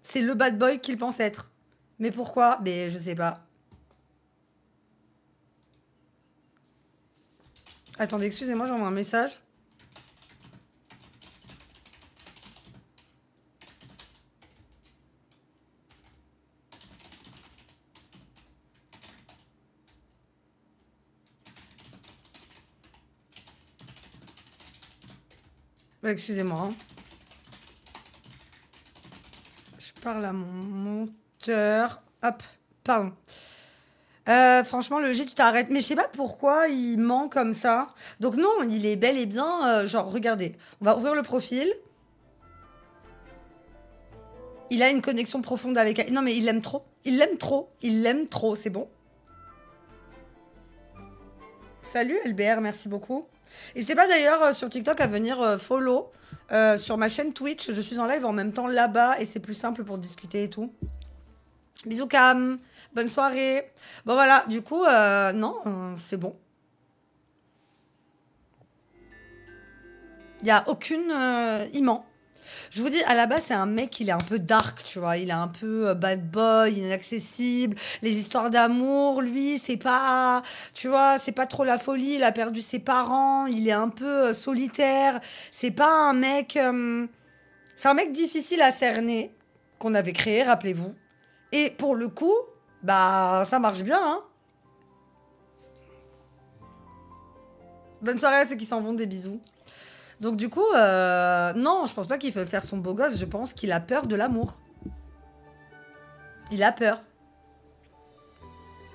C'est le bad boy qu'il pense être. Mais pourquoi Mais je sais pas. Attendez, excusez-moi, j'envoie un message. Bah, excusez-moi. Hein. Je parle à mon monteur. Hop, pardon. Euh, franchement, le G, tu t'arrêtes. Mais je sais pas pourquoi il ment comme ça. Donc non, il est bel et bien. Euh, genre, regardez, on va ouvrir le profil. Il a une connexion profonde avec Non, mais il l'aime trop. Il l'aime trop. Il l'aime trop. C'est bon. Salut LBR, merci beaucoup. N'hésitez pas d'ailleurs euh, sur TikTok à venir follow sur ma chaîne Twitch. Je suis en live en même temps là-bas et c'est plus simple pour discuter et tout. Bisous Cam, bonne soirée. Bon voilà, du coup, euh, non, euh, c'est bon. Il n'y a aucune... Euh, il ment. Je vous dis, à la base, c'est un mec, il est un peu dark, tu vois. Il est un peu bad boy, inaccessible. Les histoires d'amour, lui, c'est pas, tu vois, c'est pas trop la folie. Il a perdu ses parents, il est un peu solitaire. C'est pas un mec. c'est un mec difficile à cerner qu'on avait créé, rappelez-vous. Et pour le coup, bah ça marche bien. Hein. Bonne soirée à ceux qui s'en vont, des bisous. Donc du coup, euh, non, je pense pas qu'il veut faire son beau gosse, je pense qu'il a peur de l'amour. Il a peur.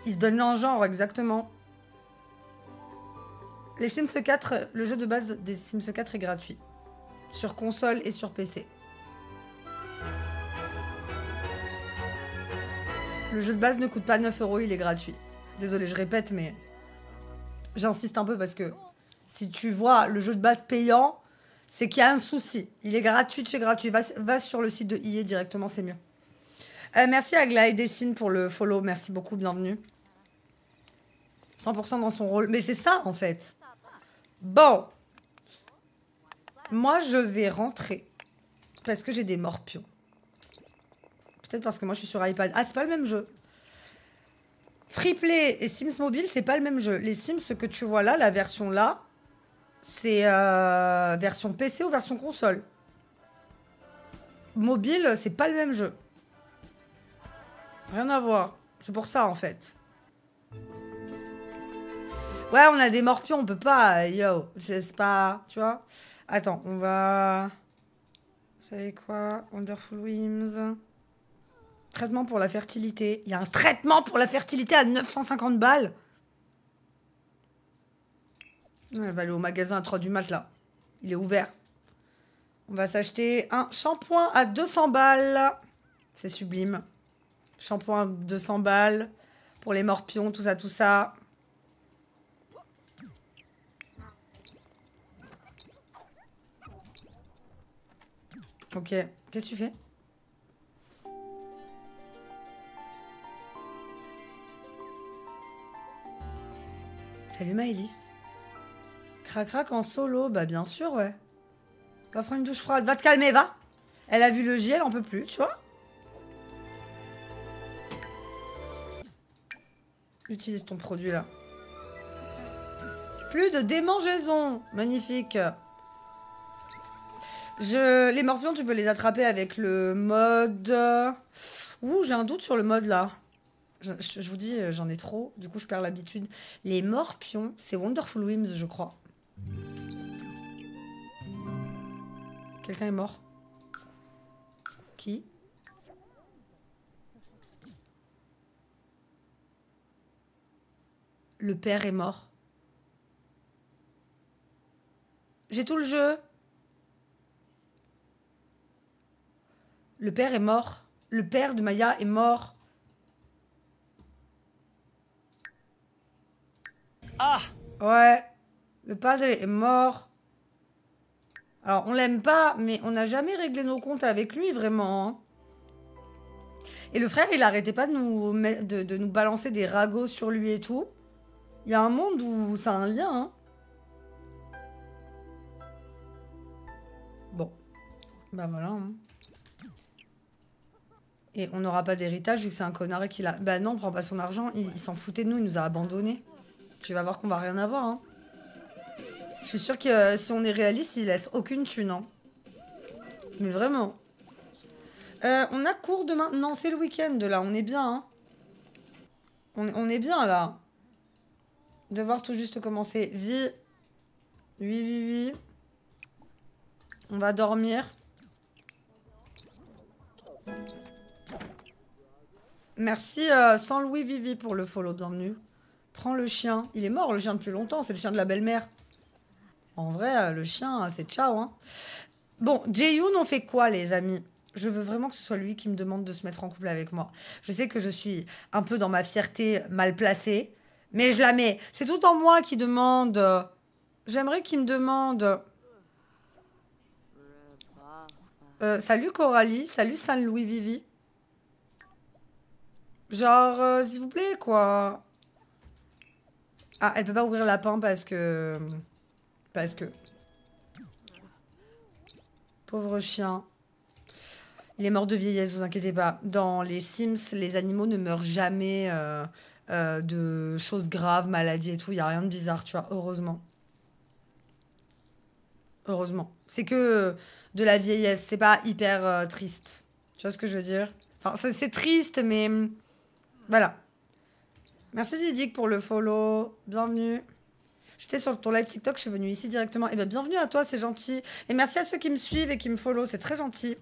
Il se donne l'engenre, exactement. Les Sims 4, le jeu de base des Sims 4 est gratuit. Sur console et sur PC. Le jeu de base ne coûte pas 9 euros, il est gratuit. Désolé, je répète, mais j'insiste un peu parce que si tu vois le jeu de base payant, c'est qu'il y a un souci. Il est gratuit chez gratuit. Va, sur le site de IE directement, c'est mieux. Euh, merci à et Dessine pour le follow. Merci beaucoup, bienvenue. 100% dans son rôle. Mais c'est ça, en fait. Bon. Moi, je vais rentrer. Parce que j'ai des morpions. Peut-être parce que moi je suis sur iPad. Ah, c'est pas le même jeu. Free Play et Sims Mobile, c'est pas le même jeu. Les Sims, ce que tu vois là, la version là, c'est euh, version PC ou version console. Mobile, c'est pas le même jeu. Rien à voir. C'est pour ça en fait. Ouais, on a des morpions, on peut pas. Yo, c'est pas. Tu vois Attends, on va. Vous savez quoi Wonderful Whims traitement pour la fertilité. Il y a un traitement pour la fertilité à 950 balles. Elle va aller au magasin à 3 du mat, là. Il est ouvert. On va s'acheter un shampoing à 200 balles. C'est sublime. Shampoing 200 balles. Pour les morpions, tout ça, tout ça. Ok. Qu'est-ce que tu fais Salut Maëlys. Crac-crac en solo, bah bien sûr, ouais. Va prendre une douche froide, va te calmer, va. Elle a vu le gel, on peut plus, tu vois. Utilise ton produit là. Plus de démangeaisons, magnifique. Je... Les morpions, tu peux les attraper avec le mode... Ouh, j'ai un doute sur le mode là. Je, vous dis, euh, j'en ai trop. Du coup, je perds l'habitude. Les morpions, c'est Wonderful Whims, je crois. Quelqu'un est mort. Qui Le père est mort. J'ai tout le jeu. Le père est mort. Le père de Maya est mort. Ah Ouais. Le padre est mort. Alors, on l'aime pas, mais on n'a jamais réglé nos comptes avec lui, vraiment. Hein. Et le frère, il arrêtait pas de nous, de, de nous balancer des ragots sur lui et tout. Il y a un monde où ça a un lien. Hein. Bon. ben voilà. Hein. Et on n'aura pas d'héritage vu que c'est un connard qui qu'il a... Bah, non, on prend pas son argent. Il, il s'en foutait de nous, il nous a abandonnés. Tu vas voir qu'on va rien avoir. Hein. Je suis sûre que euh, si on est réaliste, il laisse aucune thune. Hein. Mais vraiment. Euh, on a cours demain. Non, c'est le week-end là. On est bien. Hein. On, est bien là. Devoir tout juste commencer. Vie. Oui, oui, On va dormir. Merci euh, sans Louis Vivi pour le follow, bienvenue. Prends le chien. Il est mort, le chien, depuis longtemps. C'est le chien de la belle-mère. En vrai, euh, le chien, euh, c'est ciao. Hein. Bon, Jaehyun, on fait quoi, les amis je veux vraiment que ce soit lui qui me demande de se mettre en couple avec moi. Je sais que je suis un peu dans ma fierté mal placée, mais je la mets. C'est tout en moi qui demande. Euh, j'aimerais qu'il me demande. salut Coralie, salut Saint-Louis Vivi. Genre, s'il vous plaît, quoi. Ah, elle peut pas ouvrir lapin parce que... Parce que... Pauvre chien. Il est mort de vieillesse, vous inquiétez pas. Dans les Sims, les animaux ne meurent jamais euh, euh, de choses graves, maladies et tout. Il n'y a rien de bizarre, tu vois, heureusement. Heureusement. C'est que de la vieillesse, c'est pas hyper euh, triste. Tu vois ce que je veux dire Enfin, c'est triste, mais... Voilà. Merci Didic pour le follow. Bienvenue. J'étais sur ton live TikTok, je suis venue ici directement. Eh bien, bienvenue à toi, c'est gentil. Et merci à ceux qui me suivent et qui me follow, c'est très gentil.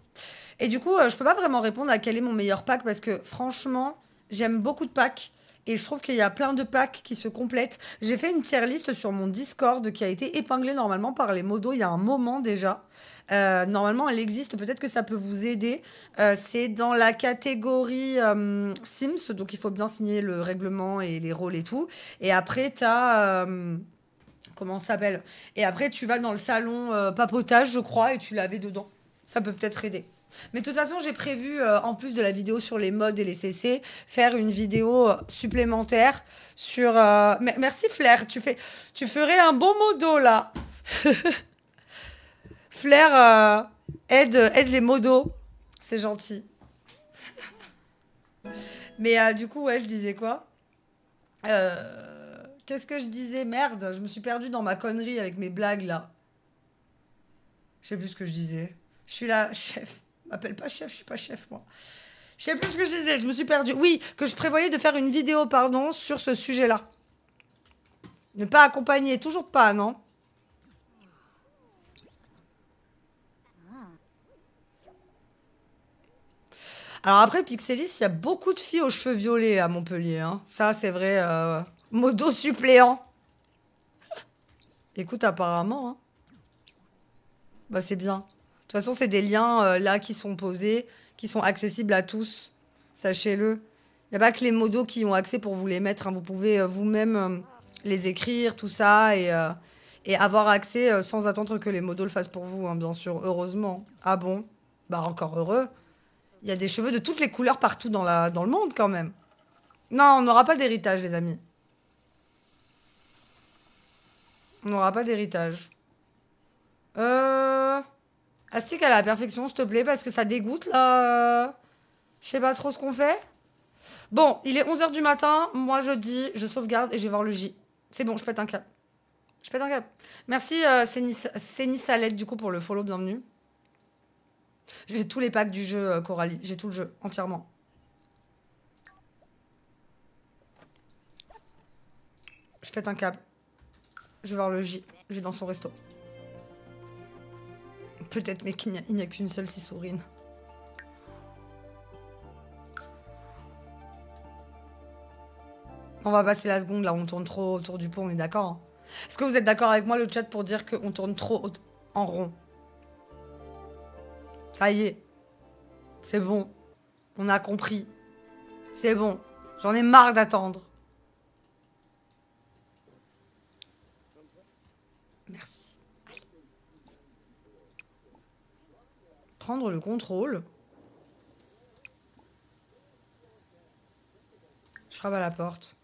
Et du coup, euh, je ne peux pas vraiment répondre à quel est mon meilleur pack parce que franchement, j'aime beaucoup de packs. Et je trouve qu'il y a plein de packs qui se complètent. J'ai fait une tier liste sur mon Discord qui a été épinglée normalement par les modos il y a un moment déjà. Euh, normalement, elle existe. Peut-être que ça peut vous aider. Euh, c'est dans la catégorie euh, Sims. Donc, il faut bien signer le règlement et les rôles et tout. Et après, tu as comment ça s'appelle Et après, tu vas dans le salon papotage, je crois, et tu l'avais dedans. Ça peut peut-être aider. Mais de toute façon, j'ai prévu, euh, en plus de la vidéo sur les modes et les CC, faire une vidéo euh, supplémentaire sur... Euh, merci Flair, tu, fais... tu ferais un bon modo là. Flair, aide, aide les modos. C'est gentil. Mais du coup, ouais, je disais quoi Qu'est-ce que je disais Merde, je me suis perdue dans ma connerie avec mes blagues là. Je sais plus ce que je disais. Je suis là, chef. M'appelle pas chef, je suis pas chef, moi. Je sais plus ce que je disais, je me suis perdue. Oui, que je prévoyais de faire une vidéo, pardon, sur ce sujet-là. Ne pas accompagner, toujours pas, non Alors après, Pixelis, il y a beaucoup de filles aux cheveux violets à Montpellier. Hein. Ça, c'est vrai. Euh, modo suppléant. Écoute, apparemment. Hein. Bah, c'est bien. De toute façon, c'est des liens euh, là qui sont posés, qui sont accessibles à tous. Sachez-le. Il n'y a pas que les modos qui ont accès pour vous les mettre. Hein. Vous pouvez euh, vous-même euh, les écrire, tout ça, et, avoir accès sans attendre que les modos le fassent pour vous, hein, bien sûr. Heureusement. Ah bon Bah encore heureux. Il y a des cheveux de toutes les couleurs partout dans, la, dans le monde quand même. Non, on n'aura pas d'héritage, les amis. On n'aura pas d'héritage. Euh... Astic ah, à la perfection, s'il te plaît, parce que ça dégoûte là. Je sais pas trop ce qu'on fait. Bon, il est 11h du matin. Moi, je dis, je sauvegarde et je vais voir le J. C'est bon, je pète un cap. Je pète un cap Merci, euh, Cénis du coup, pour le follow. Bienvenue. J'ai tous les packs du jeu, euh, Coralie. J'ai tout le jeu, entièrement. Je pète un cap. Je vais voir le J. Je vais dans son resto. Peut-être, mais qu'il n'y a, qu'une seule Sissourine. On va passer la seconde, là, on tourne trop autour du pot, on est d'accord hein. Est-ce que vous êtes d'accord avec moi, le chat, pour dire qu'on tourne trop en rond Ça y est. C'est bon. On a compris. C'est bon. J'en ai marre d'attendre. prendre le contrôle. Je frappe à la porte.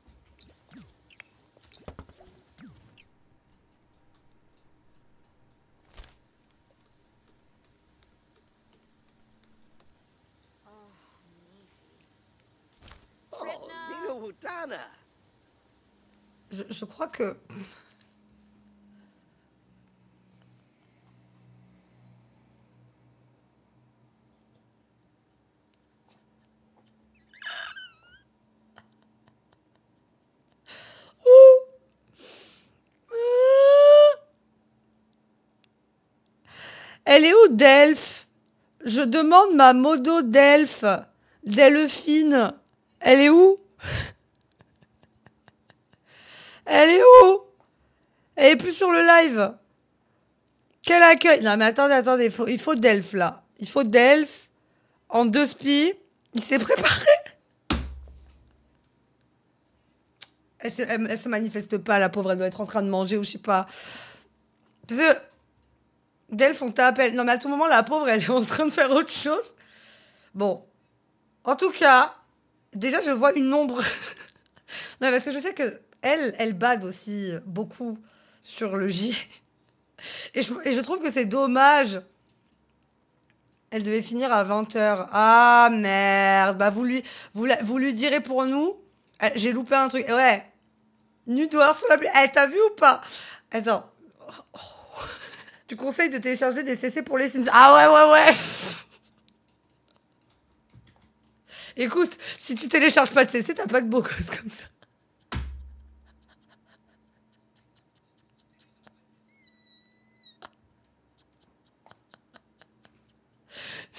Oh, je crois que Elle est où Delph Je demande ma modo Delph. Delphine. Elle est où Elle est où Elle est plus sur le live. Quel accueil Non mais attendez, attendez, il faut, Delph, là. Il faut Delph. en deux spies. Il s'est préparé. Elle se, se, manifeste pas, la pauvre, elle doit être en train de manger ou je sais pas. Parce que font t'appelle. Non, mais à tout moment, la pauvre, elle est en train de faire autre chose. Bon. En tout cas, déjà, je vois une ombre. non, parce que je sais que elle, elle bade aussi beaucoup sur le J. Et je, trouve que c'est dommage. Elle devait finir à 20h. Ah merde, bah vous lui, vous, lui direz pour nous. Euh, j'ai loupé un truc. Ouais. Nudoir sur la pluie. Eh, t'as vu ou pas Attends. Oh, oh. Tu conseilles de télécharger des CC pour les Sims. Ah ouais, ouais, ouais. Écoute, si tu télécharges pas de CC, t'as pas de beau gosse comme ça.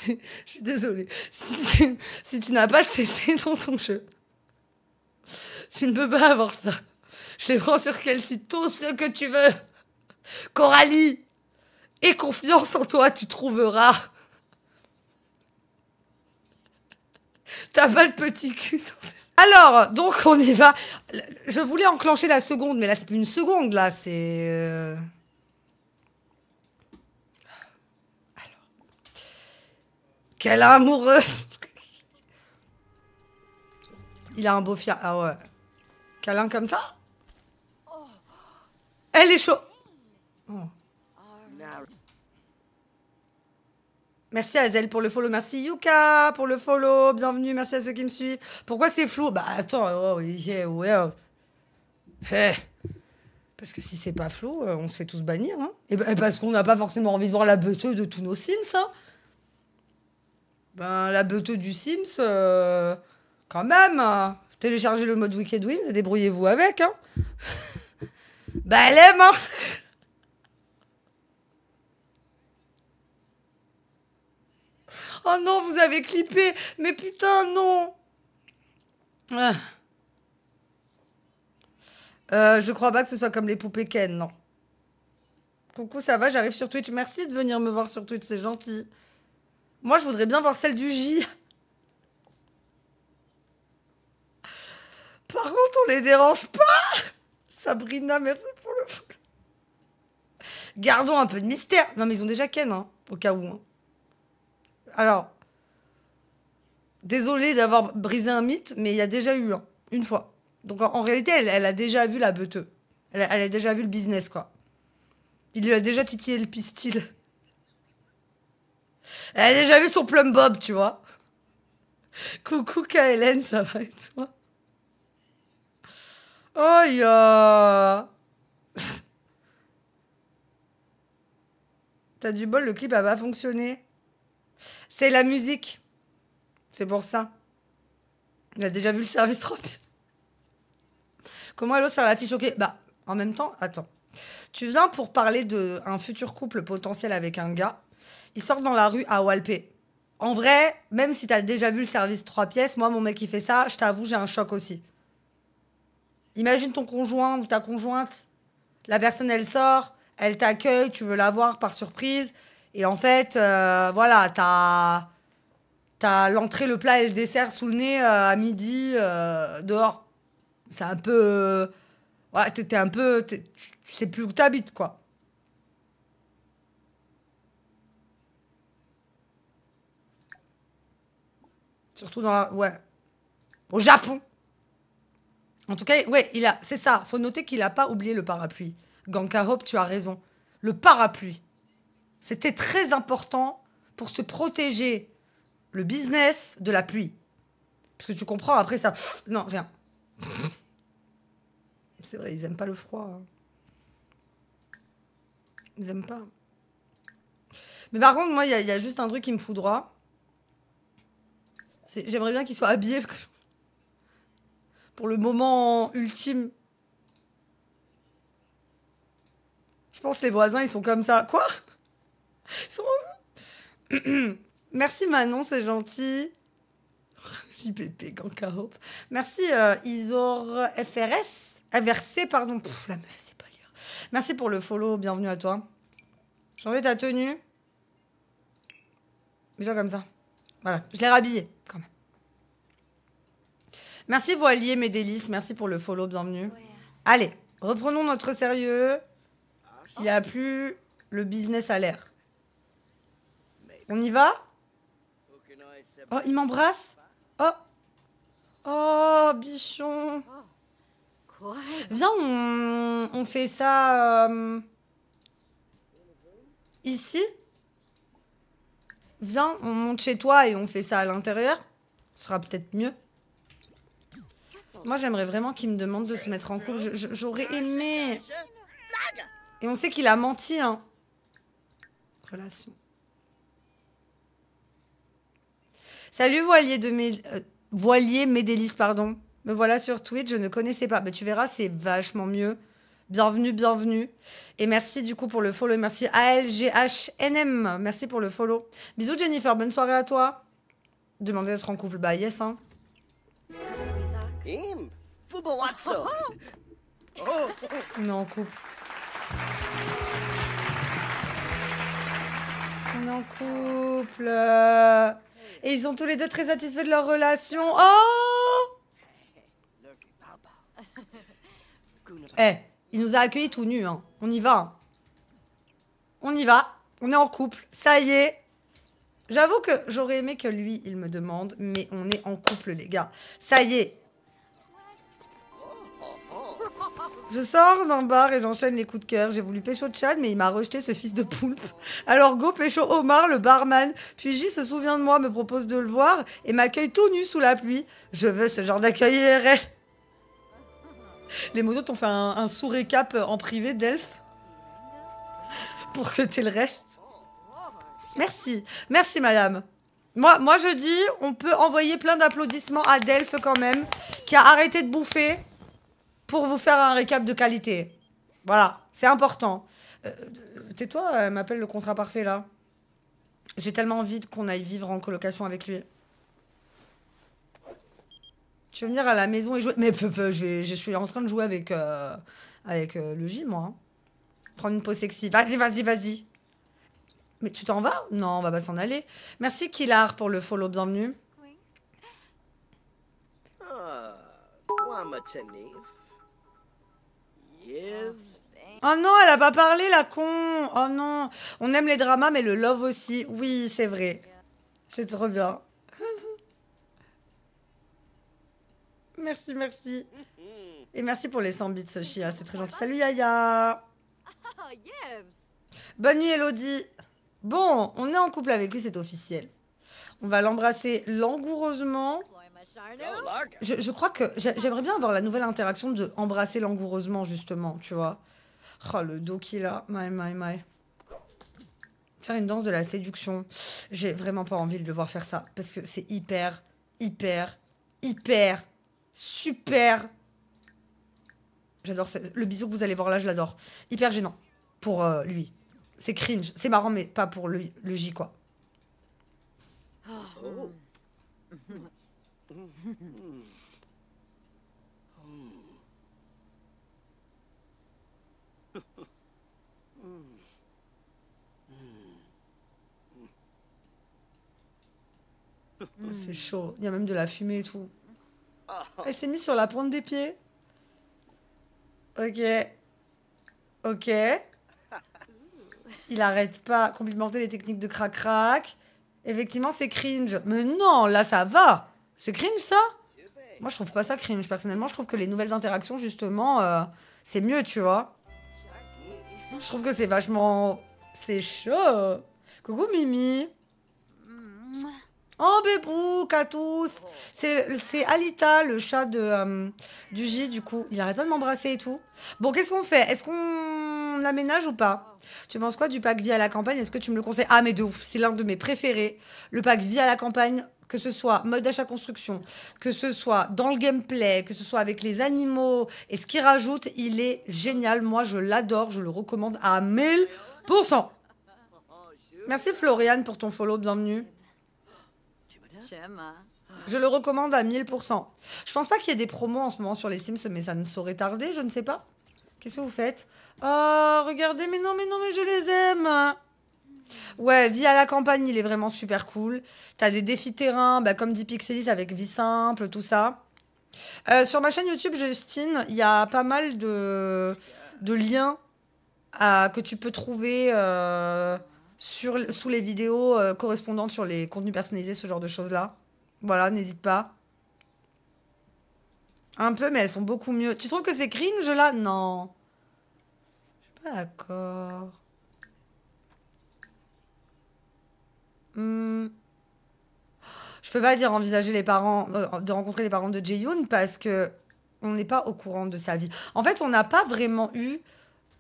Je suis désolée. Si tu, n'as pas de CC dans ton jeu, tu ne peux pas avoir ça. Je les prends sur quel site Tout ce que tu veux. Coralie et confiance en toi, tu trouveras. T'as pas le petit cul. Alors, donc on y va. Je voulais enclencher la seconde, mais là c'est plus une seconde, là c'est... Euh. Quel amoureux Il a un beau fier. Ah ouais. Câlin comme ça Elle est chaud. Oh. Merci Azel pour le follow. Merci Yuka pour le follow. Bienvenue. Merci à ceux qui me suivent. Pourquoi c'est flou Bah attends. Oh, oh. eh, parce que si c'est pas flou, euh, on se fait tous bannir. Hein. Bah, et, parce qu'on n'a pas forcément envie de voir la beuteuse de tous nos Sims. Hein. Ben, la beuteuse du Sims, euh, quand même. Hein. Téléchargez le mode Wicked Wims et débrouillez-vous avec. Hein. bah, elle aime. Hein. Oh non, vous avez clippé. Mais putain, non. Ah. Euh, je crois pas que ce soit comme les poupées Ken, non. Coucou, ça va, j'arrive sur Twitch. Merci de venir me voir sur Twitch, c'est gentil. Moi, je voudrais bien voir celle du J. Par contre, on les dérange pas Sabrina, merci pour le... Gardons un peu de mystère. Non, mais ils ont déjà Ken, hein, au cas où. Hein. Alors, désolée d'avoir brisé un mythe, mais il y a déjà eu un, une fois. Donc en, réalité, elle, a déjà vu la beuteux. Elle, a déjà vu le business, quoi. Il lui a déjà titillé le pistil. Elle a déjà vu son plum bob, tu vois. Coucou KLN, ça va et toi Oh T'as du bol, le clip a pas fonctionné. C'est la musique. C'est pour ça. On a déjà vu le service 3 pièces. Comment elle ose faire la fiche OK Bah, en même temps, attends. Tu viens pour parler d'un futur couple potentiel avec un gars. Il sort dans la rue à Walpé. En vrai, même si tu t'as déjà vu le service 3 pièces, moi, mon mec, il fait ça, je t'avoue, j'ai un choc aussi. Imagine ton conjoint ou ta conjointe. La personne, elle sort, elle t'accueille, tu veux la voir par surprise. Et en fait, euh, voilà, t'as as, l'entrée, le plat et le dessert sous le nez euh, à midi euh, dehors. C'est un peu. ouais, t'es un peu. Tu sais plus où t'habites, quoi. Surtout dans la. Ouais. Au Japon. En tout cas, ouais, il a. C'est ça. Faut noter qu'il a pas oublié le parapluie. Ganka tu as raison. Le parapluie. C'était très important pour se protéger le business de la pluie. Parce que tu comprends, après ça. Non, rien. C'est vrai, ils aiment pas le froid. Hein. Ils aiment pas. Mais par contre, moi, il y, a juste un truc qui me fout droit. J'aimerais bien qu'ils soient habillés pour le moment ultime. Je pense les voisins, ils sont comme ça. Quoi Merci Manon, c'est gentil. Gankarope. Merci euh, Isor FRS. FRC, pardon. la meuf, c'est pas lire. Merci pour le follow, bienvenue à toi. J'enlève ta tenue. mets comme ça. Voilà, je l'ai rhabillée, quand même. Merci Voilier, mes délices. Merci pour le follow, bienvenue. Allez, reprenons notre sérieux. Il n'y a plus le business à l'air. On y va Oh, il m'embrasse Oh Oh, bichon Viens, on, fait ça euh, ici. Viens, on monte chez toi et on fait ça à l'intérieur. Ce sera peut-être mieux. Moi, j'aimerais vraiment qu'il me demande de se mettre en couple. J'aurais aimé. Et on sait qu'il a menti, hein. Relation. Salut voilier de mes... Euh, voilier Médélis, pardon. Me voilà sur Twitch, je ne connaissais pas. Mais tu verras, c'est vachement mieux. Bienvenue, bienvenue. Et merci du coup pour le follow. Merci ALGHNM. Merci pour le follow. Bisous Jennifer, bonne soirée à toi. Demandez d'être en couple. Bah yes, hein. Non, oh, oh. en couple. On est en couple. Et ils sont tous les deux très satisfaits de leur relation. Oh Eh, il nous a accueillis tout nus. Hein. On y va. Hein. On y va. On est en couple. Ça y est. J'avoue que j'aurais aimé que lui, il me demande, mais on est en couple, les gars. Ça y est, Je sors d'un bar et j'enchaîne les coups de cœur. J'ai voulu pécho Chad, mais il m'a rejeté ce fils de poulpe. Alors go pécho Omar, le barman. Puis J se souvient de moi, me propose de le voir et m'accueille tout nu sous la pluie. Je veux ce genre d'accueil IRL. Les motos t'ont fait un, un sous-récap en privé d'Elf pour que t'aies le reste. Merci. Merci, madame. Moi, moi, je dis, on peut envoyer plein d'applaudissements à Delphes quand même, qui a arrêté de bouffer pour vous faire un récap de qualité. Voilà, c'est important. Euh, tais-toi, elle m'appelle le contrat parfait là. J'ai tellement envie qu'on aille vivre en colocation avec lui. Tu veux venir à la maison et jouer Mais je, suis en train de jouer avec, euh, avec euh, le gym, moi. Hein. Prendre une pause sexy. Vas-y, vas-y, vas-y. Mais tu t'en vas Non, on va pas s'en aller. Merci, Kilar, pour le follow. Bienvenue. Oui. Ah, Oh non, elle a pas parlé, la con. Oh non, on aime les dramas, mais le love aussi. Oui, c'est vrai. C'est trop bien. merci, merci. Et merci pour les 100 bits, Sochia. Ah, c'est très gentil. Salut, Yaya. Bonne nuit, Elodie. Bon, on est en couple avec lui, c'est officiel. On va l'embrasser langoureusement. Je, crois que j'aimerais bien avoir la nouvelle interaction de embrasser langoureusement, justement, tu vois. Oh, le dos qu'il a. My, my, my. Faire une danse de la séduction. J'ai vraiment pas envie de devoir voir faire ça. Parce que c'est hyper, hyper, hyper, super. J'adore le bisou que vous allez voir là, je l'adore. Hyper gênant pour euh, lui. C'est cringe. C'est marrant, mais pas pour le, le J, quoi. Oh. oh. Oh, c'est chaud. Il y a même de la fumée et tout. Elle s'est mise sur la pointe des pieds. Ok. Ok. Il arrête pas complimenter les techniques de crac-crac. Effectivement, c'est cringe. Mais non, là, ça va. C'est cringe ça Moi je trouve pas ça cringe personnellement, je trouve que les nouvelles interactions justement euh, c'est mieux, tu vois. Je trouve que c'est vachement c'est chaud. Coucou Mimi. Oh à tous C'est Alita, le chat de, euh, du J, du coup. Il arrête pas de m'embrasser et tout. Bon, qu'est-ce qu'on fait Est-ce qu'on l'aménage ou pas Tu penses quoi du pack vie à la campagne Est-ce que tu me le conseilles Ah, mais de ouf, c'est l'un de mes préférés. Le pack vie à la campagne, que ce soit mode d'achat construction, que ce soit dans le gameplay, que ce soit avec les animaux, et ce qu'il rajoute, il est génial. Moi, je l'adore, je le recommande à 1000%. Merci Floriane pour ton follow, bienvenue. Hein. Je le recommande à 1000%. Je pense pas qu'il y ait des promos en ce moment sur les Sims, mais ça ne saurait tarder, je ne sais pas. Qu'est-ce que vous faites Oh, regardez, mais non, mais non, mais je les aime hein. Ouais, Vie à la campagne, il est vraiment super cool. T'as des défis terrain, bah, comme dit Pixelis avec Vie simple, tout ça. Euh, sur ma chaîne YouTube, Justine, il y a pas mal de, liens à, que tu peux trouver euh, sur, sous les vidéos euh, correspondantes sur les contenus personnalisés, ce genre de choses-là. Voilà, n'hésite pas. Un peu, mais elles sont beaucoup mieux. Tu trouves que c'est cringe là Non. Je suis pas d'accord. Hmm. Je peux pas dire envisager les parents, euh, de rencontrer les parents de Jaehyun parce que on n'est pas au courant de sa vie. En fait, on n'a pas vraiment eu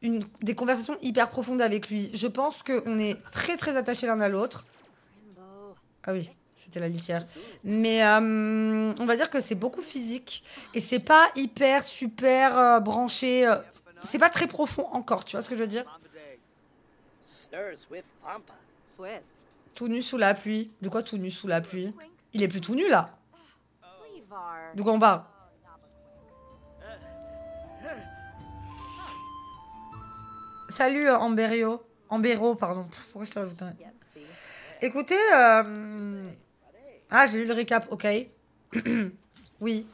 une, des conversations hyper profondes avec lui. Je pense qu'on est très très attachés l'un à l'autre. Ah oui, c'était la litière. Mais euh, on va dire que c'est beaucoup physique et c'est pas hyper super euh, branché. c'est pas très profond encore, tu vois ce que je veux dire? Tout nu sous la pluie. De quoi tout nu sous la pluie Il est plus tout nu là. Donc, on va. Salut euh, Amberio. Ambero, pardon. Pourquoi je te rajoute un... Écoutez, euh, ah j'ai lu le récap, ok. oui,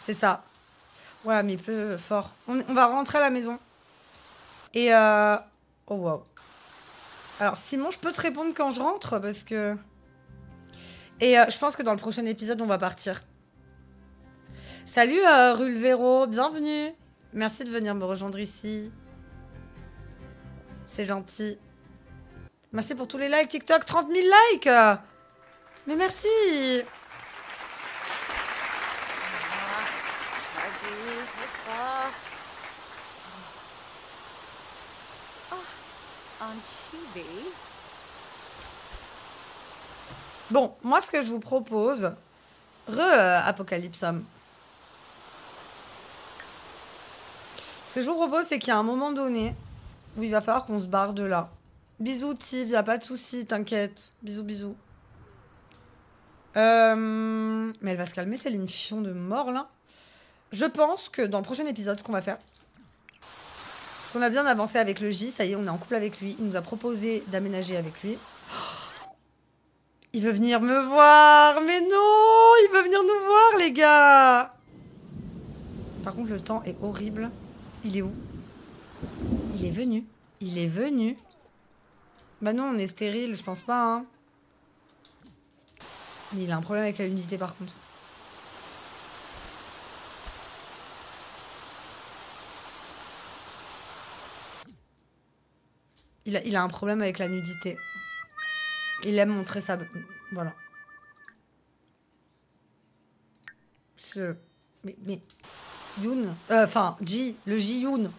c'est ça. Ouais, mais peu euh, fort. On, va rentrer à la maison. Et oh wow. Alors Simon, je peux te répondre quand je rentre parce que... Et euh, je pense que dans le prochain épisode, on va partir. Salut euh, Rulvero, bienvenue. Merci de venir me rejoindre ici. C'est gentil. Merci pour tous les likes TikTok, 30 000 likes. Mais merci. Bon, moi, ce que je vous propose, re Apocalypse. Ce que je vous propose, c'est qu'il y a un moment donné où il va falloir qu'on se barre de là. Bisous, Tiv, n'y a pas de souci, t'inquiète. Bisous, bisous. Euh, mais elle va se calmer, c'est Fion de mort, là. Je pense que dans le prochain épisode, ce qu'on va faire, parce qu'on a bien avancé avec le J, ça y est, on est en couple avec lui. Il nous a proposé d'aménager avec lui. Il veut venir me voir Mais non Il veut venir nous voir, les gars Par contre, le temps est horrible. Il est où Il est venu. Il est venu. Bah non, on est stérile, je pense pas, hein. il a un problème avec la humidité, par contre. Il a, un problème avec la nudité. Il aime montrer sa... Voilà. Ce... Mais... Yoon... Euh, enfin, J. Le J Yoon.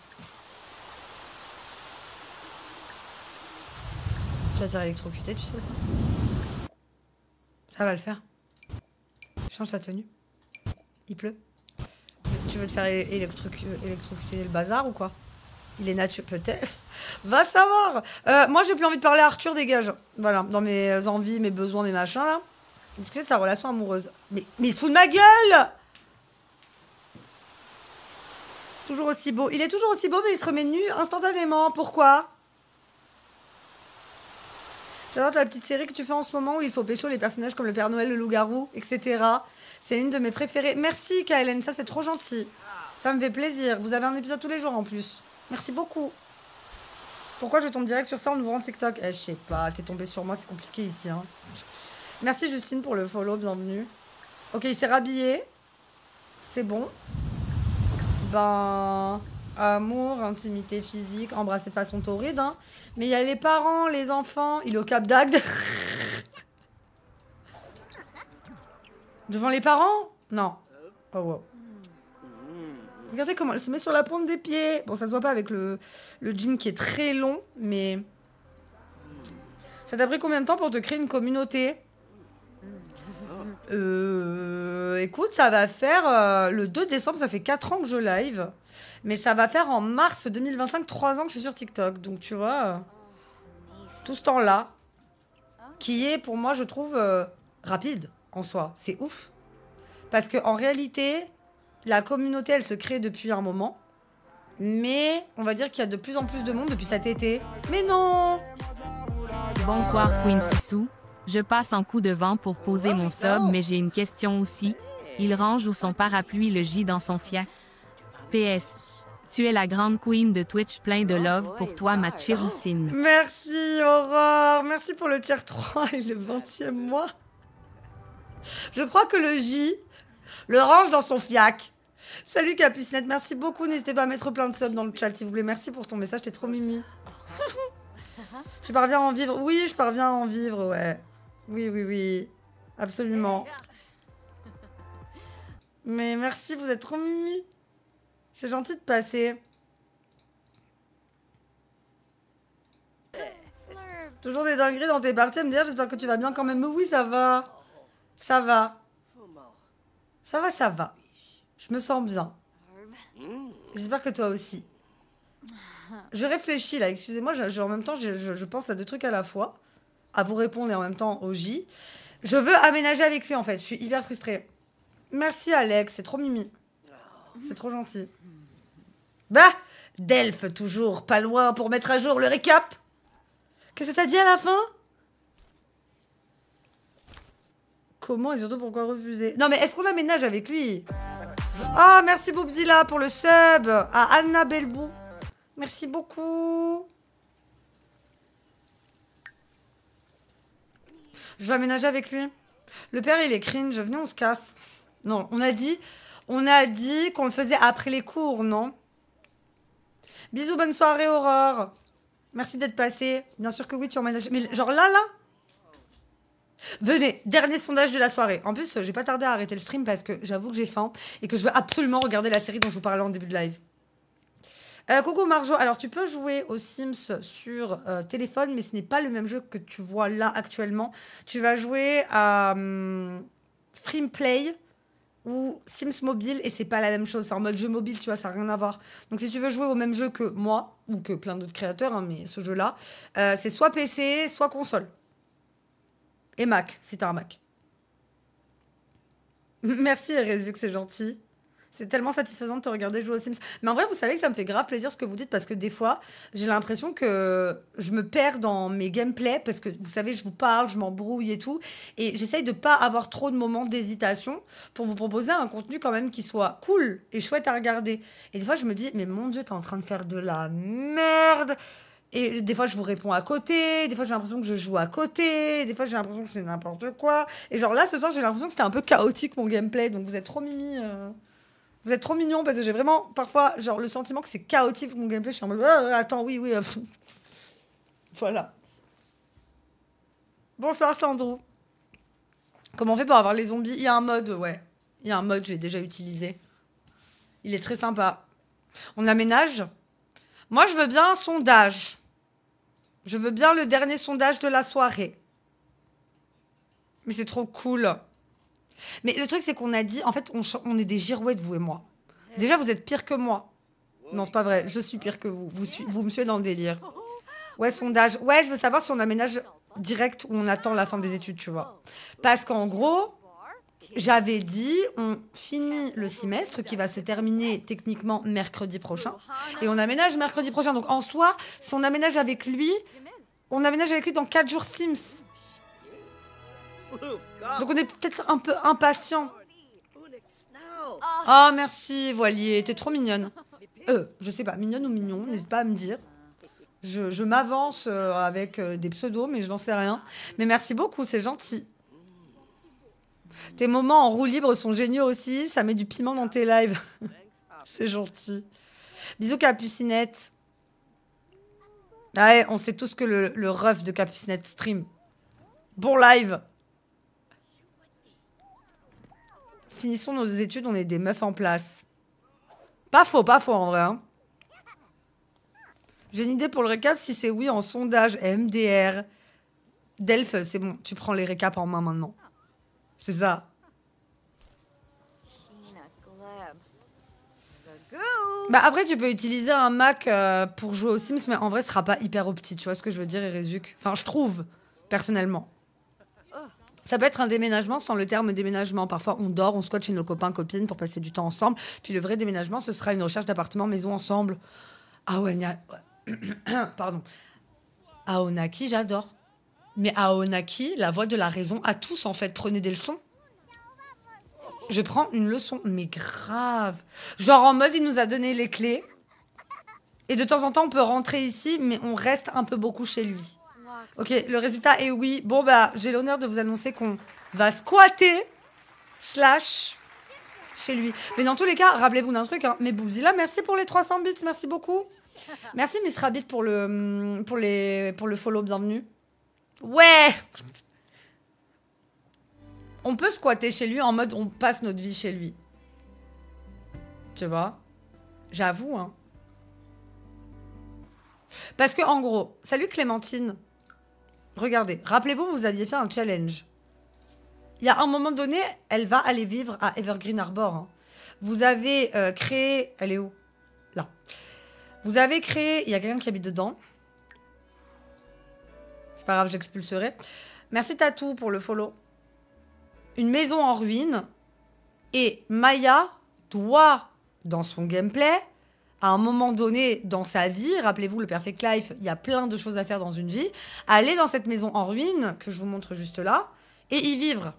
Tu vas te faire électrocuter, tu sais ça Ça va le faire. Change ta tenue. Il pleut. Tu veux te faire électrocuter le bazar ou quoi il est nature peut-être. Va savoir. Euh, moi, j'ai plus envie de parler à Arthur, dégage. Voilà, dans mes envies, mes besoins, mes machins, là. Discuter de sa relation amoureuse. Mais, mais il se fout de ma gueule Toujours aussi beau. Il est toujours aussi beau, mais il se remet nu instantanément. Pourquoi J'adore la petite série que tu fais en ce moment où il faut pécho les personnages comme le Père Noël, le loup-garou, etc. C'est une de mes préférées. Merci, Kaelen, ça c'est trop gentil. Ça me fait plaisir. Vous avez un épisode tous les jours en plus. Merci beaucoup. Pourquoi je tombe direct sur ça en ouvrant TikTok eh, Je sais pas, t'es tombé sur moi, c'est compliqué ici. Hein. Merci Justine pour le follow, bienvenue. Ok, il s'est rhabillé. C'est bon. Ben. Amour, intimité physique, embrasser de façon torride. Hein. Mais il y a les parents, les enfants. Il est au Cap d'Agde. Devant les parents Non. Oh wow. Regardez comment elle se met sur la pointe des pieds. Bon, ça se voit pas avec le, jean qui est très long, mais. Ça t'a pris combien de temps pour te créer une communauté euh, Écoute, ça va faire. Euh, le 2 décembre, ça fait 4 ans que je live. Mais ça va faire en mars 2025, 3 ans que je suis sur TikTok. Donc, tu vois, euh, tout ce temps-là, qui est pour moi, je trouve, euh, rapide en soi. C'est ouf. Parce qu'en réalité, la communauté, elle se crée depuis un moment. Mais on va dire qu'il y a de plus en plus de monde depuis cet été. Mais non Bonsoir Queen Sissou. Je passe en coup de vent pour poser mon sub, mais j'ai une question aussi. Il range où son parapluie le J dans son fiac. PS. Tu es la grande queen de Twitch plein de love pour toi, ma Merci, Aurore. Merci pour le tier 3 et le 20e mois. Je crois que le J, le range dans son fiac. Salut Capucinette, merci beaucoup. N'hésitez pas à mettre plein de subs dans le chat, s'il vous plaît. Merci pour ton message, t'es trop oh, mimi. tu parviens à en vivre Oui, je parviens à en vivre, ouais. Oui, oui, oui. Absolument. Eh, Mais merci, vous êtes trop mimi. C'est gentil de passer. Eh, Toujours des dingueries dans tes parties à me j'espère que tu vas bien quand même. oui, ça va. Ça va. Ça va, ça va. Je me sens bien. J'espère que toi aussi. Je réfléchis là, excusez-moi, en même temps, je, je, pense à deux trucs à la fois, à vous répondre et en même temps au J. Je veux aménager avec lui en fait, je suis hyper frustrée. Merci Alex, c'est trop mimi. C'est trop gentil. Bah, Delphes toujours, pas loin pour mettre à jour le récap. Qu'est-ce que t'as dit à la fin comment et surtout pourquoi refuser Non, mais est-ce qu'on aménage avec lui Oh, merci Bobzilla pour le sub à Anna Belbou. Merci beaucoup. Je vais aménager avec lui. Le père, il est cringe. Venez, on se casse. Non, on a dit, on a dit qu'on le faisait après les cours, non Bisous, bonne soirée, Aurore. Merci d'être passé. Bien sûr que oui, tu emménages. Mais genre là, là, Venez, dernier sondage de la soirée. En plus, j'ai pas tardé à arrêter le stream parce que j'avoue que j'ai faim et que je veux absolument regarder la série dont je vous parlais en début de live. Euh, Coco Marjo, alors tu peux jouer aux Sims sur euh, téléphone, mais ce n'est pas le même jeu que tu vois là actuellement. Tu vas jouer à euh, ou Sims mobile et c'est pas la même chose. C'est en mode jeu mobile, tu vois, ça n'a rien à voir. Donc si tu veux jouer au même jeu que moi ou que plein d'autres créateurs, hein, mais ce jeu-là, euh, c'est soit PC, soit console. Et Mac, si t'as un Mac. Merci que c'est gentil. C'est tellement satisfaisant de te regarder jouer aux Sims. Mais en vrai, vous savez que ça me fait grave plaisir ce que vous dites parce que des fois, j'ai l'impression que je me perds dans mes gameplays parce que vous savez, je vous parle, je m'embrouille et tout. Et j'essaye de pas avoir trop de moments d'hésitation pour vous proposer un contenu quand même qui soit cool et chouette à regarder. Et des fois, je me dis, mais mon Dieu, t'es en train de faire de la merde. Et des fois, je vous réponds à côté, des fois, j'ai l'impression que je joue à côté, des fois, j'ai l'impression que c'est n'importe quoi. Et genre là, ce soir, j'ai l'impression que c'était un peu chaotique mon gameplay, donc vous êtes trop mimi. Euh, vous êtes trop mignon parce que j'ai vraiment parfois genre le sentiment que c'est chaotique mon gameplay. Je suis en mode euh, attends, oui, oui. Euh, voilà. Bonsoir Sandro. Comment on fait pour avoir les zombies Il y a un mode, ouais. Il y a un mode, je l'ai déjà utilisé. Il est très sympa. On aménage. Moi, je veux bien un sondage. Je veux bien le dernier sondage de la soirée. Mais c'est trop cool. Mais le truc, c'est qu'on a dit, en fait, on, est des girouettes, vous et moi. Déjà, vous êtes pire que moi. Non, c'est pas vrai. Je suis pire que vous. Vous, vous me suivez dans le délire. Ouais, sondage. Ouais, je veux savoir si on aménage direct ou on attend la fin des études, tu vois. Parce qu'en gros, j'avais dit, on finit le semestre qui va se terminer techniquement mercredi prochain et on aménage mercredi prochain. Donc en soi, si on aménage avec lui, on aménage avec lui dans 4 jours Sims. Donc on est peut-être un peu impatient. Oh merci voilier, t'es trop mignonne. Euh, je sais pas, mignonne ou mignon, n'hésite pas à me dire. Je, je m'avance euh, avec euh, des pseudos, mais je n'en sais rien. Mais merci beaucoup, c'est gentil. Tes moments en roue libre sont géniaux aussi. Ça met du piment dans tes lives. C'est gentil. Bisous, Capucinette. on sait tous que le, le de Capucinette stream. Bon live. Finissons nos études, on est des meufs en place. Pas faux, pas faux en vrai. Hein. J'ai une idée pour le récap si c'est oui en sondage MDR. Delph, c'est bon, tu prends les récaps en main maintenant. C'est ça. Bah après tu peux utiliser un Mac euh, pour jouer au Sims mais en vrai ce sera pas hyper optique. tu vois ce que je veux dire Erezuc Enfin je trouve personnellement. Ça peut être un déménagement sans le terme déménagement. Parfois, on dort, on squat chez nos copains, copines pour passer du temps ensemble. Puis le vrai déménagement, ce sera une recherche d'appartement, maison ensemble. Ah ouais, a... pardon. Aonaki, ah, j'adore. Mais à la voix de la raison, à tous en fait, prenez des leçons. Je prends une leçon, mais grave. Genre en mode, il nous a donné les clés. Et de temps en temps, on peut rentrer ici, mais on reste un peu beaucoup chez lui. Ok, le résultat est oui. Bon, bah, j'ai l'honneur de vous annoncer qu'on va squatter, slash, chez lui. Mais dans tous les cas, rappelez-vous d'un truc. Hein. Mais Boubzilla, merci pour les 300 bits, merci beaucoup. Merci Miss Rabbit pour le, hum, pour les, pour le follow, bienvenue. Ouais On peut squatter chez lui en mode on passe notre vie chez lui. Tu vois J'avoue, hein. Parce que, en gros, salut Clémentine. Regardez, rappelez-vous, vous aviez fait un challenge. Il y a un moment donné, elle va aller vivre à Evergreen Arbor. Hein. Vous avez euh, créé. Elle est où Là. Vous avez créé. Il y a quelqu'un qui habite dedans pas grave, je l'expulserai. Merci Tatou pour le follow. Une maison en ruine. Et Maya doit, dans son gameplay, à un moment donné dans sa vie, rappelez-vous le Perfect Life, il y a plein de choses à faire dans une vie, aller dans cette maison en ruine, que je vous montre juste là, et y vivre.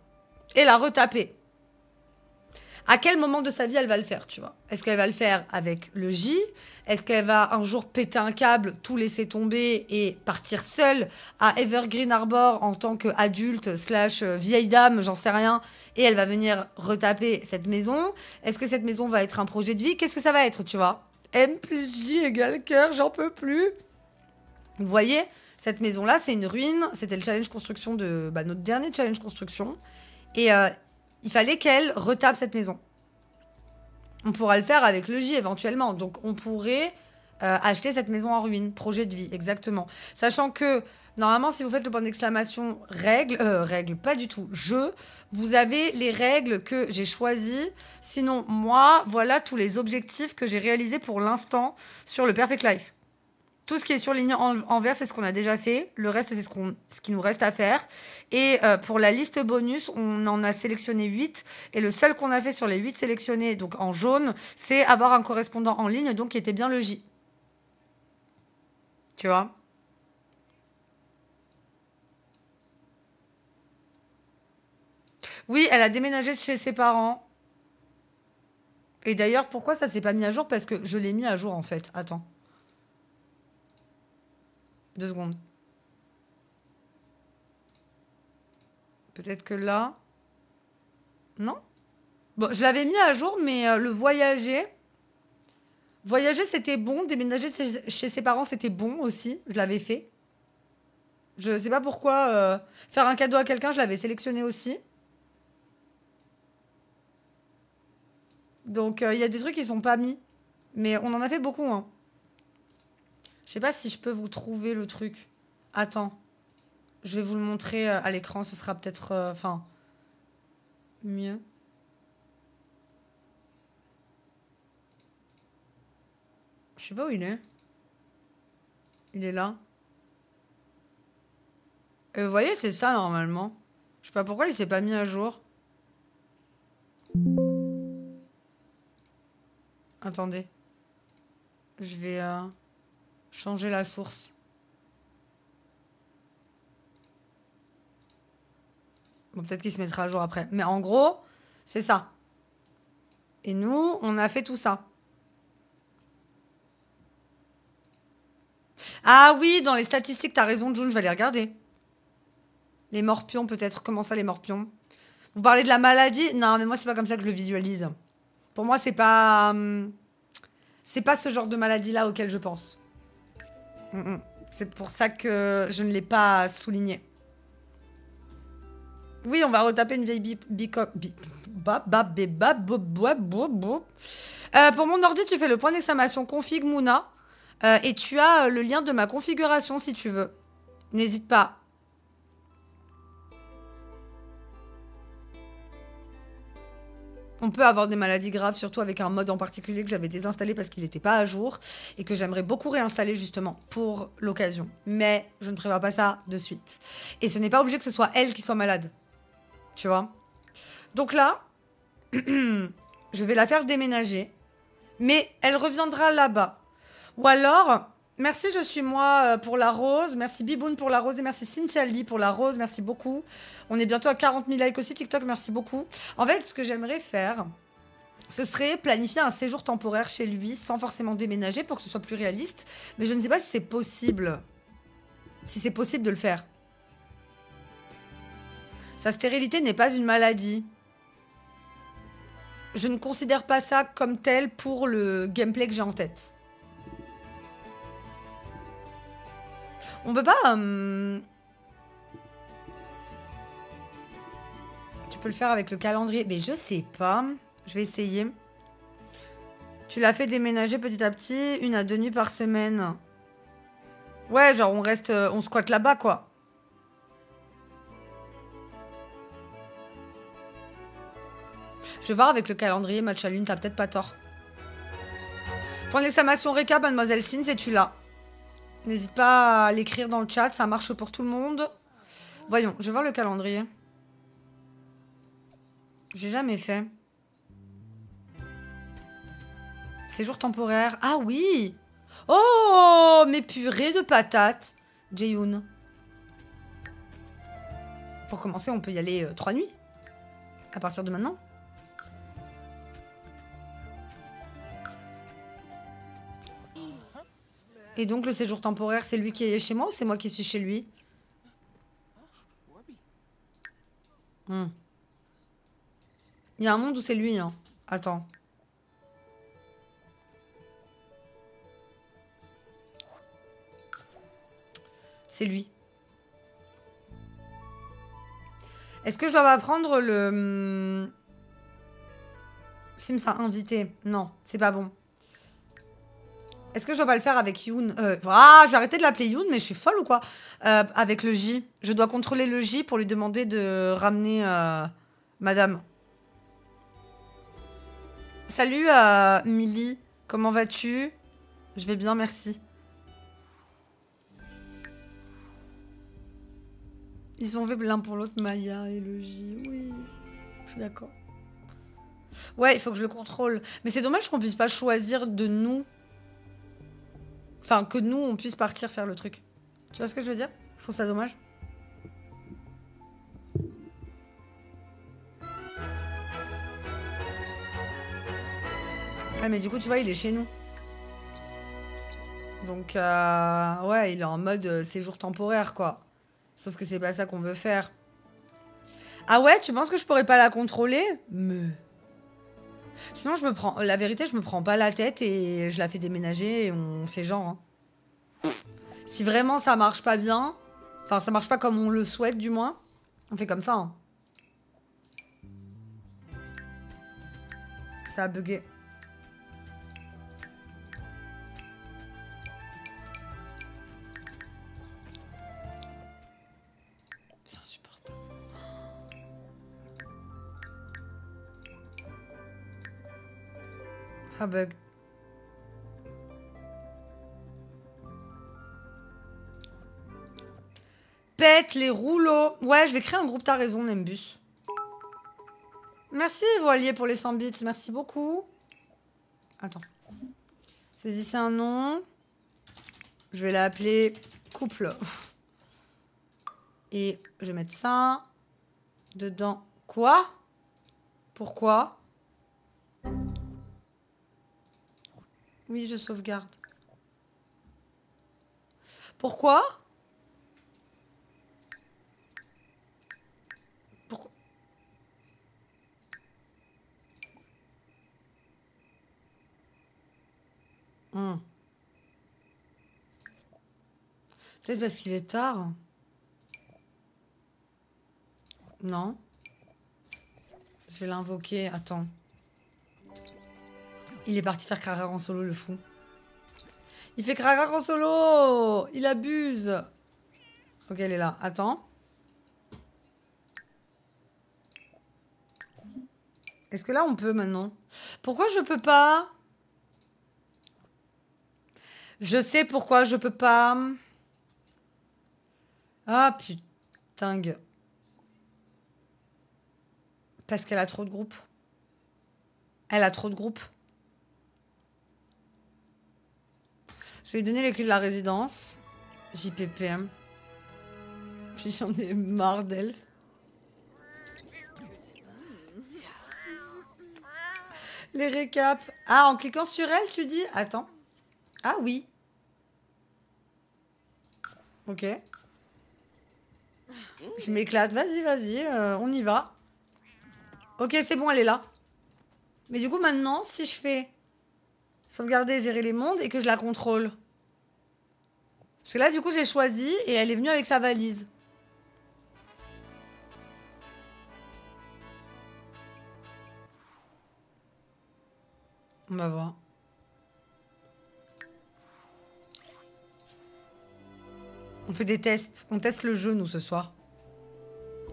Et la retaper à quel moment de sa vie elle va le faire, tu vois Est-ce qu'elle va le faire avec le J Est-ce qu'elle va un jour péter un câble, tout laisser tomber et partir seule à Evergreen Arbor en tant qu'adulte slash euh, vieille dame, j'en sais rien, et elle va venir retaper cette maison Est-ce que cette maison va être un projet de vie Qu'est-ce que ça va être, tu vois M plus J égale cœur, j'en peux plus. Vous voyez, cette maison-là, c'est une ruine. C'était le challenge construction de bah, notre dernier challenge construction. Et, euh, il fallait qu'elle retape cette maison. On pourra le faire avec le J éventuellement. Donc on pourrait euh, acheter cette maison en ruine. Projet de vie, exactement. Sachant que normalement, si vous faites le point d'exclamation règle, règles euh, », règle, pas du tout, je », vous avez les règles que j'ai choisies. Sinon, moi, voilà tous les objectifs que j'ai réalisés pour l'instant sur le Perfect Life. Tout ce qui est surligné en, en vert, c'est ce qu'on a déjà fait. Le reste, c'est ce, qu'on, ce qui nous reste à faire. Et euh, pour la liste bonus, on en a sélectionné 8. Et le seul qu'on a fait sur les 8 sélectionnés, donc en jaune, c'est avoir un correspondant en ligne, donc qui était bien le J. Tu vois Oui, elle a déménagé chez ses parents. Et d'ailleurs, pourquoi ça s'est pas mis à jour Parce que je l'ai mis à jour en fait. Attends secondes. Peut-être que là... Non Bon, je l'avais mis à jour, mais euh, le voyager... Voyager, c'était bon. Déménager chez ses parents, c'était bon aussi. Je l'avais fait. Je sais pas pourquoi. Euh, faire un cadeau à quelqu'un, je l'avais sélectionné aussi. Donc, euh, il y a des trucs qui sont pas mis. Mais on en a fait beaucoup, hein. Je sais pas si je peux vous trouver le truc. Attends. Je vais vous le montrer euh, à l'écran, ce sera peut-être... Euh, enfin... mieux. Je sais pas où il est. Il est là. Euh, vous voyez, c'est ça normalement. Je sais pas pourquoi il s'est pas mis à jour. Attendez. Je vais... Changer la source. Bon, peut-être qu'il se mettra à jour après. Mais en gros, c'est ça. Et nous, on a fait tout ça. Ah oui, dans les statistiques, t'as raison, June, je vais aller regarder. Les morpions, peut-être. Comment ça, les morpions Vous parlez de la maladie Non, mais moi, c'est pas comme ça que je le visualise. Pour moi, c'est pas. Hum, c'est pas ce genre de maladie-là auquel je pense. Mm, mm. C'est pour ça que je ne l'ai pas souligné. Oui, on va retaper une vieille bicoque. Euh, pour mon ordi, tu fais le point d'exclamation config Mouna euh, et tu as euh, le lien de ma configuration si tu veux. N'hésite pas. on peut avoir des maladies graves, surtout avec un mode en particulier que j'avais désinstallé parce qu'il n'était pas à jour et que j'aimerais beaucoup réinstaller justement pour l'occasion. Mais je ne prévois pas ça de suite. Et ce n'est pas obligé que ce soit elle qui soit malade. Tu vois Donc là, je vais la faire déménager, mais elle reviendra là-bas. Ou alors, Merci, je suis moi euh, pour la rose. Merci Biboun pour la rose et merci Cynthia Lee pour la rose. Merci beaucoup. On est bientôt à 40 000 likes aussi TikTok. Merci beaucoup. En fait, ce que j'aimerais faire, ce serait planifier un séjour temporaire chez lui sans forcément déménager pour que ce soit plus réaliste. Mais je ne sais pas si c'est possible. Si c'est possible de le faire. Sa stérilité n'est pas une maladie. Je ne considère pas ça comme tel pour le gameplay que j'ai en tête. On peut pas... Euh, tu peux le faire avec le calendrier. Mais je sais pas. Je vais essayer. Tu l'as fait déménager petit à petit, une à deux nuits par semaine. Ouais, genre on reste, euh, on squatte là-bas quoi. Je vais voir avec le calendrier, match à lune, t'as peut-être pas tort. Prends ma récap, mademoiselle Sin, c'est tu là. N'hésite pas à l'écrire dans le chat, ça marche pour tout le monde. Voyons, je vais voir le calendrier. J'ai jamais fait. Séjour temporaire. Ah oui Oh Mes purées de patates Jeyun. Pour commencer, on peut y aller euh, trois nuits. À partir de maintenant. Et donc le séjour temporaire, c'est lui qui est chez moi ou c'est moi qui suis chez lui hmm. Il y a un monde où c'est lui, hein. Attends. C'est lui. Est-ce que je dois prendre le... Hmm, Sims a invité Non, c'est pas bon. Est-ce que je dois pas le faire avec Youn euh, Ah, j'ai arrêté de l'appeler Youn, mais je suis folle ou quoi euh, Avec le J. Je dois contrôler le J pour lui demander de ramener euh, Madame. Salut Milly, comment vas-tu Je vais bien, merci. Ils ont vu l'un pour l'autre Maya et le J. Oui, je suis d'accord. Ouais, il faut que je le contrôle. Mais c'est dommage qu'on puisse pas choisir de nous Enfin, que nous, on puisse partir faire le truc. Tu vois ce que je veux dire Je trouve ça dommage. Ah, mais du coup, tu vois, il est chez nous. Donc, euh, ouais, il est en mode euh, séjour temporaire, quoi. Sauf que c'est pas ça qu'on veut faire. Ah ouais, tu penses que je pourrais pas la contrôler Mais... Sinon, je me prends. La vérité, je me prends pas la tête et je la fais déménager et on fait genre. Hein. Si vraiment ça marche pas bien, enfin ça marche pas comme on le souhaite du moins, on fait comme ça. Hein. Ça a bugué. Un bug. Pète les rouleaux. Ouais, je vais créer un groupe, t'as raison, Nembus. Merci, Voilier, pour les 100 bits. Merci beaucoup. Attends. Saisissez un nom. Je vais l'appeler couple. Et je vais mettre ça dedans. Quoi Pourquoi Oui, je sauvegarde. Pourquoi Pourquoi hmm. Peut-être parce qu'il est tard. Non. Je vais l'invoquer. Attends. Il est parti faire Krarar en solo, le fou. Il fait Krarar en solo Il abuse Ok, elle est là. Attends. Est-ce que là, on peut maintenant Pourquoi je peux pas Je sais pourquoi je peux pas. Ah, putain. Parce qu'elle a trop de groupes. Elle a trop de groupes. Je vais lui donner les clés de la résidence. JPPM. Puis j'en ai marre d'elle. Les récaps. Ah, en cliquant sur elle, tu dis Attends. Ah oui. Ok. Je m'éclate. Vas-y, vas-y. Euh, on y va. Ok, c'est bon, elle est là. Mais du coup, maintenant, si je fais sauvegarder et gérer les mondes et que je la contrôle. Parce que là, du coup, j'ai choisi et elle est venue avec sa valise. On va voir. On fait des tests. On teste le jeu, nous, ce soir.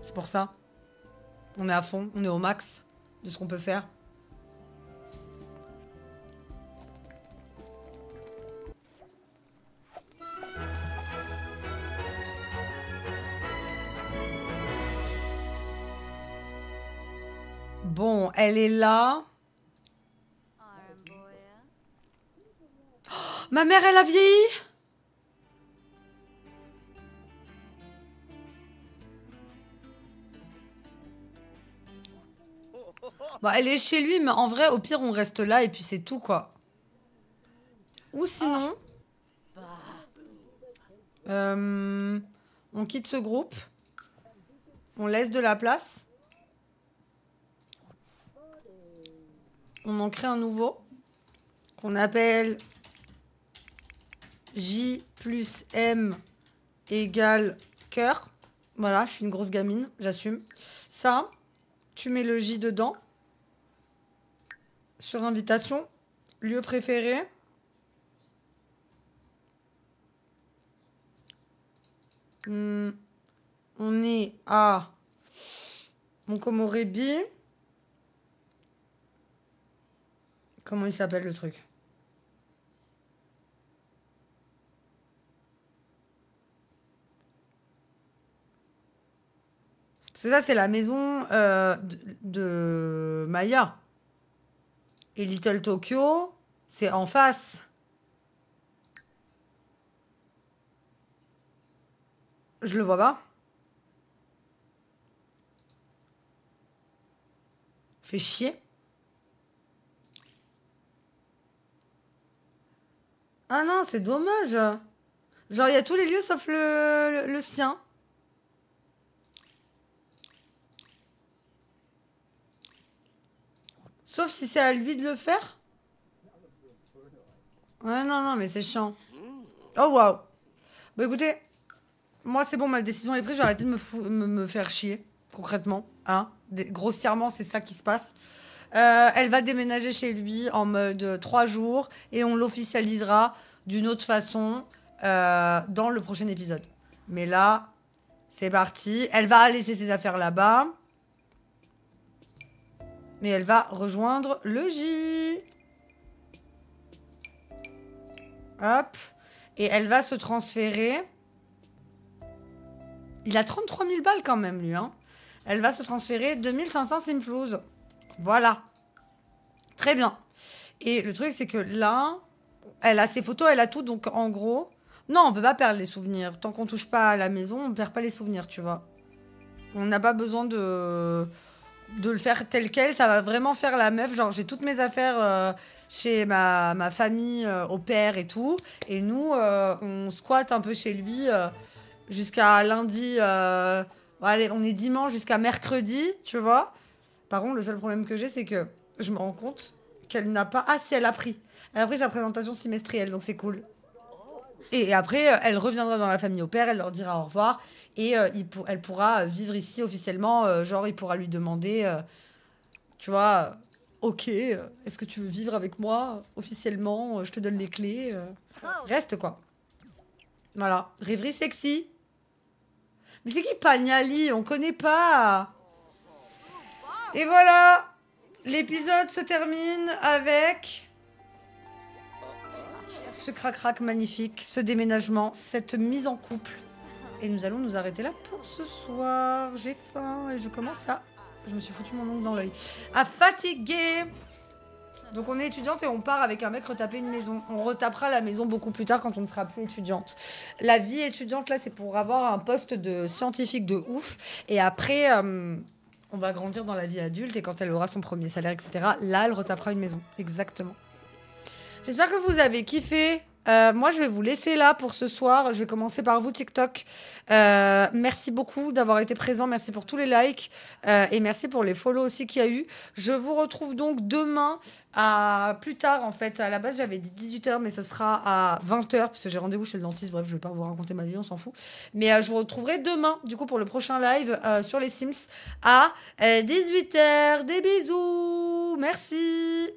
C'est pour ça. On est à fond. On est au max de ce qu'on peut faire. elle est là. Oh, ma mère, elle a vieilli elle est chez lui, mais en vrai, au pire, on reste là et puis c'est tout, quoi. Ou sinon... Euh, on quitte ce groupe. On laisse de la place. on en crée un nouveau qu'on appelle J plus M égale cœur. Voilà, je suis une grosse gamine, j'assume. Ça, tu mets le J dedans. Sur invitation, lieu préféré. Hmm, on est à Montcomorébi. Comment il s'appelle le truc C'est ça, c'est la maison euh, de, de Maya. Et Little Tokyo, c'est en face. Je le vois pas. Fait chier. Ah non, c'est dommage. Genre, il y a tous les lieux sauf le, sien. Sauf si c'est à lui de le faire. Ouais, non, non, mais c'est chiant. Oh, waouh. Bah écoutez, moi c'est bon, ma décision est prise, j'ai arrêté de me, me, faire chier, concrètement. Hein grossièrement, c'est ça qui se passe. Euh, elle va déménager chez lui en mode trois jours et on l'officialisera d'une autre façon euh, dans le prochain épisode. Mais là, c'est parti. Elle va laisser ses affaires là-bas. Mais elle va rejoindre le J. Hop. Et elle va se transférer. Il a 33 000 balles quand même, lui. Hein. Elle va se transférer 2500 Simflouz. Voilà. Très bien. Et le truc, c'est que là, elle a ses photos, elle a tout. Donc, en gros, non, on ne peut pas perdre les souvenirs. Tant qu'on touche pas à la maison, on perd pas les souvenirs, tu vois. On n'a pas besoin de le faire tel quel. Ça va vraiment faire la meuf. Genre, j'ai toutes mes affaires euh, chez ma, famille, euh, au père et tout. Et nous, euh, on squatte un peu chez lui jusqu'à lundi. allez, on est dimanche jusqu'à mercredi, tu vois. Par contre, le seul problème que j'ai, c'est que je me rends compte qu'elle n'a pas. Ah, si, elle a pris. Elle a pris sa présentation semestrielle, donc c'est cool. Et après, euh, elle reviendra dans la famille au père, elle leur dira au revoir, et euh, elle pourra vivre ici officiellement. Euh, genre, il pourra lui demander, tu vois, ok, est-ce que tu veux vivre avec moi officiellement Je te donne les clés. Oh. Reste quoi. Voilà, rêverie sexy. Mais c'est qui Pagnali On connaît pas. Et voilà, l'épisode se termine avec ce crac-crac magnifique, ce déménagement, cette mise en couple. Et nous allons nous arrêter là pour ce soir. J'ai faim et je commence à... Je me suis foutu mon ongle dans l'œil. À fatiguer. Donc on est étudiante et on part avec un mec retaper une maison. On retapera la maison beaucoup plus tard quand on ne sera plus étudiante. La vie étudiante, là, c'est pour avoir un poste de scientifique de ouf. Et après... Euh, on va grandir dans la vie adulte et quand elle aura son premier salaire, etc., là, elle retapera une maison. Exactement. J'espère que vous avez kiffé. Euh, moi, je vais vous laisser là pour ce soir. Je vais commencer par vous, TikTok. Euh, merci beaucoup d'avoir été présent. Merci pour tous les likes euh, et merci pour les follow aussi qu'il y a eu. Je vous retrouve donc demain à plus tard en fait. À la base, j'avais dit 18h, mais ce sera à 20h parce que j'ai rendez-vous chez le dentiste. Bref, je vais pas vous raconter ma vie, on s'en fout. Mais je vous retrouverai demain, du coup, pour le prochain live sur les Sims à 18h. Des bisous, merci.